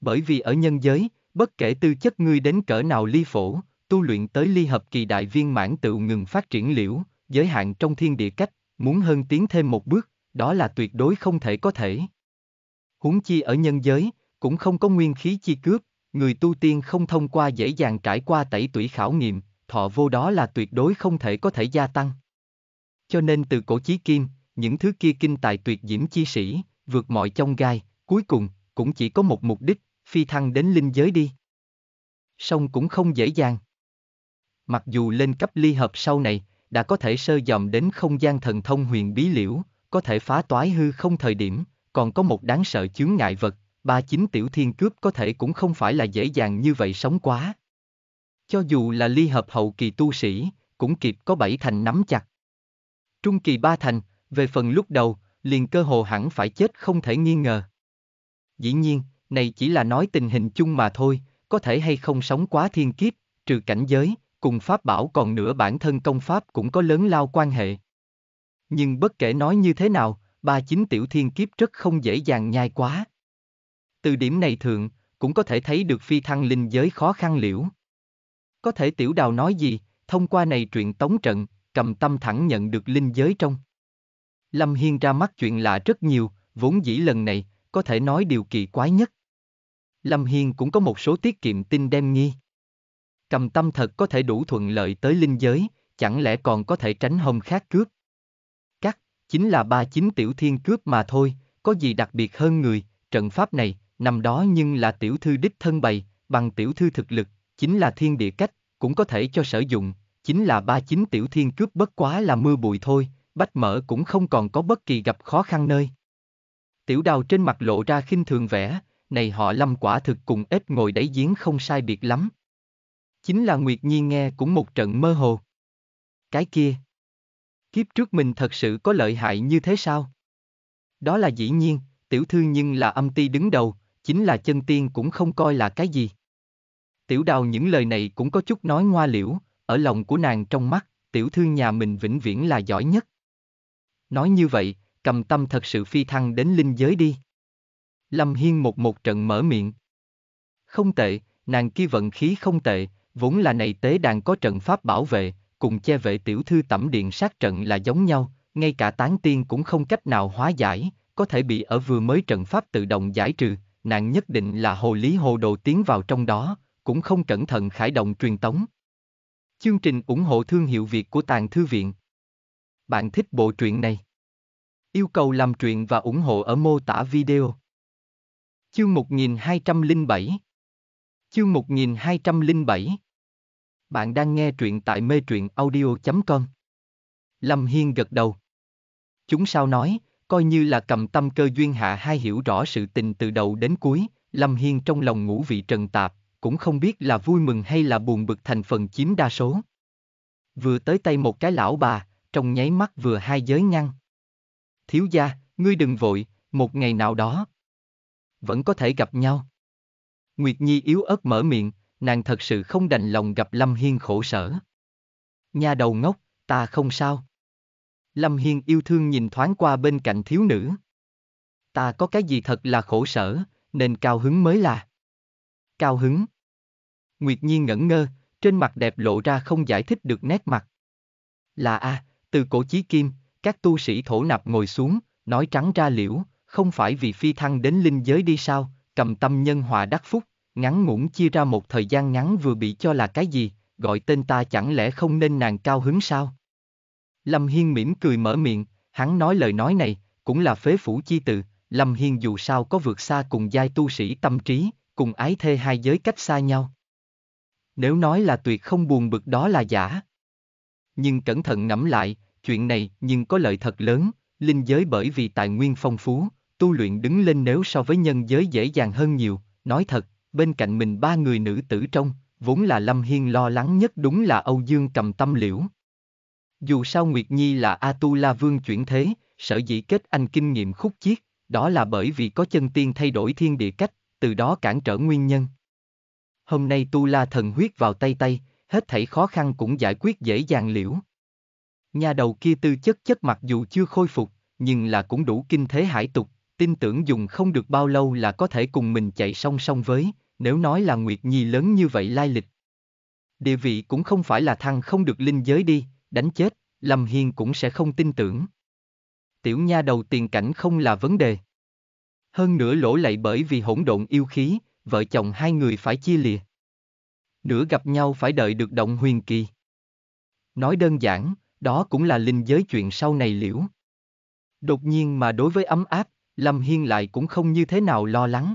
Bởi vì ở nhân giới, bất kể tư chất ngươi đến cỡ nào ly phổ, tu luyện tới ly hợp kỳ đại viên mãn tự ngừng phát triển liễu, giới hạn trong thiên địa cách, muốn hơn tiến thêm một bước, đó là tuyệt đối không thể có thể. Huống chi ở nhân giới, cũng không có nguyên khí chi cướp, người tu tiên không thông qua dễ dàng trải qua tẩy tủy khảo nghiệm, thọ vô đó là tuyệt đối không thể có thể gia tăng. Cho nên từ cổ chí kim, những thứ kia kinh tài tuyệt diễm chi sĩ, vượt mọi chông gai, cuối cùng, cũng chỉ có một mục đích, phi thăng đến linh giới đi. Song cũng không dễ dàng. Mặc dù lên cấp ly hợp sau này, đã có thể sơ dòm đến không gian thần thông huyền bí liễu, có thể phá toái hư không thời điểm, còn có một đáng sợ chướng ngại vật, ba chính tiểu thiên cướp có thể cũng không phải là dễ dàng như vậy sống quá. Cho dù là ly hợp hậu kỳ tu sĩ, cũng kịp có bảy thành nắm chặt. Trung kỳ ba thành, về phần lúc đầu, liền cơ hồ hẳn phải chết không thể nghi ngờ. Dĩ nhiên, này chỉ là nói tình hình chung mà thôi, có thể hay không sống quá thiên kiếp, trừ cảnh giới, cùng pháp bảo còn nữa bản thân công pháp cũng có lớn lao quan hệ. Nhưng bất kể nói như thế nào, ba chính tiểu thiên kiếp rất không dễ dàng nhai quá. Từ điểm này thượng, cũng có thể thấy được phi thăng linh giới khó khăn liễu. Có thể tiểu đào nói gì, thông qua này truyện tống trận, cầm tâm thẳng nhận được linh giới trong. Lâm Hiên ra mắt chuyện lạ rất nhiều, vốn dĩ lần này, có thể nói điều kỳ quái nhất. Lâm Hiên cũng có một số tiết kiệm tin đem nghi. Cầm tâm thật có thể đủ thuận lợi tới linh giới, chẳng lẽ còn có thể tránh hồng khác cướp. Cắt, chính là ba chín tiểu thiên cướp mà thôi, có gì đặc biệt hơn người, trận pháp này, năm đó nhưng là tiểu thư đích thân bày, bằng tiểu thư thực lực, chính là thiên địa cách, cũng có thể cho sử dụng, chính là ba chín tiểu thiên cướp bất quá là mưa bụi thôi, bách mở cũng không còn có bất kỳ gặp khó khăn nơi. Tiểu đào trên mặt lộ ra khinh thường vẻ, này họ lâm quả thực cùng ếch ngồi đáy giếng không sai biệt lắm. Chính là Nguyệt Nhi nghe cũng một trận mơ hồ. Cái kia. Kiếp trước mình thật sự có lợi hại như thế sao? Đó là dĩ nhiên, tiểu thư nhưng là âm ti đứng đầu, chính là chân tiên cũng không coi là cái gì. Tiểu đào những lời này cũng có chút nói ngoa liễu, ở lòng của nàng trong mắt, tiểu thư nhà mình vĩnh viễn là giỏi nhất. Nói như vậy, cầm tâm thật sự phi thăng đến linh giới đi. Lâm Hiên một một trận mở miệng. Không tệ, nàng kia vận khí không tệ, vốn là này tế đàn có trận pháp bảo vệ, cùng che vệ tiểu thư tẩm điện sát trận là giống nhau, ngay cả tán tiên cũng không cách nào hóa giải, có thể bị ở vừa mới trận pháp tự động giải trừ, nàng nhất định là hồ lý hồ đồ tiến vào trong đó, cũng không cẩn thận khải động truyền tống. Chương trình ủng hộ thương hiệu Việt của Tàng Thư Viện. Bạn thích bộ truyện này? Yêu cầu làm truyện và ủng hộ ở mô tả video. Chương 1207 Chương 1207 Bạn đang nghe truyện tại mê truyện audio.com Lâm Hiên gật đầu. Chúng sao nói, Coi như là cầm tâm cơ duyên hạ hai hiểu rõ sự tình từ đầu đến cuối, Lâm Hiên trong lòng ngũ vị trần tạp, cũng không biết là vui mừng hay là buồn bực thành phần chiếm đa số. Vừa tới tay một cái lão bà, trong nháy mắt vừa hai giới ngăn. Thiếu gia, ngươi đừng vội, một ngày nào đó. Vẫn có thể gặp nhau. Nguyệt Nhi yếu ớt mở miệng, nàng thật sự không đành lòng gặp Lâm Hiên khổ sở. Nhà đầu ngốc, ta không sao, Lâm Hiên yêu thương nhìn thoáng qua bên cạnh thiếu nữ. Ta có cái gì thật là khổ sở, nên cao hứng mới là. Cao hứng. Nguyệt Nhi ngẩn ngơ, trên mặt đẹp lộ ra không giải thích được nét mặt. Là a, à, từ cổ chí kim, các tu sĩ thổ nạp ngồi xuống, nói trắng ra liễu, không phải vì phi thăng đến linh giới đi sao, cầm tâm nhân hòa đắc phúc, ngắn ngủn chia ra một thời gian ngắn vừa bị cho là cái gì, gọi tên ta chẳng lẽ không nên nàng cao hứng sao? Lâm Hiên mỉm cười mở miệng, hắn nói lời nói này, cũng là phế phủ chi tự, Lâm Hiên dù sao có vượt xa cùng giai tu sĩ tâm trí, cùng ái thê hai giới cách xa nhau. Nếu nói là tuyệt không buồn bực đó là giả. Nhưng cẩn thận ngẫm lại, chuyện này nhưng có lợi thật lớn, linh giới bởi vì tài nguyên phong phú, tu luyện đứng lên nếu so với nhân giới dễ dàng hơn nhiều, nói thật, bên cạnh mình ba người nữ tử trong, vốn là Lâm Hiên lo lắng nhất đúng là Âu Dương cầm tâm liễu. Dù sao Nguyệt Nhi là Atula Vương chuyển thế, sở dĩ kết anh kinh nghiệm khúc chiết, đó là bởi vì có chân tiên thay đổi thiên địa cách, từ đó cản trở nguyên nhân. Hôm nay Tu La thần huyết vào tay tay, hết thảy khó khăn cũng giải quyết dễ dàng liễu. Nhà đầu kia tư chất chất mặc dù chưa khôi phục, nhưng là cũng đủ kinh thế hải tục, tin tưởng dùng không được bao lâu là có thể cùng mình chạy song song với, nếu nói là Nguyệt Nhi lớn như vậy lai lịch. Địa vị cũng không phải là thăng không được linh giới đi, đánh chết, Lâm Hiên cũng sẽ không tin tưởng. Tiểu nha đầu tiền cảnh không là vấn đề. Hơn nữa lỗ lạy bởi vì hỗn độn yêu khí, vợ chồng hai người phải chia lìa. Nửa gặp nhau phải đợi được động huyền kỳ. Nói đơn giản, đó cũng là linh giới chuyện sau này liễu. Đột nhiên mà đối với ấm áp, Lâm Hiên lại cũng không như thế nào lo lắng.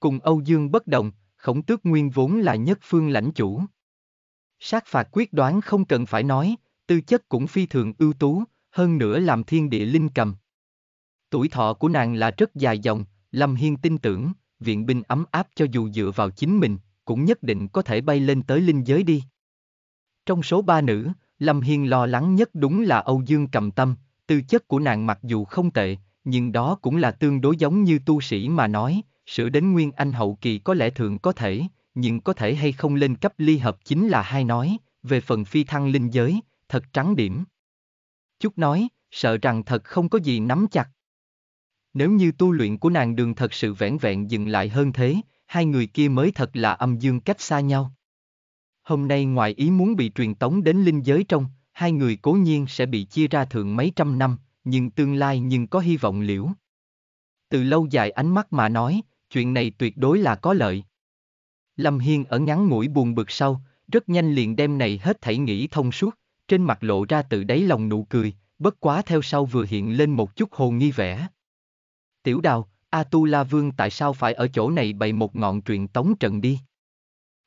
Cùng Âu Dương bất đồng, khổng tước nguyên vốn là nhất phương lãnh chủ. Sát phạt quyết đoán không cần phải nói, tư chất cũng phi thường ưu tú, hơn nữa làm thiên địa linh cầm. Tuổi thọ của nàng là rất dài dòng, Lâm Hiên tin tưởng, viện binh ấm áp cho dù dựa vào chính mình, cũng nhất định có thể bay lên tới linh giới đi. Trong số ba nữ, Lâm Hiên lo lắng nhất đúng là Âu Dương cầm tâm, tư chất của nàng mặc dù không tệ, nhưng đó cũng là tương đối giống như tu sĩ mà nói, sửa đến nguyên anh hậu kỳ có lẽ thường có thể, nhưng có thể hay không lên cấp ly hợp chính là hai nói, về phần phi thăng linh giới, thật trắng điểm. Chút nói, sợ rằng thật không có gì nắm chặt. Nếu như tu luyện của nàng đường thật sự vẻn vẹn dừng lại hơn thế, hai người kia mới thật là âm dương cách xa nhau. Hôm nay ngoài ý muốn bị truyền tống đến linh giới trong, hai người cố nhiên sẽ bị chia ra thượng mấy trăm năm, nhưng tương lai nhưng có hy vọng liễu. Từ lâu dài ánh mắt mà nói, chuyện này tuyệt đối là có lợi. Lâm Hiên ở ngắn ngủi buồn bực sau, rất nhanh liền đem này hết thảy nghĩ thông suốt, trên mặt lộ ra từ đáy lòng nụ cười, bất quá theo sau vừa hiện lên một chút hồ nghi vẻ. Tiểu đào, A Tu La Vương tại sao phải ở chỗ này bày một ngọn truyền tống trận đi?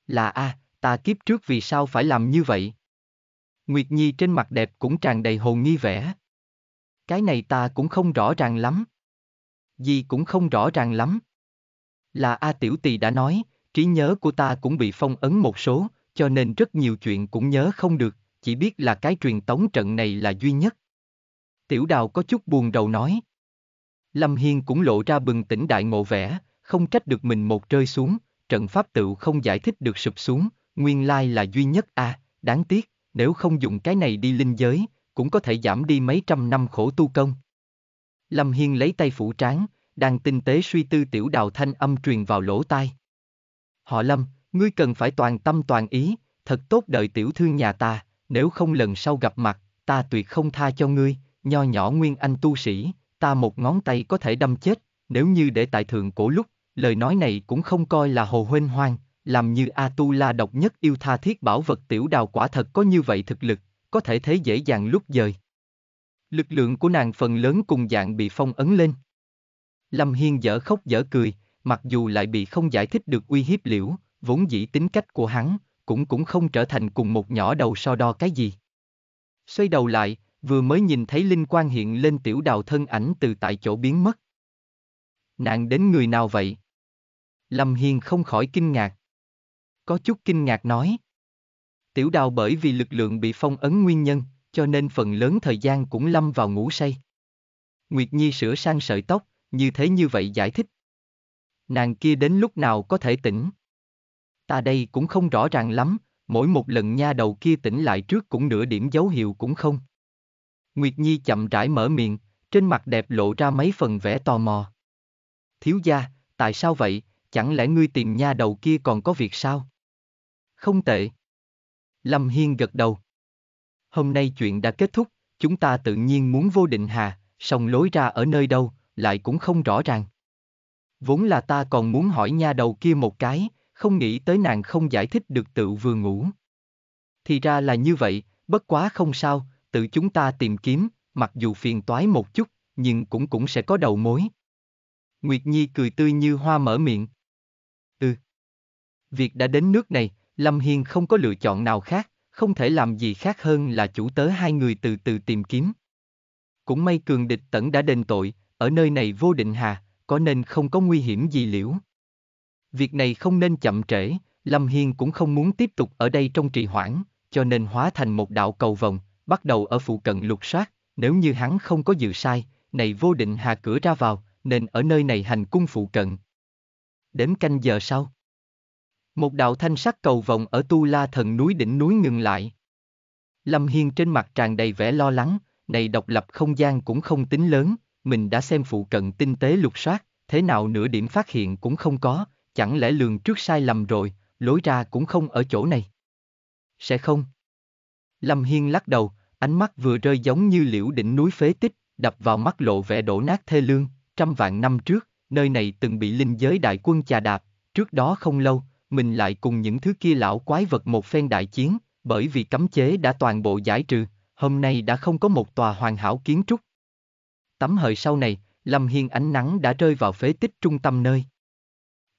Là A, ta kiếp trước vì sao phải làm như vậy? Nguyệt Nhi trên mặt đẹp cũng tràn đầy hồ nghi vẻ. Cái này ta cũng không rõ ràng lắm. Gì cũng không rõ ràng lắm. Là A Tiểu Tỳ đã nói, trí nhớ của ta cũng bị phong ấn một số, cho nên rất nhiều chuyện cũng nhớ không được, chỉ biết là cái truyền tống trận này là duy nhất. Tiểu đào có chút buồn đầu nói. Lâm Hiên cũng lộ ra bừng tỉnh đại ngộ vẻ, không trách được mình một rơi xuống, trận pháp tựu không giải thích được sụp xuống, nguyên lai là duy nhất a, à, đáng tiếc, nếu không dùng cái này đi linh giới, cũng có thể giảm đi mấy trăm năm khổ tu công. Lâm Hiên lấy tay phủ trán, đang tinh tế suy tư tiểu đào thanh âm truyền vào lỗ tai. Họ Lâm, ngươi cần phải toàn tâm toàn ý, thật tốt đợi tiểu thư nhà ta, nếu không lần sau gặp mặt, ta tuyệt không tha cho ngươi, nho nhỏ nguyên anh tu sĩ, ta một ngón tay có thể đâm chết, nếu như để tại thượng cổ lúc, lời nói này cũng không coi là hồ huynh hoang, làm như A Tu La độc nhất yêu tha thiết bảo vật tiểu đào quả thật có như vậy thực lực, có thể thế dễ dàng lúc dời. Lực lượng của nàng phần lớn cùng dạng bị phong ấn lên. Lâm Hiên dở khóc dở cười, mặc dù lại bị không giải thích được uy hiếp liễu, vốn dĩ tính cách của hắn, cũng cũng không trở thành cùng một nhỏ đầu so đo cái gì. Xoay đầu lại, vừa mới nhìn thấy linh quan hiện lên tiểu đào thân ảnh từ tại chỗ biến mất. nàng đến người nào vậy? Lâm Hiên không khỏi kinh ngạc. Có chút kinh ngạc nói. Tiểu đào bởi vì lực lượng bị phong ấn nguyên nhân, cho nên phần lớn thời gian cũng lâm vào ngủ say. Nguyệt Nhi sửa sang sợi tóc, như thế như vậy giải thích nàng kia đến lúc nào có thể tỉnh. Ta đây cũng không rõ ràng lắm, mỗi một lần nha đầu kia tỉnh lại trước cũng nửa điểm dấu hiệu cũng không. Nguyệt Nhi chậm rãi mở miệng, trên mặt đẹp lộ ra mấy phần vẻ tò mò. Thiếu gia, tại sao vậy, chẳng lẽ ngươi tìm nha đầu kia còn có việc sao? Không tệ. Lâm Hiên gật đầu. Hôm nay chuyện đã kết thúc, chúng ta tự nhiên muốn vô định hà, song lối ra ở nơi đâu, lại cũng không rõ ràng. Vốn là ta còn muốn hỏi nha đầu kia một cái, không nghĩ tới nàng không giải thích được tự vừa ngủ. Thì ra là như vậy, bất quá không sao, tự chúng ta tìm kiếm, mặc dù phiền toái một chút, nhưng cũng cũng sẽ có đầu mối. Nguyệt Nhi cười tươi như hoa mở miệng. Ừ. Việc đã đến nước này, Lâm Hiên không có lựa chọn nào khác, không thể làm gì khác hơn là chủ tớ hai người từ từ tìm kiếm. Cũng may cường địch tẩn đã đền tội, ở nơi này vô định hà, có nên không có nguy hiểm gì liễu. Việc này không nên chậm trễ, Lâm Hiên cũng không muốn tiếp tục ở đây trong trì hoãn, cho nên hóa thành một đạo cầu vòng, bắt đầu ở phụ cận lục soát, nếu như hắn không có dự sai, này vô định hạ cửa ra vào, nên ở nơi này hành cung phụ cận. Đến canh giờ sau. Một đạo thanh sắc cầu vòng ở Tu La thần núi đỉnh núi ngừng lại. Lâm Hiên trên mặt tràn đầy vẻ lo lắng, này độc lập không gian cũng không tính lớn, mình đã xem phụ cận tinh tế lục soát, thế nào nửa điểm phát hiện cũng không có, chẳng lẽ lường trước sai lầm rồi, lối ra cũng không ở chỗ này. Sẽ không. Lâm Hiên lắc đầu, ánh mắt vừa rơi giống như liễu đỉnh núi phế tích, đập vào mắt lộ vẻ đổ nát thê lương, trăm vạn năm trước, nơi này từng bị linh giới đại quân chà đạp, trước đó không lâu, mình lại cùng những thứ kia lão quái vật một phen đại chiến, bởi vì cấm chế đã toàn bộ giải trừ, hôm nay đã không có một tòa hoàn hảo kiến trúc, tắm hời sau này, Lâm Hiên ánh nắng đã rơi vào phế tích trung tâm nơi.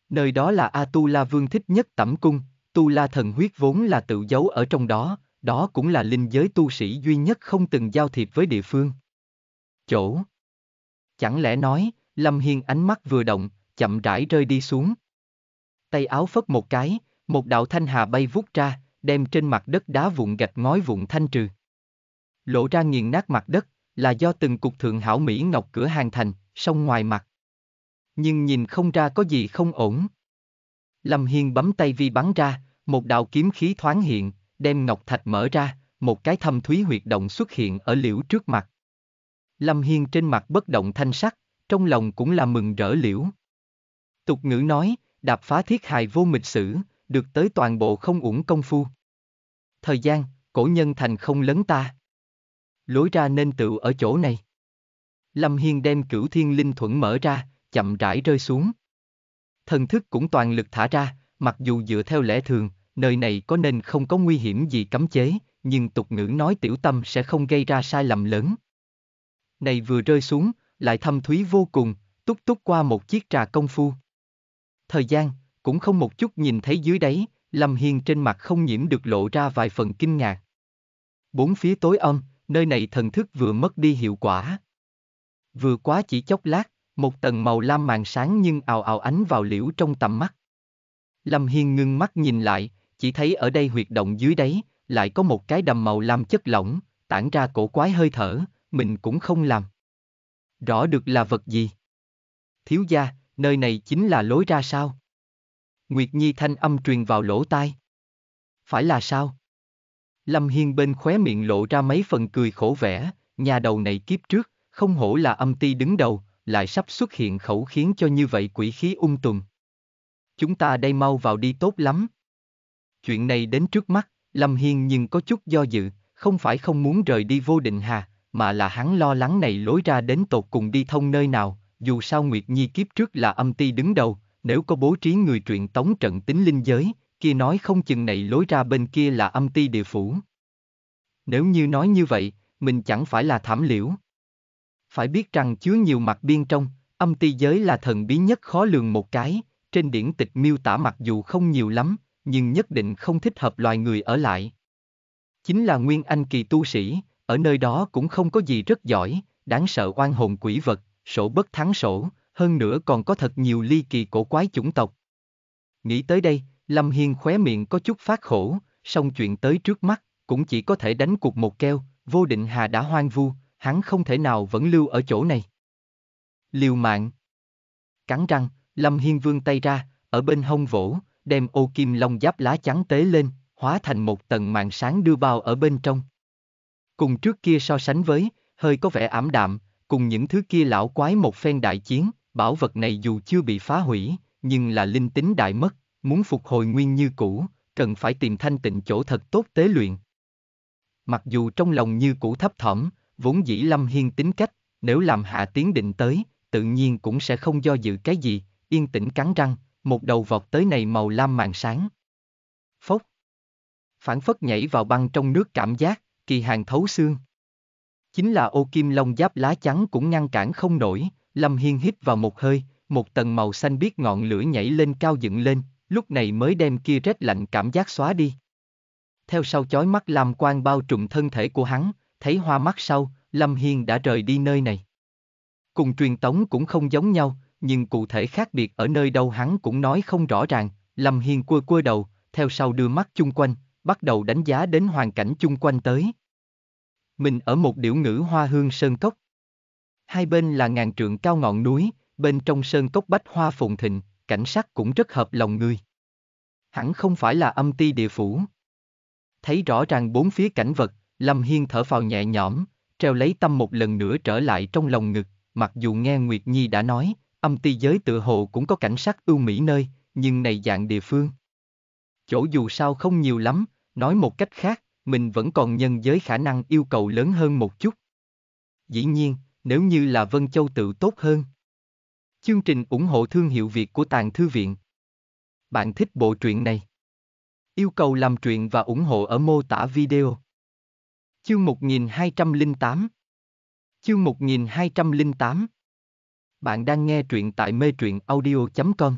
Nơi đó là a tu la Vương thích nhất tẩm cung, Tu La thần huyết vốn là tự giấu ở trong đó, đó cũng là linh giới tu sĩ duy nhất không từng giao thiệp với địa phương. Chỗ. Chẳng lẽ nói, Lâm Hiên ánh mắt vừa động, chậm rãi rơi đi xuống. Tay áo phất một cái, một đạo thanh hà bay vút ra, đem trên mặt đất đá vụn gạch ngói vụn thanh trừ. Lộ ra nghiền nát mặt đất, là do từng cục thượng hảo Mỹ Ngọc cửa hàng thành, sông ngoài mặt. Nhưng nhìn không ra có gì không ổn. Lâm Hiên bấm tay vi bắn ra, một đạo kiếm khí thoáng hiện, đem ngọc thạch mở ra, một cái thâm thúy huyệt động xuất hiện ở liễu trước mặt. Lâm Hiên trên mặt bất động thanh sắc, trong lòng cũng là mừng rỡ liễu. Tục ngữ nói, đạp phá thiết hài vô mịch sử, được tới toàn bộ không uổng công phu. Thời gian, cổ nhân thành không lấn ta lối ra nên tự ở chỗ này. Lâm Hiên đem cửu thiên linh thuẫn mở ra, chậm rãi rơi xuống. Thần thức cũng toàn lực thả ra, mặc dù dựa theo lẽ thường, nơi này có nên không có nguy hiểm gì cấm chế, nhưng tục ngữ nói tiểu tâm sẽ không gây ra sai lầm lớn. Này vừa rơi xuống, lại thâm thúy vô cùng, túc túc qua một chiếc trà công phu. Thời gian, cũng không một chút nhìn thấy dưới đáy, Lâm Hiên trên mặt không nhiễm được lộ ra vài phần kinh ngạc. Bốn phía tối âm, nơi này thần thức vừa mất đi hiệu quả. Vừa quá chỉ chốc lát, một tầng màu lam màn sáng nhưng ào ào ánh vào liễu trong tầm mắt. Lâm Hiên ngưng mắt nhìn lại, chỉ thấy ở đây huyệt động dưới đấy, lại có một cái đầm màu lam chất lỏng, tản ra cổ quái hơi thở, mình cũng không làm. Rõ được là vật gì? Thiếu gia, nơi này chính là lối ra sao? Nguyệt Nhi thanh âm truyền vào lỗ tai. Phải là sao? Lâm Hiên bên khóe miệng lộ ra mấy phần cười khổ vẻ, nhà đầu này kiếp trước, không hổ là âm ti đứng đầu, lại sắp xuất hiện khẩu khiến cho như vậy quỷ khí ung tùm. Chúng ta đây mau vào đi tốt lắm. Chuyện này đến trước mắt, Lâm Hiên nhưng có chút do dự, không phải không muốn rời đi vô định hà, mà là hắn lo lắng này lối ra đến tột cùng đi thông nơi nào, dù sao Nguyệt Nhi kiếp trước là âm ti đứng đầu, nếu có bố trí người truyện tống trận tính linh giới, kia nói không chừng này lối ra bên kia là âm ti địa phủ. Nếu như nói như vậy, mình chẳng phải là thảm liễu. Phải biết rằng chứa nhiều mặt biên trong, âm ti giới là thần bí nhất khó lường một cái, trên điển tịch miêu tả mặc dù không nhiều lắm, nhưng nhất định không thích hợp loài người ở lại. Chính là nguyên anh kỳ tu sĩ, ở nơi đó cũng không có gì rất giỏi, đáng sợ oan hồn quỷ vật, sổ bất thắng sổ, hơn nữa còn có thật nhiều ly kỳ cổ quái chủng tộc. Nghĩ tới đây, Lâm Hiên khóe miệng có chút phát khổ, song chuyện tới trước mắt, cũng chỉ có thể đánh cuộc một keo, vô định hà đã hoang vu, hắn không thể nào vẫn lưu ở chỗ này. Liều mạng. Cắn răng, Lâm Hiên vương tay ra, ở bên hông vỗ, đem ô kim long giáp lá trắng tế lên, hóa thành một tầng màn sáng đưa vào ở bên trong. Cùng trước kia so sánh với, hơi có vẻ ảm đạm, cùng những thứ kia lão quái một phen đại chiến, bảo vật này dù chưa bị phá hủy, nhưng là linh tính đại mất, Muốn phục hồi nguyên như cũ, cần phải tìm thanh tịnh chỗ thật tốt tế luyện. Mặc dù trong lòng như cũ thấp thỏm, vốn dĩ Lâm Hiên tính cách, nếu làm hạ tiến định tới, tự nhiên cũng sẽ không do dự cái gì, yên tĩnh cắn răng, một đầu vọt tới này màu lam màn sáng. Phốc. Phản phất nhảy vào băng trong nước cảm giác, kỳ hàng thấu xương. Chính là ô kim long giáp lá trắng cũng ngăn cản không nổi, Lâm Hiên hít vào một hơi, một tầng màu xanh biết ngọn lửa nhảy lên cao dựng lên, lúc này mới đem kia rét lạnh cảm giác xóa đi. Theo sau chói mắt làm quang bao trùm thân thể của hắn, thấy hoa mắt sau, Lâm Hiên đã rời đi nơi này. Cùng truyền tống cũng không giống nhau, nhưng cụ thể khác biệt ở nơi đâu hắn cũng nói không rõ ràng, Lâm Hiên cua cua đầu, theo sau đưa mắt chung quanh, bắt đầu đánh giá đến hoàn cảnh chung quanh tới. Mình ở một điểu ngữ hoa hương sơn cốc. Hai bên là ngàn trượng cao ngọn núi, bên trong sơn cốc bách hoa phồn thịnh, cảnh sát cũng rất hợp lòng người. Hẳn không phải là âm ti địa phủ. Thấy rõ ràng bốn phía cảnh vật, Lâm Hiên thở phào nhẹ nhõm, treo lấy tâm một lần nữa trở lại trong lòng ngực, mặc dù nghe Nguyệt Nhi đã nói, âm ti giới tự hộ cũng có cảnh sát ưu mỹ nơi, nhưng này dạng địa phương. Chỗ dù sao không nhiều lắm, nói một cách khác, mình vẫn còn nhân giới khả năng yêu cầu lớn hơn một chút. Dĩ nhiên, nếu như là Vân Châu tự tốt hơn. Chương trình ủng hộ thương hiệu Việt của Tàng Thư Viện. Bạn thích bộ truyện này? Yêu cầu làm truyện và ủng hộ ở mô tả video. Chương 1208 Chương 1208 Bạn đang nghe truyện tại mê truyện audio.com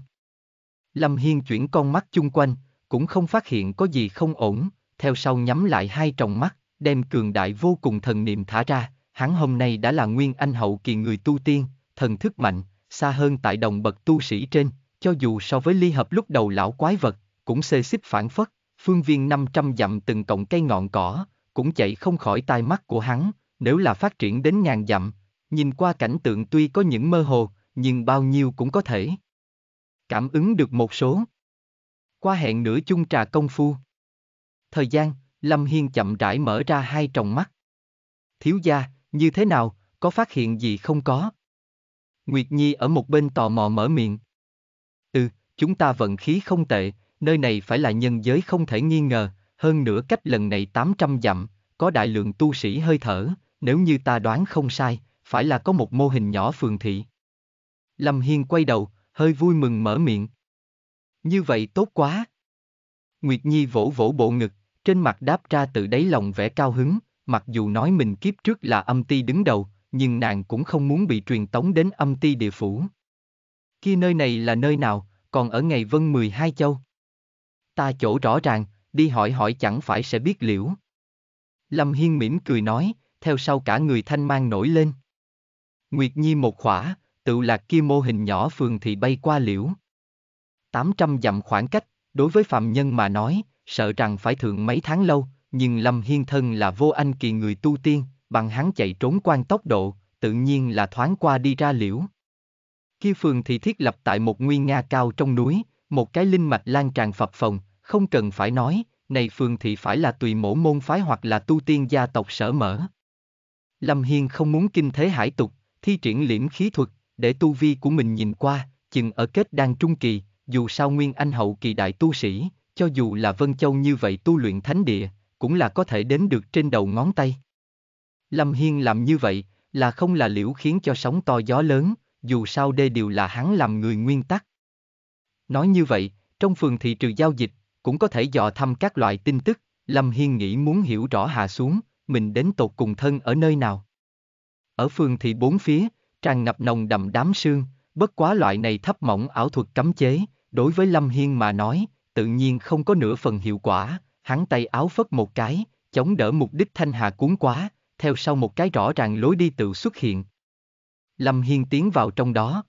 Lâm Hiên chuyển con mắt chung quanh, cũng không phát hiện có gì không ổn, theo sau nhắm lại hai tròng mắt, đem cường đại vô cùng thần niệm thả ra, hắn hôm nay đã là nguyên anh hậu kỳ người tu tiên, thần thức mạnh, xa hơn tại đồng bậc tu sĩ trên, cho dù so với ly hợp lúc đầu lão quái vật, cũng xê xích phản phất, phương viên 500 dặm từng cọng cây ngọn cỏ, cũng chạy không khỏi tai mắt của hắn, nếu là phát triển đến ngàn dặm, nhìn qua cảnh tượng tuy có những mơ hồ, nhưng bao nhiêu cũng có thể. Cảm ứng được một số. Qua hẹn nửa chung trà công phu. Thời gian, Lâm Hiên chậm rãi mở ra hai tròng mắt. Thiếu gia, như thế nào, có phát hiện gì không có? Nguyệt Nhi ở một bên tò mò mở miệng. Ừ, chúng ta vận khí không tệ, nơi này phải là nhân giới không thể nghi ngờ, hơn nữa cách lần này 800 dặm, có đại lượng tu sĩ hơi thở, nếu như ta đoán không sai, phải là có một mô hình nhỏ phường thị. Lâm Hiên quay đầu, hơi vui mừng mở miệng. Như vậy tốt quá. Nguyệt Nhi vỗ vỗ bộ ngực, trên mặt đáp ra từ đáy lòng vẻ cao hứng, mặc dù nói mình kiếp trước là âm ti đứng đầu, nhưng nàng cũng không muốn bị truyền tống đến âm ti địa phủ. Khi nơi này là nơi nào, còn ở ngày vân 12 châu. Ta chỗ rõ ràng, đi hỏi hỏi chẳng phải sẽ biết liễu. Lâm Hiên mỉm cười nói, theo sau cả người thanh mang nổi lên. Nguyệt Nhi một khỏa, tự lạc kia mô hình nhỏ phường thì bay qua liễu. 800 dặm khoảng cách, đối với phạm nhân mà nói, sợ rằng phải thượng mấy tháng lâu, nhưng Lâm Hiên thân là vô anh kỳ người tu tiên, bằng hắn chạy trốn quan tốc độ, tự nhiên là thoáng qua đi ra liễu. Kia phường thì thiết lập tại một nguyên nga cao trong núi, một cái linh mạch lan tràn phập phồng, không cần phải nói, này phường thị phải là tùy mổ môn phái hoặc là tu tiên gia tộc sở mở. Lâm Hiên không muốn kinh thế hải tục, thi triển liễm khí thuật, để tu vi của mình nhìn qua, chừng ở kết đang trung kỳ, dù sao nguyên anh hậu kỳ đại tu sĩ, cho dù là Vân Châu như vậy tu luyện thánh địa, cũng là có thể đến được trên đầu ngón tay. Lâm Hiên làm như vậy, là không là liễu khiến cho sóng to gió lớn, dù sao đây đều là hắn làm người nguyên tắc. Nói như vậy, trong phường thị trừ giao dịch, cũng có thể dò thăm các loại tin tức, Lâm Hiên nghĩ muốn hiểu rõ hạ xuống, mình đến tột cùng thân ở nơi nào. Ở phường thị bốn phía, tràn ngập nồng đầm đám sương, bất quá loại này thấp mỏng ảo thuật cấm chế, đối với Lâm Hiên mà nói, tự nhiên không có nửa phần hiệu quả, hắn tay áo phất một cái, chống đỡ mục đích thanh hà cuốn quá, theo sau một cái rõ ràng lối đi tự xuất hiện. Lâm Hiên tiến vào trong đó.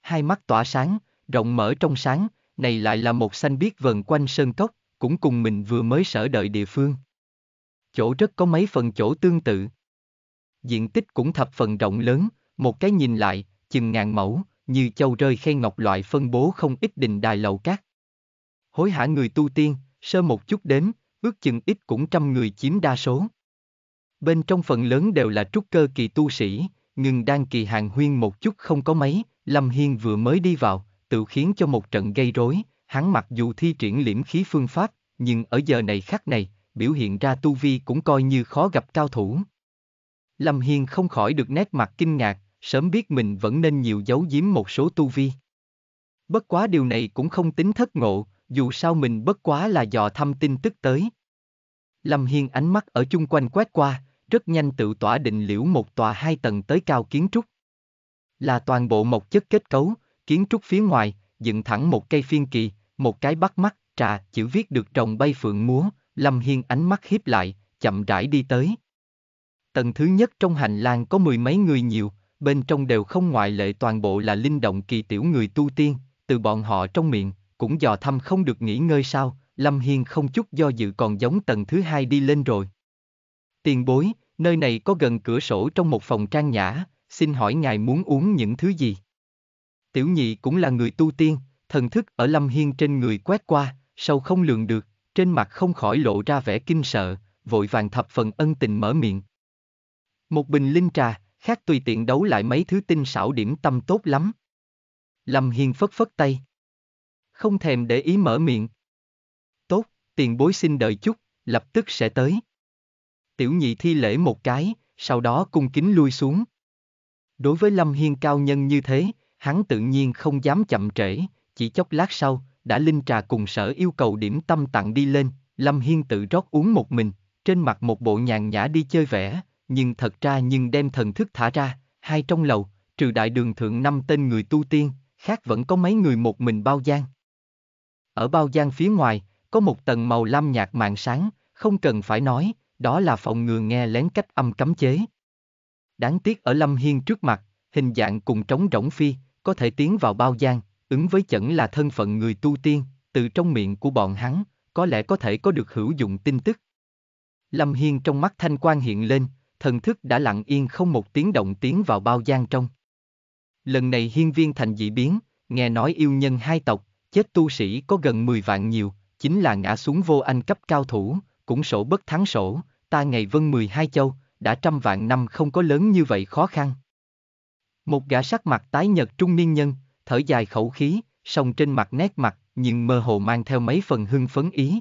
Hai mắt tỏa sáng, rộng mở trong sáng, này lại là một xanh biếc vần quanh sơn cốc, cũng cùng mình vừa mới sở đợi địa phương. Chỗ rất có mấy phần chỗ tương tự. Diện tích cũng thập phần rộng lớn, một cái nhìn lại, chừng ngàn mẫu, như châu rơi khen ngọc loại phân bố không ít đình đài lầu cát. Hối hả người tu tiên, sơ một chút đến, ước chừng ít cũng trăm người chiếm đa số. Bên trong phần lớn đều là trúc cơ kỳ tu sĩ, nhưng đang kỳ hàng huyên một chút không có mấy, Lâm Hiên vừa mới đi vào, tự khiến cho một trận gây rối, hắn mặc dù thi triển liễm khí phương pháp, nhưng ở giờ này khắc này, biểu hiện ra tu vi cũng coi như khó gặp cao thủ. Lâm Hiên không khỏi được nét mặt kinh ngạc, sớm biết mình vẫn nên nhiều giấu giếm một số tu vi. Bất quá điều này cũng không tính thất ngộ, dù sao mình bất quá là dò thăm tin tức tới. Lâm Hiên ánh mắt ở chung quanh quét qua, rất nhanh tự tỏa định liễu một tòa hai tầng tới cao kiến trúc. Là toàn bộ một chất kết cấu, kiến trúc phía ngoài, dựng thẳng một cây phiên kỳ, một cái bắt mắt, trà, chữ viết được trồng bay phượng múa, Lâm Hiên ánh mắt hiếp lại, chậm rãi đi tới. Tầng thứ nhất trong hành lang có mười mấy người nhiều, bên trong đều không ngoại lệ toàn bộ là linh động kỳ tiểu người tu tiên, từ bọn họ trong miệng, cũng dò thăm không được nghỉ ngơi sao, Lâm Hiên không chút do dự còn giống tầng thứ hai đi lên rồi. Tiền bối, nơi này có gần cửa sổ trong một phòng trang nhã, xin hỏi ngài muốn uống những thứ gì? Tiểu nhị cũng là người tu tiên, thần thức ở lâm hiên trên người quét qua, sâu không lường được, trên mặt không khỏi lộ ra vẻ kinh sợ, vội vàng thập phần ân tình mở miệng. Một bình linh trà, khác tùy tiện đấu lại mấy thứ tinh xảo điểm tâm tốt lắm. Lâm Hiên phất phất tay. Không thèm để ý mở miệng. Tốt, tiền bối xin đợi chút, lập tức sẽ tới. Tiểu nhị thi lễ một cái, sau đó cung kính lui xuống. Đối với Lâm Hiên cao nhân như thế, hắn tự nhiên không dám chậm trễ, chỉ chốc lát sau, đã linh trà cùng sở yêu cầu điểm tâm tặng đi lên, Lâm Hiên tự rót uống một mình, trên mặt một bộ nhàn nhã đi chơi vẻ, nhưng thật ra nhưng đem thần thức thả ra, hai trong lầu, trừ đại đường thượng năm tên người tu tiên, khác vẫn có mấy người một mình bao gian. Ở bao gian phía ngoài, có một tầng màu lam nhạt mạng sáng, không cần phải nói, đó là phòng ngừa nghe lén cách âm cấm chế. Đáng tiếc ở Lâm Hiên trước mặt, hình dạng cùng trống rỗng phi, có thể tiến vào bao gian, ứng với chẩn là thân phận người tu tiên, từ trong miệng của bọn hắn, có lẽ có thể có được hữu dụng tin tức. Lâm Hiên trong mắt thanh quan hiện lên, thần thức đã lặng yên không một tiếng động tiến vào bao gian trong. Lần này hiên viên thành dị biến, nghe nói yêu nhân hai tộc, chết tu sĩ có gần 10 vạn nhiều, chính là ngã xuống vô anh cấp cao thủ, cũng sổ bất thắng sổ, ta ngày vân 12 châu, đã trăm vạn năm không có lớn như vậy khó khăn. Một gã sắc mặt tái nhật trung niên nhân, thở dài khẩu khí, song trên mặt nét mặt, nhưng mơ hồ mang theo mấy phần hưng phấn ý.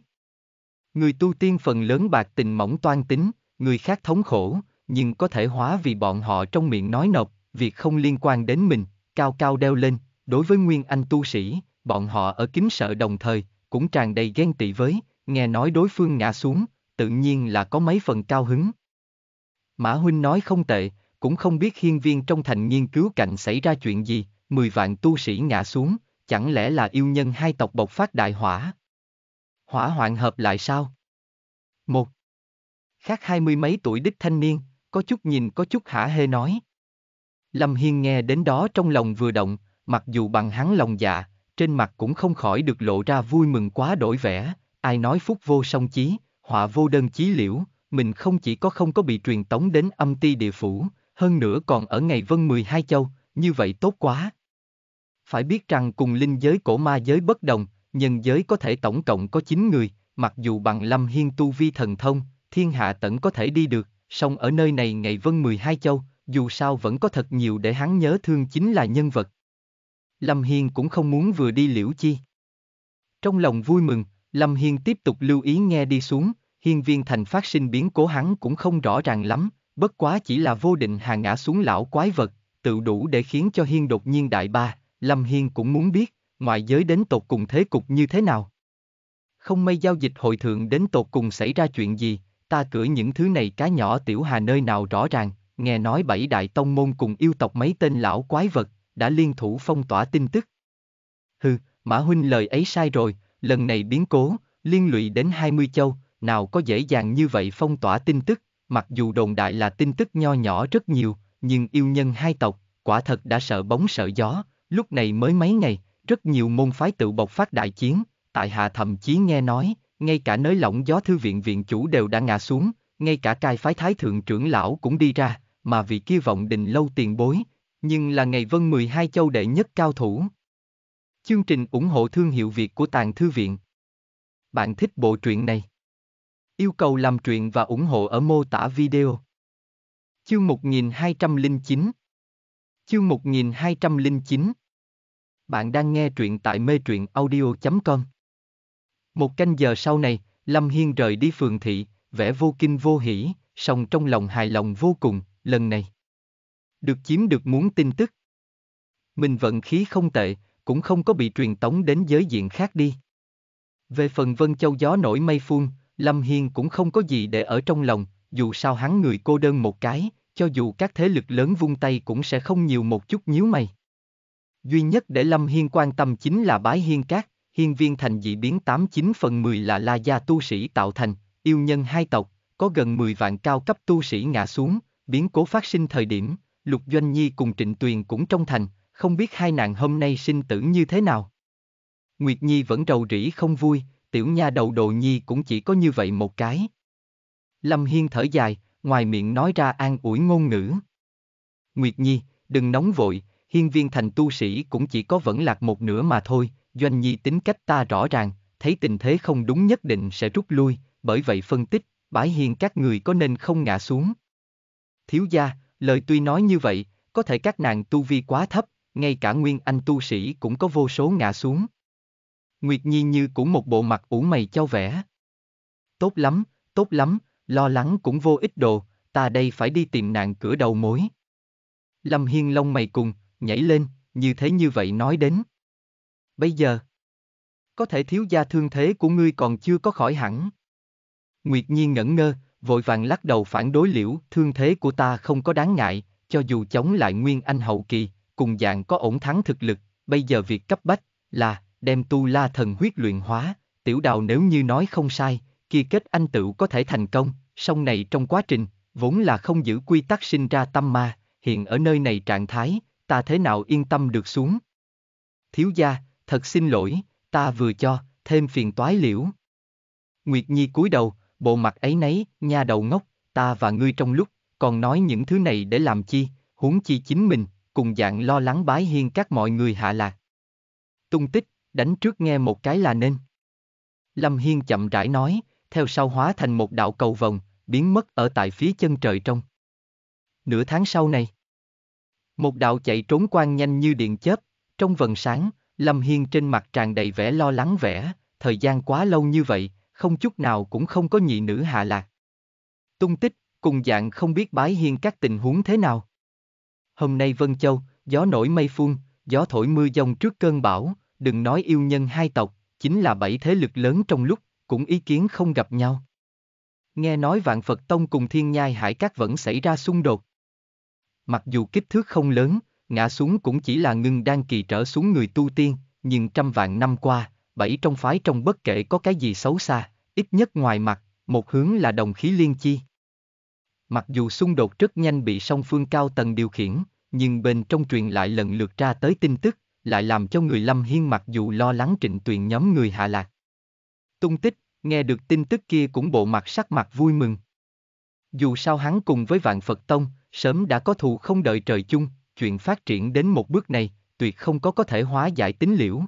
Người tu tiên phần lớn bạc tình mỏng toan tính, người khác thống khổ, nhưng có thể hóa vì bọn họ trong miệng nói nộp, việc không liên quan đến mình, cao cao đeo lên, đối với nguyên anh tu sĩ, bọn họ ở kính sợ đồng thời, cũng tràn đầy ghen tị với, nghe nói đối phương ngã xuống, tự nhiên là có mấy phần cao hứng. Mã Huynh nói không tệ, cũng không biết hiên viên trong thành nghiên cứu cạnh xảy ra chuyện gì, mười vạn tu sĩ ngã xuống, chẳng lẽ là yêu nhân hai tộc bộc phát đại hỏa? Hỏa hoạn hợp lại sao? Một Khác hai mươi mấy tuổi đích thanh niên, có chút nhìn có chút hả hê nói. Lâm Hiên nghe đến đó trong lòng vừa động, mặc dù bằng hắn lòng dạ, trên mặt cũng không khỏi được lộ ra vui mừng quá đổi vẻ, Ai nói phúc vô song chí, họa vô đơn chí liễu, mình không chỉ có không có bị truyền tống đến âm ti địa phủ, hơn nữa còn ở ngày vân 12 châu, như vậy tốt quá. Phải biết rằng cùng linh giới cổ ma giới bất đồng, nhân giới có thể tổng cộng có 9 người, mặc dù bằng lâm hiên tu vi thần thông, thiên hạ tận có thể đi được, song ở nơi này ngày vân 12 châu, dù sao vẫn có thật nhiều để hắn nhớ thương chính là nhân vật. Lâm Hiên cũng không muốn vừa đi liễu chi. Trong lòng vui mừng, Lâm Hiên tiếp tục lưu ý nghe đi xuống, hiên viên thành phát sinh biến cố hắn cũng không rõ ràng lắm, bất quá chỉ là vô định hà ngã xuống lão quái vật, tự đủ để khiến cho hiên đột nhiên đại ba, Lâm Hiên cũng muốn biết, ngoại giới đến tột cùng thế cục như thế nào. Không may giao dịch hội thượng đến tột cùng xảy ra chuyện gì, ta cưỡi những thứ này cá nhỏ tiểu hà nơi nào rõ ràng, nghe nói bảy đại tông môn cùng yêu tộc mấy tên lão quái vật, đã liên thủ phong tỏa tin tức. Hừ, Mã Huynh lời ấy sai rồi, lần này biến cố, liên lụy đến 20 châu, nào có dễ dàng như vậy phong tỏa tin tức, mặc dù đồn đại là tin tức nho nhỏ rất nhiều, nhưng yêu nhân hai tộc, quả thật đã sợ bóng sợ gió, lúc này mới mấy ngày, rất nhiều môn phái tự bộc phát đại chiến, tại hạ thậm chí nghe nói, ngay cả nới lỏng gió thư viện viện chủ đều đã ngã xuống, ngay cả cai phái thái thượng trưởng lão cũng đi ra, mà vị kia vọng đình lâu tiền bối, nhưng là ngày vân 12 châu đệ nhất cao thủ, Chương trình ủng hộ thương hiệu Việt của Tàng Thư Viện. Bạn thích bộ truyện này? Yêu cầu làm truyện và ủng hộ ở mô tả video. Chương 1209 Chương 1209 Bạn đang nghe truyện tại mê truyện audio.com Một canh giờ sau này, Lâm Hiên rời đi phường thị, vẻ vô kinh vô hỉ, song trong lòng hài lòng vô cùng, lần này. Được chiếm được muốn tin tức. Mình vận khí không tệ, cũng không có bị truyền tống đến giới diện khác đi. Về phần Vân Châu gió nổi mây phun, Lâm Hiên cũng không có gì để ở trong lòng, dù sao hắn người cô đơn một cái, cho dù các thế lực lớn vung tay cũng sẽ không nhiều một chút nhíu mày. Duy nhất để Lâm Hiên quan tâm chính là bái hiên cát, hiên viên thành dị biến 89 phần 10 là la gia tu sĩ tạo thành, yêu nhân hai tộc, có gần 10 vạn cao cấp tu sĩ ngã xuống, biến cố phát sinh thời điểm, Lục Doanh Nhi cùng Trịnh Tuyền cũng trong thành, không biết hai nàng hôm nay sinh tử như thế nào. Nguyệt Nhi vẫn rầu rĩ không vui, tiểu nha đầu đồ nhi cũng chỉ có như vậy một cái. Lâm Hiên thở dài, ngoài miệng nói ra an ủi ngôn ngữ. Nguyệt Nhi, đừng nóng vội, hiên viên thành tu sĩ cũng chỉ có vẫn lạc một nửa mà thôi, Doanh Nhi tính cách ta rõ ràng, thấy tình thế không đúng nhất định sẽ rút lui, bởi vậy phân tích, bãi Hiên các người có nên không ngã xuống. Thiếu gia, lời tuy nói như vậy, có thể các nàng tu vi quá thấp, ngay cả nguyên anh tu sĩ cũng có vô số ngã xuống. Nguyệt Nhi như cũng một bộ mặt ủ mày châu vẻ. Tốt lắm, tốt lắm, lo lắng cũng vô ích đồ, ta đây phải đi tìm nạn cửa đầu mối. Lâm Hiên Long mày cùng, nhảy lên, như thế như vậy nói đến. Bây giờ, có thể thiếu gia thương thế của ngươi còn chưa có khỏi hẳn. Nguyệt Nhi ngẩn ngơ, vội vàng lắc đầu phản đối liễu, thương thế của ta không có đáng ngại, cho dù chống lại nguyên anh hậu kỳ, cùng dạng có ổn thắng thực lực, bây giờ việc cấp bách là đem tu la thần huyết luyện hóa, tiểu đào nếu như nói không sai, kia kết anh tựu có thể thành công, song này trong quá trình, vốn là không giữ quy tắc sinh ra tâm ma, hiện ở nơi này trạng thái, ta thế nào yên tâm được xuống. Thiếu gia, thật xin lỗi, ta vừa cho, thêm phiền toái liễu. Nguyệt Nhi cúi đầu, bộ mặt ấy nấy, nha đầu ngốc, ta và ngươi trong lúc, còn nói những thứ này để làm chi, huống chi chính mình, cùng dạng lo lắng bái hiên các mọi người hạ lạc. Tung tích, đánh trước nghe một cái là nên. Lâm Hiên chậm rãi nói, theo sau hóa thành một đạo cầu vòng, biến mất ở tại phía chân trời trong. Nửa tháng sau này, một đạo chạy trốn quan nhanh như điện chớp, trong vần sáng, Lâm Hiên trên mặt tràn đầy vẻ lo lắng vẻ, thời gian quá lâu như vậy, không chút nào cũng không có nhị nữ hạ lạc. Tung tích, cùng dạng không biết bái hiên các tình huống thế nào. Hôm nay Vân Châu, gió nổi mây phun, gió thổi mưa dông trước cơn bão, đừng nói yêu nhân hai tộc, chính là bảy thế lực lớn trong lúc, cũng ý kiến không gặp nhau. Nghe nói Vạn Phật Tông cùng Thiên Nhai Hải Các vẫn xảy ra xung đột. Mặc dù kích thước không lớn, ngã xuống cũng chỉ là ngưng đang kỳ trở xuống người tu tiên, nhưng trăm vạn năm qua, bảy trong phái trong bất kể có cái gì xấu xa, ít nhất ngoài mặt, một hướng là đồng khí liên chi. Mặc dù xung đột rất nhanh bị song phương cao tầng điều khiển, nhưng bên trong truyền lại lần lượt ra tới tin tức, lại làm cho người Lâm Hiên mặc dù lo lắng trịnh tuyền nhóm người hạ lạc. Tung tích, nghe được tin tức kia cũng bộ mặt sắc mặt vui mừng. Dù sao hắn cùng với Vạn Phật Tông, sớm đã có thù không đợi trời chung, chuyện phát triển đến một bước này, tuyệt không có có thể hóa giải tính liễu.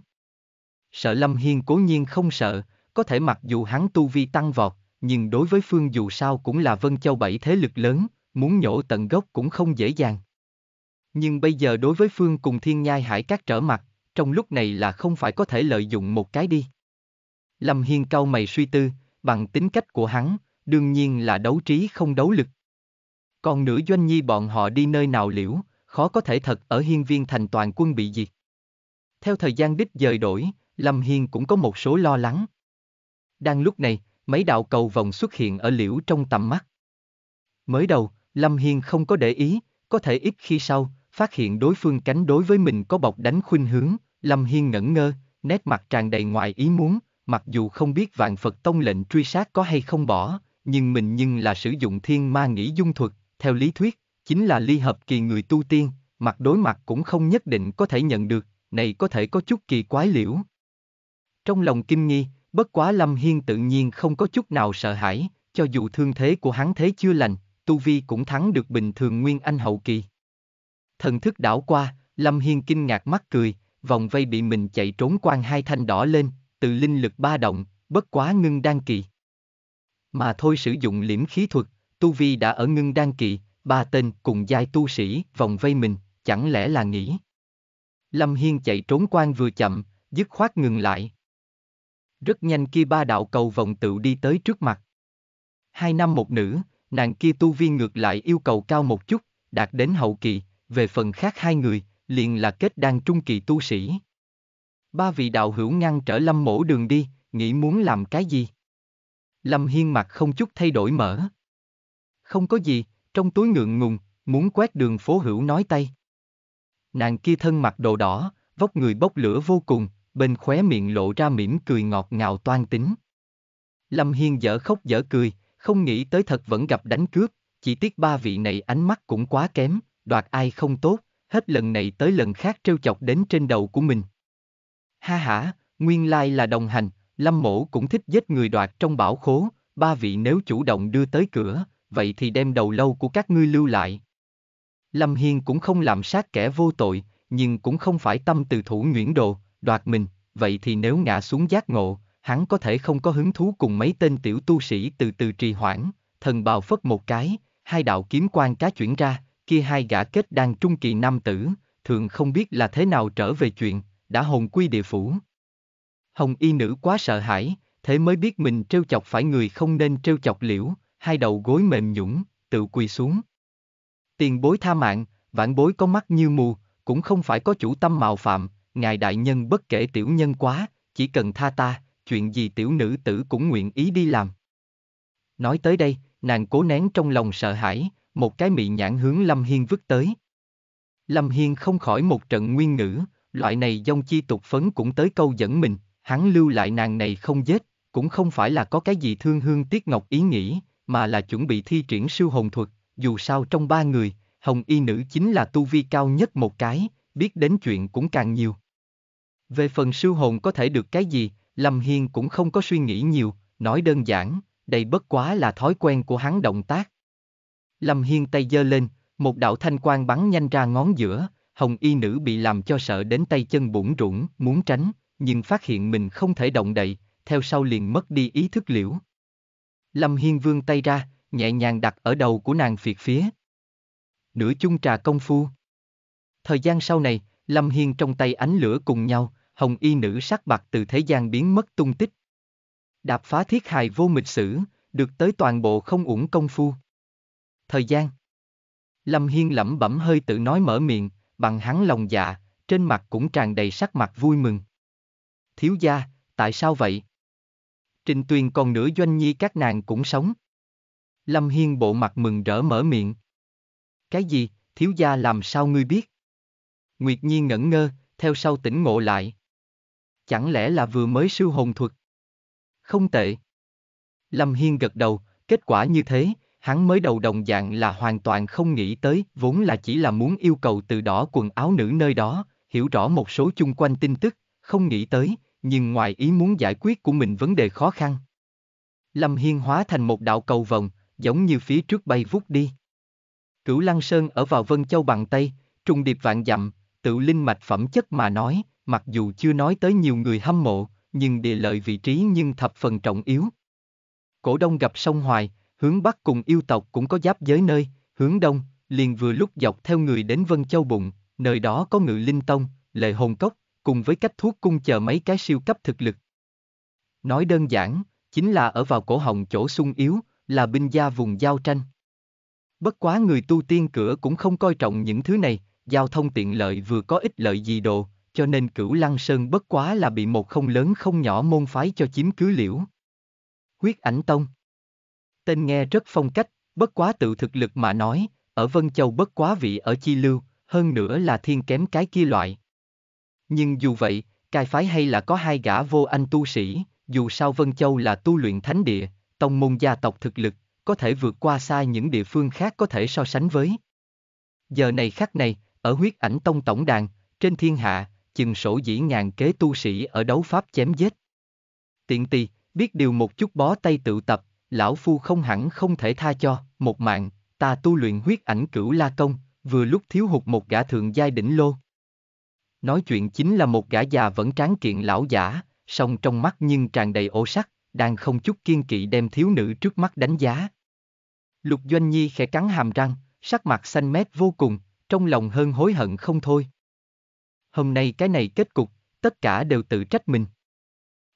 Sợ Lâm Hiên cố nhiên không sợ, có thể mặc dù hắn tu vi tăng vọt, nhưng đối với Phương dù sao cũng là Vân Châu bảy thế lực lớn, muốn nhổ tận gốc cũng không dễ dàng. Nhưng bây giờ đối với Phương cùng Thiên Nhai Hải các trở mặt, trong lúc này là không phải có thể lợi dụng một cái đi. Lâm Hiên cao mày suy tư, bằng tính cách của hắn, đương nhiên là đấu trí không đấu lực. Còn nữ doanh nhi bọn họ đi nơi nào liễu, khó có thể thật ở hiên viên thành toàn quân bị diệt. Theo thời gian đích dời đổi, Lâm Hiên cũng có một số lo lắng. Đang lúc này, mấy đạo cầu vòng xuất hiện ở liễu trong tầm mắt. Mới đầu, Lâm Hiên không có để ý, có thể ít khi sau, phát hiện đối phương cánh đối với mình có bọc đánh khuynh hướng, Lâm Hiên ngẩn ngơ, nét mặt tràn đầy ngoại ý muốn, mặc dù không biết vạn Phật tông lệnh truy sát có hay không bỏ, nhưng mình nhưng là sử dụng thiên ma nghĩ dung thuật, theo lý thuyết, chính là ly hợp kỳ người tu tiên, mặt đối mặt cũng không nhất định có thể nhận được, này có thể có chút kỳ quái liễu. Trong lòng kinh nghi, Bất quá Lâm Hiên tự nhiên không có chút nào sợ hãi, cho dù thương thế của hắn thế chưa lành, Tu Vi cũng thắng được bình thường Nguyên Anh hậu kỳ. Thần thức đảo qua, Lâm Hiên kinh ngạc mắt cười, vòng vây bị mình chạy trốn quang hai thanh đỏ lên, tự linh lực ba động, bất quá ngưng đan kỳ. Mà thôi sử dụng liễm khí thuật, Tu Vi đã ở ngưng đan kỳ, ba tên cùng giai tu sĩ vòng vây mình, chẳng lẽ là nghĩ. Lâm Hiên chạy trốn quan vừa chậm, dứt khoát ngừng lại. Rất nhanh kia ba đạo cầu vòng tự đi tới trước mặt. Hai năm một nữ, nàng kia tu vi ngược lại yêu cầu cao một chút, đạt đến hậu kỳ, về phần khác hai người, liền là kết đan trung kỳ tu sĩ. Ba vị đạo hữu ngăn trở lâm mổ đường đi, nghĩ muốn làm cái gì? Lâm Hiên mặt không chút thay đổi mở. Không có gì, trong túi ngượng ngùng, muốn quét đường phố hữu nói tay. Nàng kia thân mặc đồ đỏ, vóc người bốc lửa vô cùng, bên khóe miệng lộ ra mỉm cười ngọt ngào toan tính. Lâm Hiên dở khóc dở cười, không nghĩ tới thật vẫn gặp đánh cướp, chỉ tiếc ba vị này ánh mắt cũng quá kém, đoạt ai không tốt, hết lần này tới lần khác trêu chọc đến trên đầu của mình. Ha ha, nguyên lai là đồng hành, Lâm Mổ cũng thích giết người đoạt trong bảo khố, ba vị nếu chủ động đưa tới cửa, vậy thì đem đầu lâu của các ngươi lưu lại. Lâm Hiên cũng không làm sát kẻ vô tội, nhưng cũng không phải tâm từ thủ nguyễn đồ, đoạt mình, vậy thì nếu ngã xuống giác ngộ, hắn có thể không có hứng thú cùng mấy tên tiểu tu sĩ từ từ trì hoãn, thần bào phất một cái, hai đạo kiếm quan cá chuyển ra, kia hai gã kết đang trung kỳ nam tử, thường không biết là thế nào trở về chuyện, đã hồn quy địa phủ. Hồng y nữ quá sợ hãi, thế mới biết mình trêu chọc phải người không nên trêu chọc liễu, hai đầu gối mềm nhũng, tự quỳ xuống. Tiền bối tha mạng, vãn bối có mắt như mù, cũng không phải có chủ tâm mạo phạm, ngài đại nhân bất kể tiểu nhân quá, chỉ cần tha ta, chuyện gì tiểu nữ tử cũng nguyện ý đi làm. Nói tới đây, nàng cố nén trong lòng sợ hãi, một cái mị nhãn hướng Lâm Hiên vứt tới. Lâm Hiên không khỏi một trận nguyên ngữ, loại này dông chi tục phấn cũng tới câu dẫn mình, hắn lưu lại nàng này không giết, cũng không phải là có cái gì thương hương tiếc ngọc ý nghĩ, mà là chuẩn bị thi triển siêu hồn thuật, dù sao trong ba người, hồng y nữ chính là tu vi cao nhất một cái, biết đến chuyện cũng càng nhiều. Về phần siêu hồn có thể được cái gì, Lâm Hiên cũng không có suy nghĩ nhiều, nói đơn giản, đầy bất quá là thói quen của hắn động tác. Lâm Hiên tay giơ lên, một đạo thanh quang bắn nhanh ra ngón giữa, hồng y nữ bị làm cho sợ đến tay chân bủn rủn, muốn tránh, nhưng phát hiện mình không thể động đậy, theo sau liền mất đi ý thức liễu. Lâm Hiên vươn tay ra, nhẹ nhàng đặt ở đầu của nàng phiệt phía. Nửa chung trà công phu. Thời gian sau này, Lâm Hiên trong tay ánh lửa cùng nhau, hồng y nữ sắc bạc từ thế gian biến mất tung tích. Đạp phá thiết hài vô mịch sử, được tới toàn bộ không uổng công phu. Thời gian Lâm Hiên lẩm bẩm hơi tự nói mở miệng, bằng hắn lòng dạ, trên mặt cũng tràn đầy sắc mặt vui mừng. Thiếu gia, tại sao vậy? Trình Tuyền còn nửa doanh nhi các nàng cũng sống. Lâm Hiên bộ mặt mừng rỡ mở miệng. Cái gì, thiếu gia làm sao ngươi biết? Nguyệt Nhi ngẩn ngơ, theo sau tỉnh ngộ lại. Chẳng lẽ là vừa mới sư hồn thuật? Không tệ. Lâm Hiên gật đầu, kết quả như thế, hắn mới đầu đồng dạng là hoàn toàn không nghĩ tới, vốn là chỉ là muốn yêu cầu từ đỏ quần áo nữ nơi đó, hiểu rõ một số chung quanh tin tức, không nghĩ tới, nhưng ngoài ý muốn giải quyết của mình vấn đề khó khăn. Lâm Hiên hóa thành một đạo cầu vòng, giống như phía trước bay vút đi. Cửu Lăng Sơn ở vào Vân Châu bằng Tây, trùng điệp vạn dặm, tự linh mạch phẩm chất mà nói, mặc dù chưa nói tới nhiều người hâm mộ, nhưng địa lợi vị trí nhưng thập phần trọng yếu. Cổ đông gặp sông Hoài, hướng Bắc cùng yêu tộc cũng có giáp giới nơi, hướng Đông, liền vừa lúc dọc theo người đến Vân Châu Bụng, nơi đó có ngự linh tông, lệ hồn cốc, cùng với cách thuốc cung chờ mấy cái siêu cấp thực lực. Nói đơn giản, chính là ở vào cổ họng chỗ sung yếu, là binh gia vùng giao tranh. Bất quá người tu tiên cửa cũng không coi trọng những thứ này, giao thông tiện lợi vừa có ích lợi gì đồ, cho nên cửu lăng sơn bất quá là bị một không lớn không nhỏ môn phái cho chiếm cứ liễu. Huyết ảnh tông Tên nghe rất phong cách, bất quá tự thực lực mà nói, ở Vân Châu bất quá vị ở Chi Lưu, hơn nữa là thiên kém cái kia loại. Nhưng dù vậy, cai phái hay là có hai gã vô anh tu sĩ, dù sao Vân Châu là tu luyện thánh địa, tông môn gia tộc thực lực, có thể vượt qua xa những địa phương khác có thể so sánh với. Giờ này khắc này, ở huyết ảnh tông tổng đàn, trên thiên hạ, chừng sổ dĩ ngàn kế tu sĩ ở đấu pháp chém giết. Tiện tì biết điều một chút bó tay tự tập, lão phu không hẳn không thể tha cho, một mạng, ta tu luyện huyết ảnh cửu la công, vừa lúc thiếu hụt một gã thượng giai đỉnh lô. Nói chuyện chính là một gã già vẫn tráng kiện lão giả, song trong mắt nhưng tràn đầy ổ sắc, đang không chút kiên kỵ đem thiếu nữ trước mắt đánh giá. Lục Doanh Nhi khẽ cắn hàm răng, sắc mặt xanh mét vô cùng, trong lòng hơn hối hận không thôi hôm nay cái này kết cục, tất cả đều tự trách mình.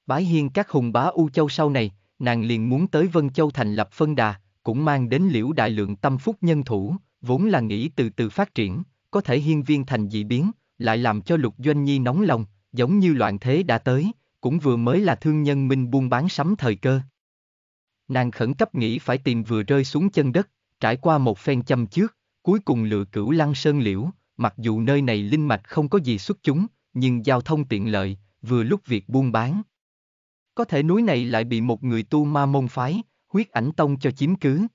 Bái hiên các hùng bá U Châu sau này, nàng liền muốn tới Vân Châu thành lập phân đà, cũng mang đến liễu đại lượng tâm phúc nhân thủ, vốn là nghĩ từ từ phát triển, có thể hiên viên thành dị biến, lại làm cho lục doanh nhi nóng lòng, giống như loạn thế đã tới, cũng vừa mới là thương nhân minh buôn bán sắm thời cơ. Nàng khẩn cấp nghĩ phải tìm vừa rơi xuống chân đất, trải qua một phen châm trước, cuối cùng lựa cửu lăng sơn liễu, Mặc dù nơi này linh mạch không có gì xuất chúng, nhưng giao thông tiện lợi, vừa lúc việc buôn bán. Có thể núi này lại bị một người tu ma môn phái, huyết ảnh tông cho chiếm cứ.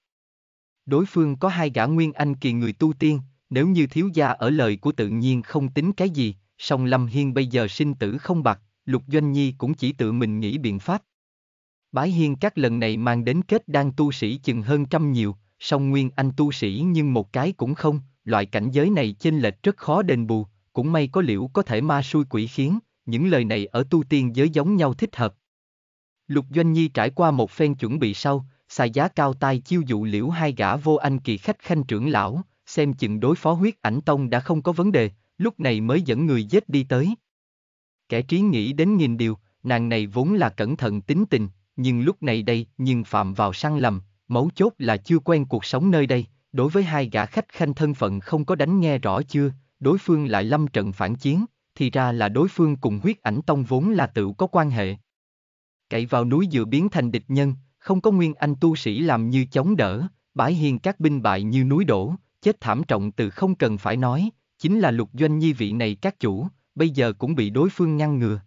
Đối phương có hai gã nguyên anh kỳ người tu tiên, nếu như thiếu gia ở lời của tự nhiên không tính cái gì, song Lâm Hiên bây giờ sinh tử không bạc, Lục Doanh Nhi cũng chỉ tự mình nghĩ biện pháp. Bái Hiên các lần này mang đến kết đang tu sĩ chừng hơn trăm nhiều, song Nguyên Anh tu sĩ nhưng một cái cũng không, loại cảnh giới này chênh lệch rất khó đền bù, cũng may có liễu có thể ma xui quỷ khiến, những lời này ở tu tiên giới giống nhau thích hợp. Lục Doanh Nhi trải qua một phen chuẩn bị sau, xài giá cao tay chiêu dụ liễu hai gã vô anh kỳ khách khanh trưởng lão, xem chừng đối phó huyết ảnh tông đã không có vấn đề, lúc này mới dẫn người dết đi tới. Kẻ trí nghĩ đến nghìn điều, nàng này vốn là cẩn thận tính tình, nhưng lúc này đây nhưng phạm vào săn lầm, mấu chốt là chưa quen cuộc sống nơi đây, Đối với hai gã khách khanh thân phận không có đánh nghe rõ chưa, đối phương lại lâm trận phản chiến, thì ra là đối phương cùng huyết ảnh tông vốn là tự có quan hệ. Cậy vào núi dựa biến thành địch nhân, không có nguyên anh tu sĩ làm như chống đỡ, bãi hiền các binh bại như núi đổ, chết thảm trọng từ không cần phải nói, chính là lục doanh nhi vị này các chủ, bây giờ cũng bị đối phương ngăn ngừa.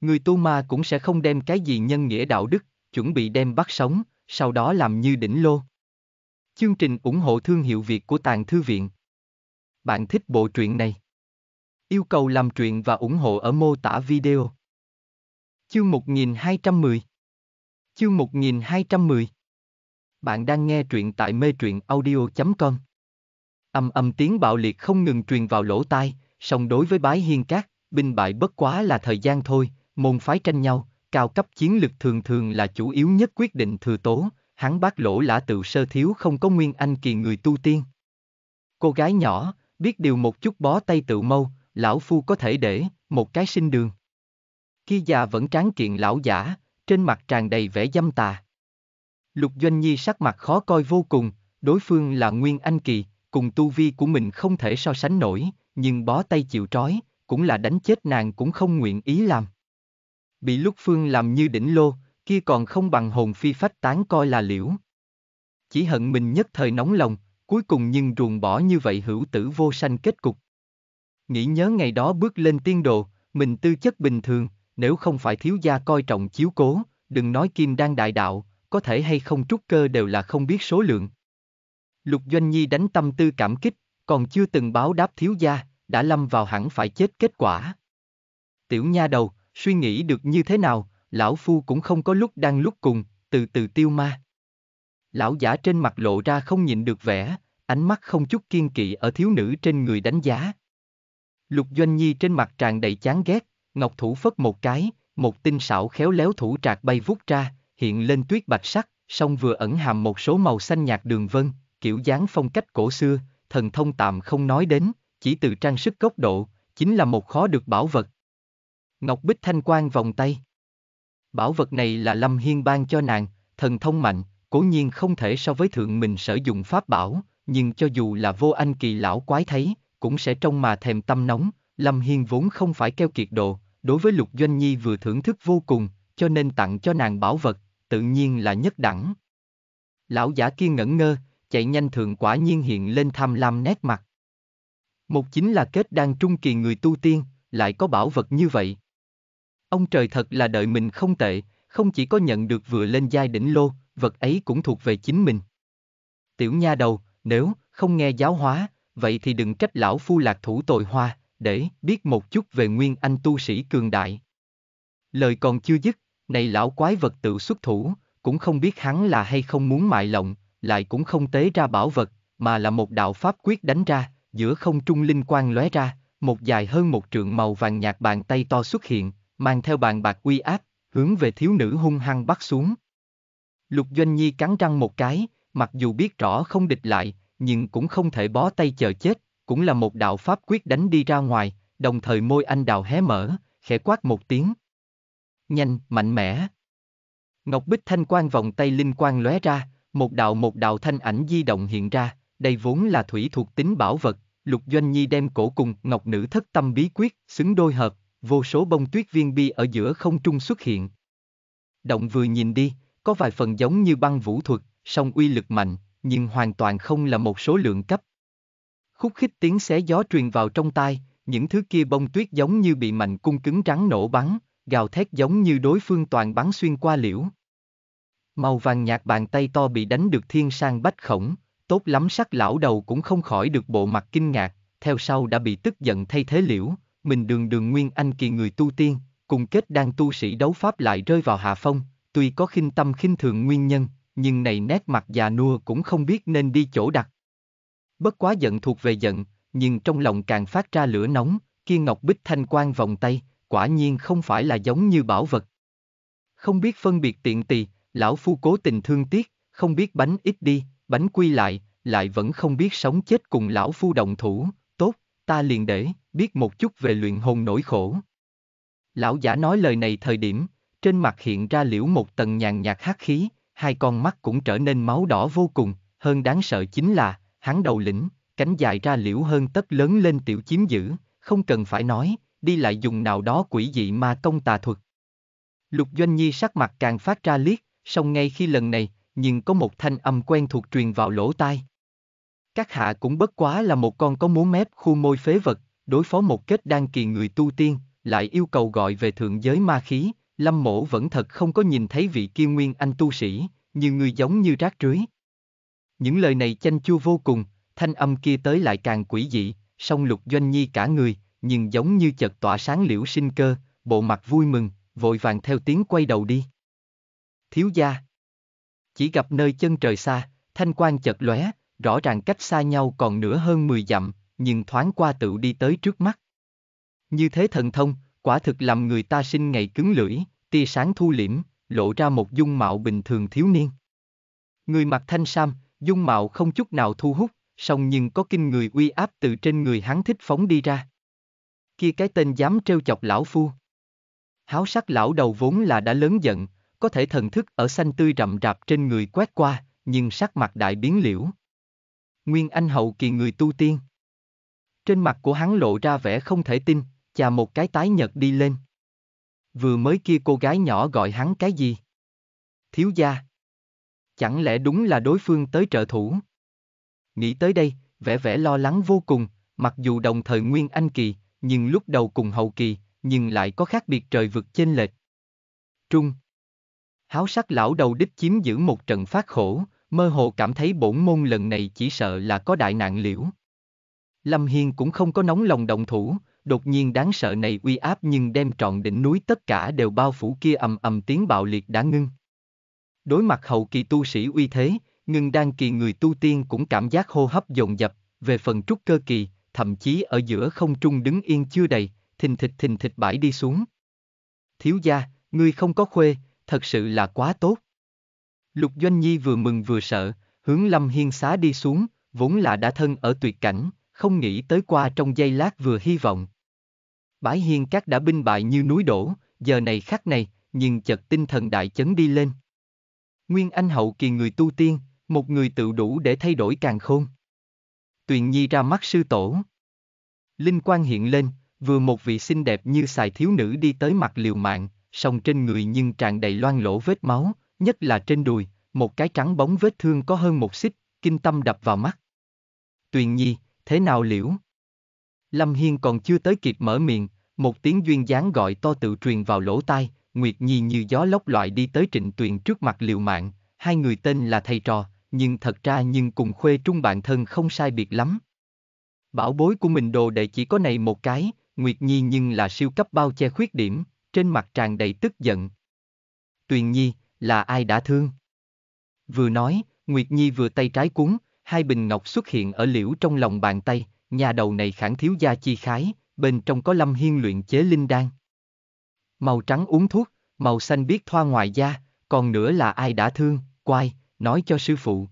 Người tu ma cũng sẽ không đem cái gì nhân nghĩa đạo đức, chuẩn bị đem bắt sống, sau đó làm như đỉnh lô, Chương trình ủng hộ thương hiệu Việt của Tàng Thư Viện. Bạn thích bộ truyện này? Yêu cầu làm truyện và ủng hộ ở mô tả video. Chương 1210 Chương 1210 Bạn đang nghe truyện tại mê truyện audio.com Âm âm tiếng bạo liệt không ngừng truyền vào lỗ tai, song đối với bái hiên cát, binh bại bất quá là thời gian thôi, môn phái tranh nhau, cao cấp chiến lực thường thường là chủ yếu nhất quyết định thừa tố, hắn bác lỗ lã tự sơ thiếu không có nguyên anh kỳ người tu tiên. Cô gái nhỏ, biết điều một chút bó tay tự mâu, lão phu có thể để, một cái sinh đường. Khi già vẫn tráng kiện lão giả, trên mặt tràn đầy vẻ dâm tà. Lục Doanh Nhi sắc mặt khó coi vô cùng, đối phương là Nguyên Anh Kỳ, cùng tu vi của mình không thể so sánh nổi, nhưng bó tay chịu trói, cũng là đánh chết nàng cũng không nguyện ý làm. Bị lúc phương làm như đỉnh lô, kia còn không bằng hồn phi phách tán coi là liễu. Chỉ hận mình nhất thời nóng lòng, cuối cùng nhưng ruồng bỏ như vậy hữu tử vô sanh kết cục. Nghĩ nhớ ngày đó bước lên tiên đồ, mình tư chất bình thường, nếu không phải thiếu gia coi trọng chiếu cố, đừng nói kim đang đại đạo, có thể hay không trúc cơ đều là không biết số lượng. Lục Doanh Nhi đánh tâm tư cảm kích, còn chưa từng báo đáp thiếu gia, đã lâm vào hẳn phải chết kết quả. Tiểu nha đầu, suy nghĩ được như thế nào, lão phu cũng không có lúc đang lúc cùng, từ từ tiêu ma. Lão giả trên mặt lộ ra không nhìn được vẻ, ánh mắt không chút kiên kỵ ở thiếu nữ trên người đánh giá. Lục Doanh Nhi trên mặt tràn đầy chán ghét, ngọc thủ phất một cái, một tinh xảo khéo léo thủ trạc bay vút ra, hiện lên tuyết bạch sắc, song vừa ẩn hàm một số màu xanh nhạt đường vân, kiểu dáng phong cách cổ xưa, thần thông tạm không nói đến, chỉ từ trang sức góc độ, chính là một khó được bảo vật. Ngọc Bích Thanh Quang vòng tay Bảo vật này là Lâm Hiên ban cho nàng, thần thông mạnh, cố nhiên không thể so với thượng mình sử dụng pháp bảo, nhưng cho dù là vô anh kỳ lão quái thấy, cũng sẽ trông mà thèm tâm nóng, Lâm Hiên vốn không phải keo kiệt độ, đối với Lục Doanh Nhi vừa thưởng thức vô cùng, cho nên tặng cho nàng bảo vật, tự nhiên là nhất đẳng. Lão giả kia ngẩn ngơ, chạy nhanh thượng quả nhiên hiện lên tham lam nét mặt. Một chính là kết đang trung kỳ người tu tiên, lại có bảo vật như vậy. Ông trời thật là đợi mình không tệ, không chỉ có nhận được vừa lên giai đỉnh lô, vật ấy cũng thuộc về chính mình. Tiểu nha đầu, nếu không nghe giáo hóa, vậy thì đừng trách lão phu lạc thủ tội hoa, để biết một chút về nguyên anh tu sĩ cường đại. Lời còn chưa dứt, này lão quái vật tự xuất thủ, cũng không biết hắn là hay không muốn mại lộng, lại cũng không tế ra bảo vật, mà là một đạo pháp quyết đánh ra, giữa không trung linh quang lóe ra, một dài hơn một trượng màu vàng nhạt bàn tay to xuất hiện, mang theo bàn bạc uy áp, hướng về thiếu nữ hung hăng bắt xuống. Lục Doanh Nhi cắn răng một cái, mặc dù biết rõ không địch lại, nhưng cũng không thể bó tay chờ chết, cũng là một đạo pháp quyết đánh đi ra ngoài, đồng thời môi anh đào hé mở, khẽ quát một tiếng. Nhanh, mạnh mẽ. Ngọc Bích Thanh quan vòng tay linh quang lóe ra, một đạo một đạo thanh ảnh di động hiện ra, đây vốn là thủy thuộc tính bảo vật, Lục Doanh Nhi đem cổ cùng Ngọc Nữ thất tâm bí quyết, xứng đôi hợp, vô số bông tuyết viên bi ở giữa không trung xuất hiện. Động vừa nhìn đi, có vài phần giống như băng vũ thuật, song uy lực mạnh, nhưng hoàn toàn không là một số lượng cấp. Khúc khích tiếng xé gió truyền vào trong tai, những thứ kia bông tuyết giống như bị mạnh cung cứng rắn nổ bắn, gào thét giống như đối phương toàn bắn xuyên qua liễu. Màu vàng nhạt bàn tay to bị đánh được thiên sang bách khổng, tốt lắm sắc lão đầu cũng không khỏi được bộ mặt kinh ngạc, theo sau đã bị tức giận thay thế liễu, mình đường đường nguyên anh kỳ người tu tiên, cùng kết đang tu sĩ đấu pháp lại rơi vào hạ phong, tuy có khinh tâm khinh thường nguyên nhân, nhưng này nét mặt già nua cũng không biết nên đi chỗ đặt. Bất quá giận thuộc về giận, nhưng trong lòng càng phát ra lửa nóng, kia ngọc bích thanh quan vòng tay, quả nhiên không phải là giống như bảo vật. Không biết phân biệt tiện tỳ, lão phu cố tình thương tiếc, không biết bánh ít đi, bánh quy lại, lại vẫn không biết sống chết cùng lão phu đồng thủ, ta liền để, biết một chút về luyện hồn nỗi khổ. Lão giả nói lời này thời điểm, trên mặt hiện ra liễu một tầng nhàn nhạt hắc khí, hai con mắt cũng trở nên máu đỏ vô cùng, hơn đáng sợ chính là, hắn đầu lĩnh, cánh dài ra liễu hơn tấc lớn lên tiểu chiếm giữ, không cần phải nói, đi lại dùng nào đó quỷ dị ma công tà thuật. Lục Doanh Nhi sắc mặt càng phát ra liếc, song ngay khi lần này, nhưng có một thanh âm quen thuộc truyền vào lỗ tai. Các hạ cũng bất quá là một con có múa mép khu môi phế vật, đối phó một kết đan kỳ người tu tiên, lại yêu cầu gọi về thượng giới ma khí, lâm mổ vẫn thật không có nhìn thấy vị kia nguyên anh tu sĩ, như người giống như rác rưới. Những lời này chanh chua vô cùng, thanh âm kia tới lại càng quỷ dị, song lục doanh nhi cả người, nhưng giống như chợt tỏa sáng liễu sinh cơ, bộ mặt vui mừng, vội vàng theo tiếng quay đầu đi. Thiếu gia. Chỉ gặp nơi chân trời xa, thanh quan chợt lóe, rõ ràng cách xa nhau còn nửa hơn 10 dặm, nhưng thoáng qua tựu đi tới trước mắt. Như thế thần thông, quả thực làm người ta sinh ngày cứng lưỡi, tia sáng thu liễm, lộ ra một dung mạo bình thường thiếu niên. Người mặc thanh sam, dung mạo không chút nào thu hút, song nhưng có kinh người uy áp từ trên người hắn thích phóng đi ra. Kia cái tên dám trêu chọc lão phu. Háo sắc lão đầu vốn là đã lớn giận, có thể thần thức ở xanh tươi rậm rạp trên người quét qua, nhưng sắc mặt đại biến liễu, Nguyên Anh hậu kỳ người tu tiên. Trên mặt của hắn lộ ra vẻ không thể tin, chà một cái tái nhật đi lên. Vừa mới kia cô gái nhỏ gọi hắn cái gì? Thiếu gia. Chẳng lẽ đúng là đối phương tới trợ thủ? Nghĩ tới đây, vẻ vẻ lo lắng vô cùng, mặc dù đồng thời Nguyên Anh kỳ, nhưng lúc đầu cùng hậu kỳ, nhưng lại có khác biệt trời vực chênh lệch. Trung Háo sắc lão đầu đích chiếm giữ một trận phát khổ, mơ hồ cảm thấy bổn môn lần này chỉ sợ là có đại nạn liễu. Lâm Hiên cũng không có nóng lòng đồng thủ, đột nhiên đáng sợ này uy áp nhưng đem trọn đỉnh núi tất cả đều bao phủ kia ầm ầm tiếng bạo liệt đã ngưng. Đối mặt hậu kỳ tu sĩ uy thế, ngưng đan kỳ người tu tiên cũng cảm giác hô hấp dồn dập, về phần trúc cơ kỳ, thậm chí ở giữa không trung đứng yên chưa đầy, thình thịch thình thịch bãi đi xuống. Thiếu gia, ngươi không có khuê, thật sự là quá tốt. Lục Doanh Nhi vừa mừng vừa sợ, hướng Lâm Hiên xá đi xuống, vốn là đã thân ở tuyệt cảnh, không nghĩ tới qua trong giây lát vừa hy vọng. Bãi hiên các đã binh bại như núi đổ, giờ này khắc này, nhưng chợt tinh thần đại chấn đi lên. Nguyên anh hậu kỳ người tu tiên, một người tự đủ để thay đổi càng khôn. Tuyền Nhi ra mắt sư tổ. Linh quang hiện lên, vừa một vị xinh đẹp như xài thiếu nữ đi tới mặt liều mạng, song trên người nhưng tràn đầy loang lỗ vết máu, nhất là trên đùi, một cái trắng bóng vết thương có hơn một xích, kinh tâm đập vào mắt. Tuyền nhi, thế nào liễu? Lâm Hiên còn chưa tới kịp mở miệng, một tiếng duyên dáng gọi to tự truyền vào lỗ tai, Nguyệt Nhi như gió lốc loại đi tới trịnh tuyền trước mặt liều mạng, hai người tên là thầy trò, nhưng thật ra nhưng cùng khuê trung bạn thân không sai biệt lắm. Bảo bối của mình đồ đệ chỉ có này một cái, Nguyệt Nhi nhưng là siêu cấp bao che khuyết điểm, trên mặt tràn đầy tức giận. Tuyền Nhi, là ai đã thương? Vừa nói, Nguyệt Nhi vừa tay trái cuốn, hai bình ngọc xuất hiện ở liễu trong lòng bàn tay, nhà đầu này khẳng thiếu gia chi khái, bên trong có lâm hiên luyện chế linh đan. Màu trắng uống thuốc, màu xanh biết thoa ngoài da, còn nữa là ai đã thương, quay, nói cho sư phụ.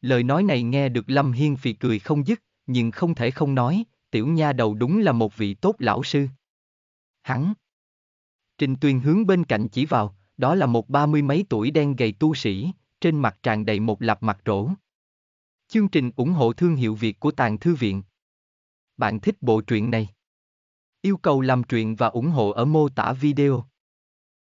Lời nói này nghe được Lâm Hiên phì cười không dứt, nhưng không thể không nói, tiểu nha đầu đúng là một vị tốt lão sư. Hắn. Trình Tuyên hướng bên cạnh chỉ vào, đó là một ba mươi mấy tuổi đen gầy tu sĩ, trên mặt tràn đầy một lạp mặt rỗ. Chương trình ủng hộ thương hiệu Việt của Tàng Thư Viện. Bạn thích bộ truyện này? Yêu cầu làm truyện và ủng hộ ở mô tả video.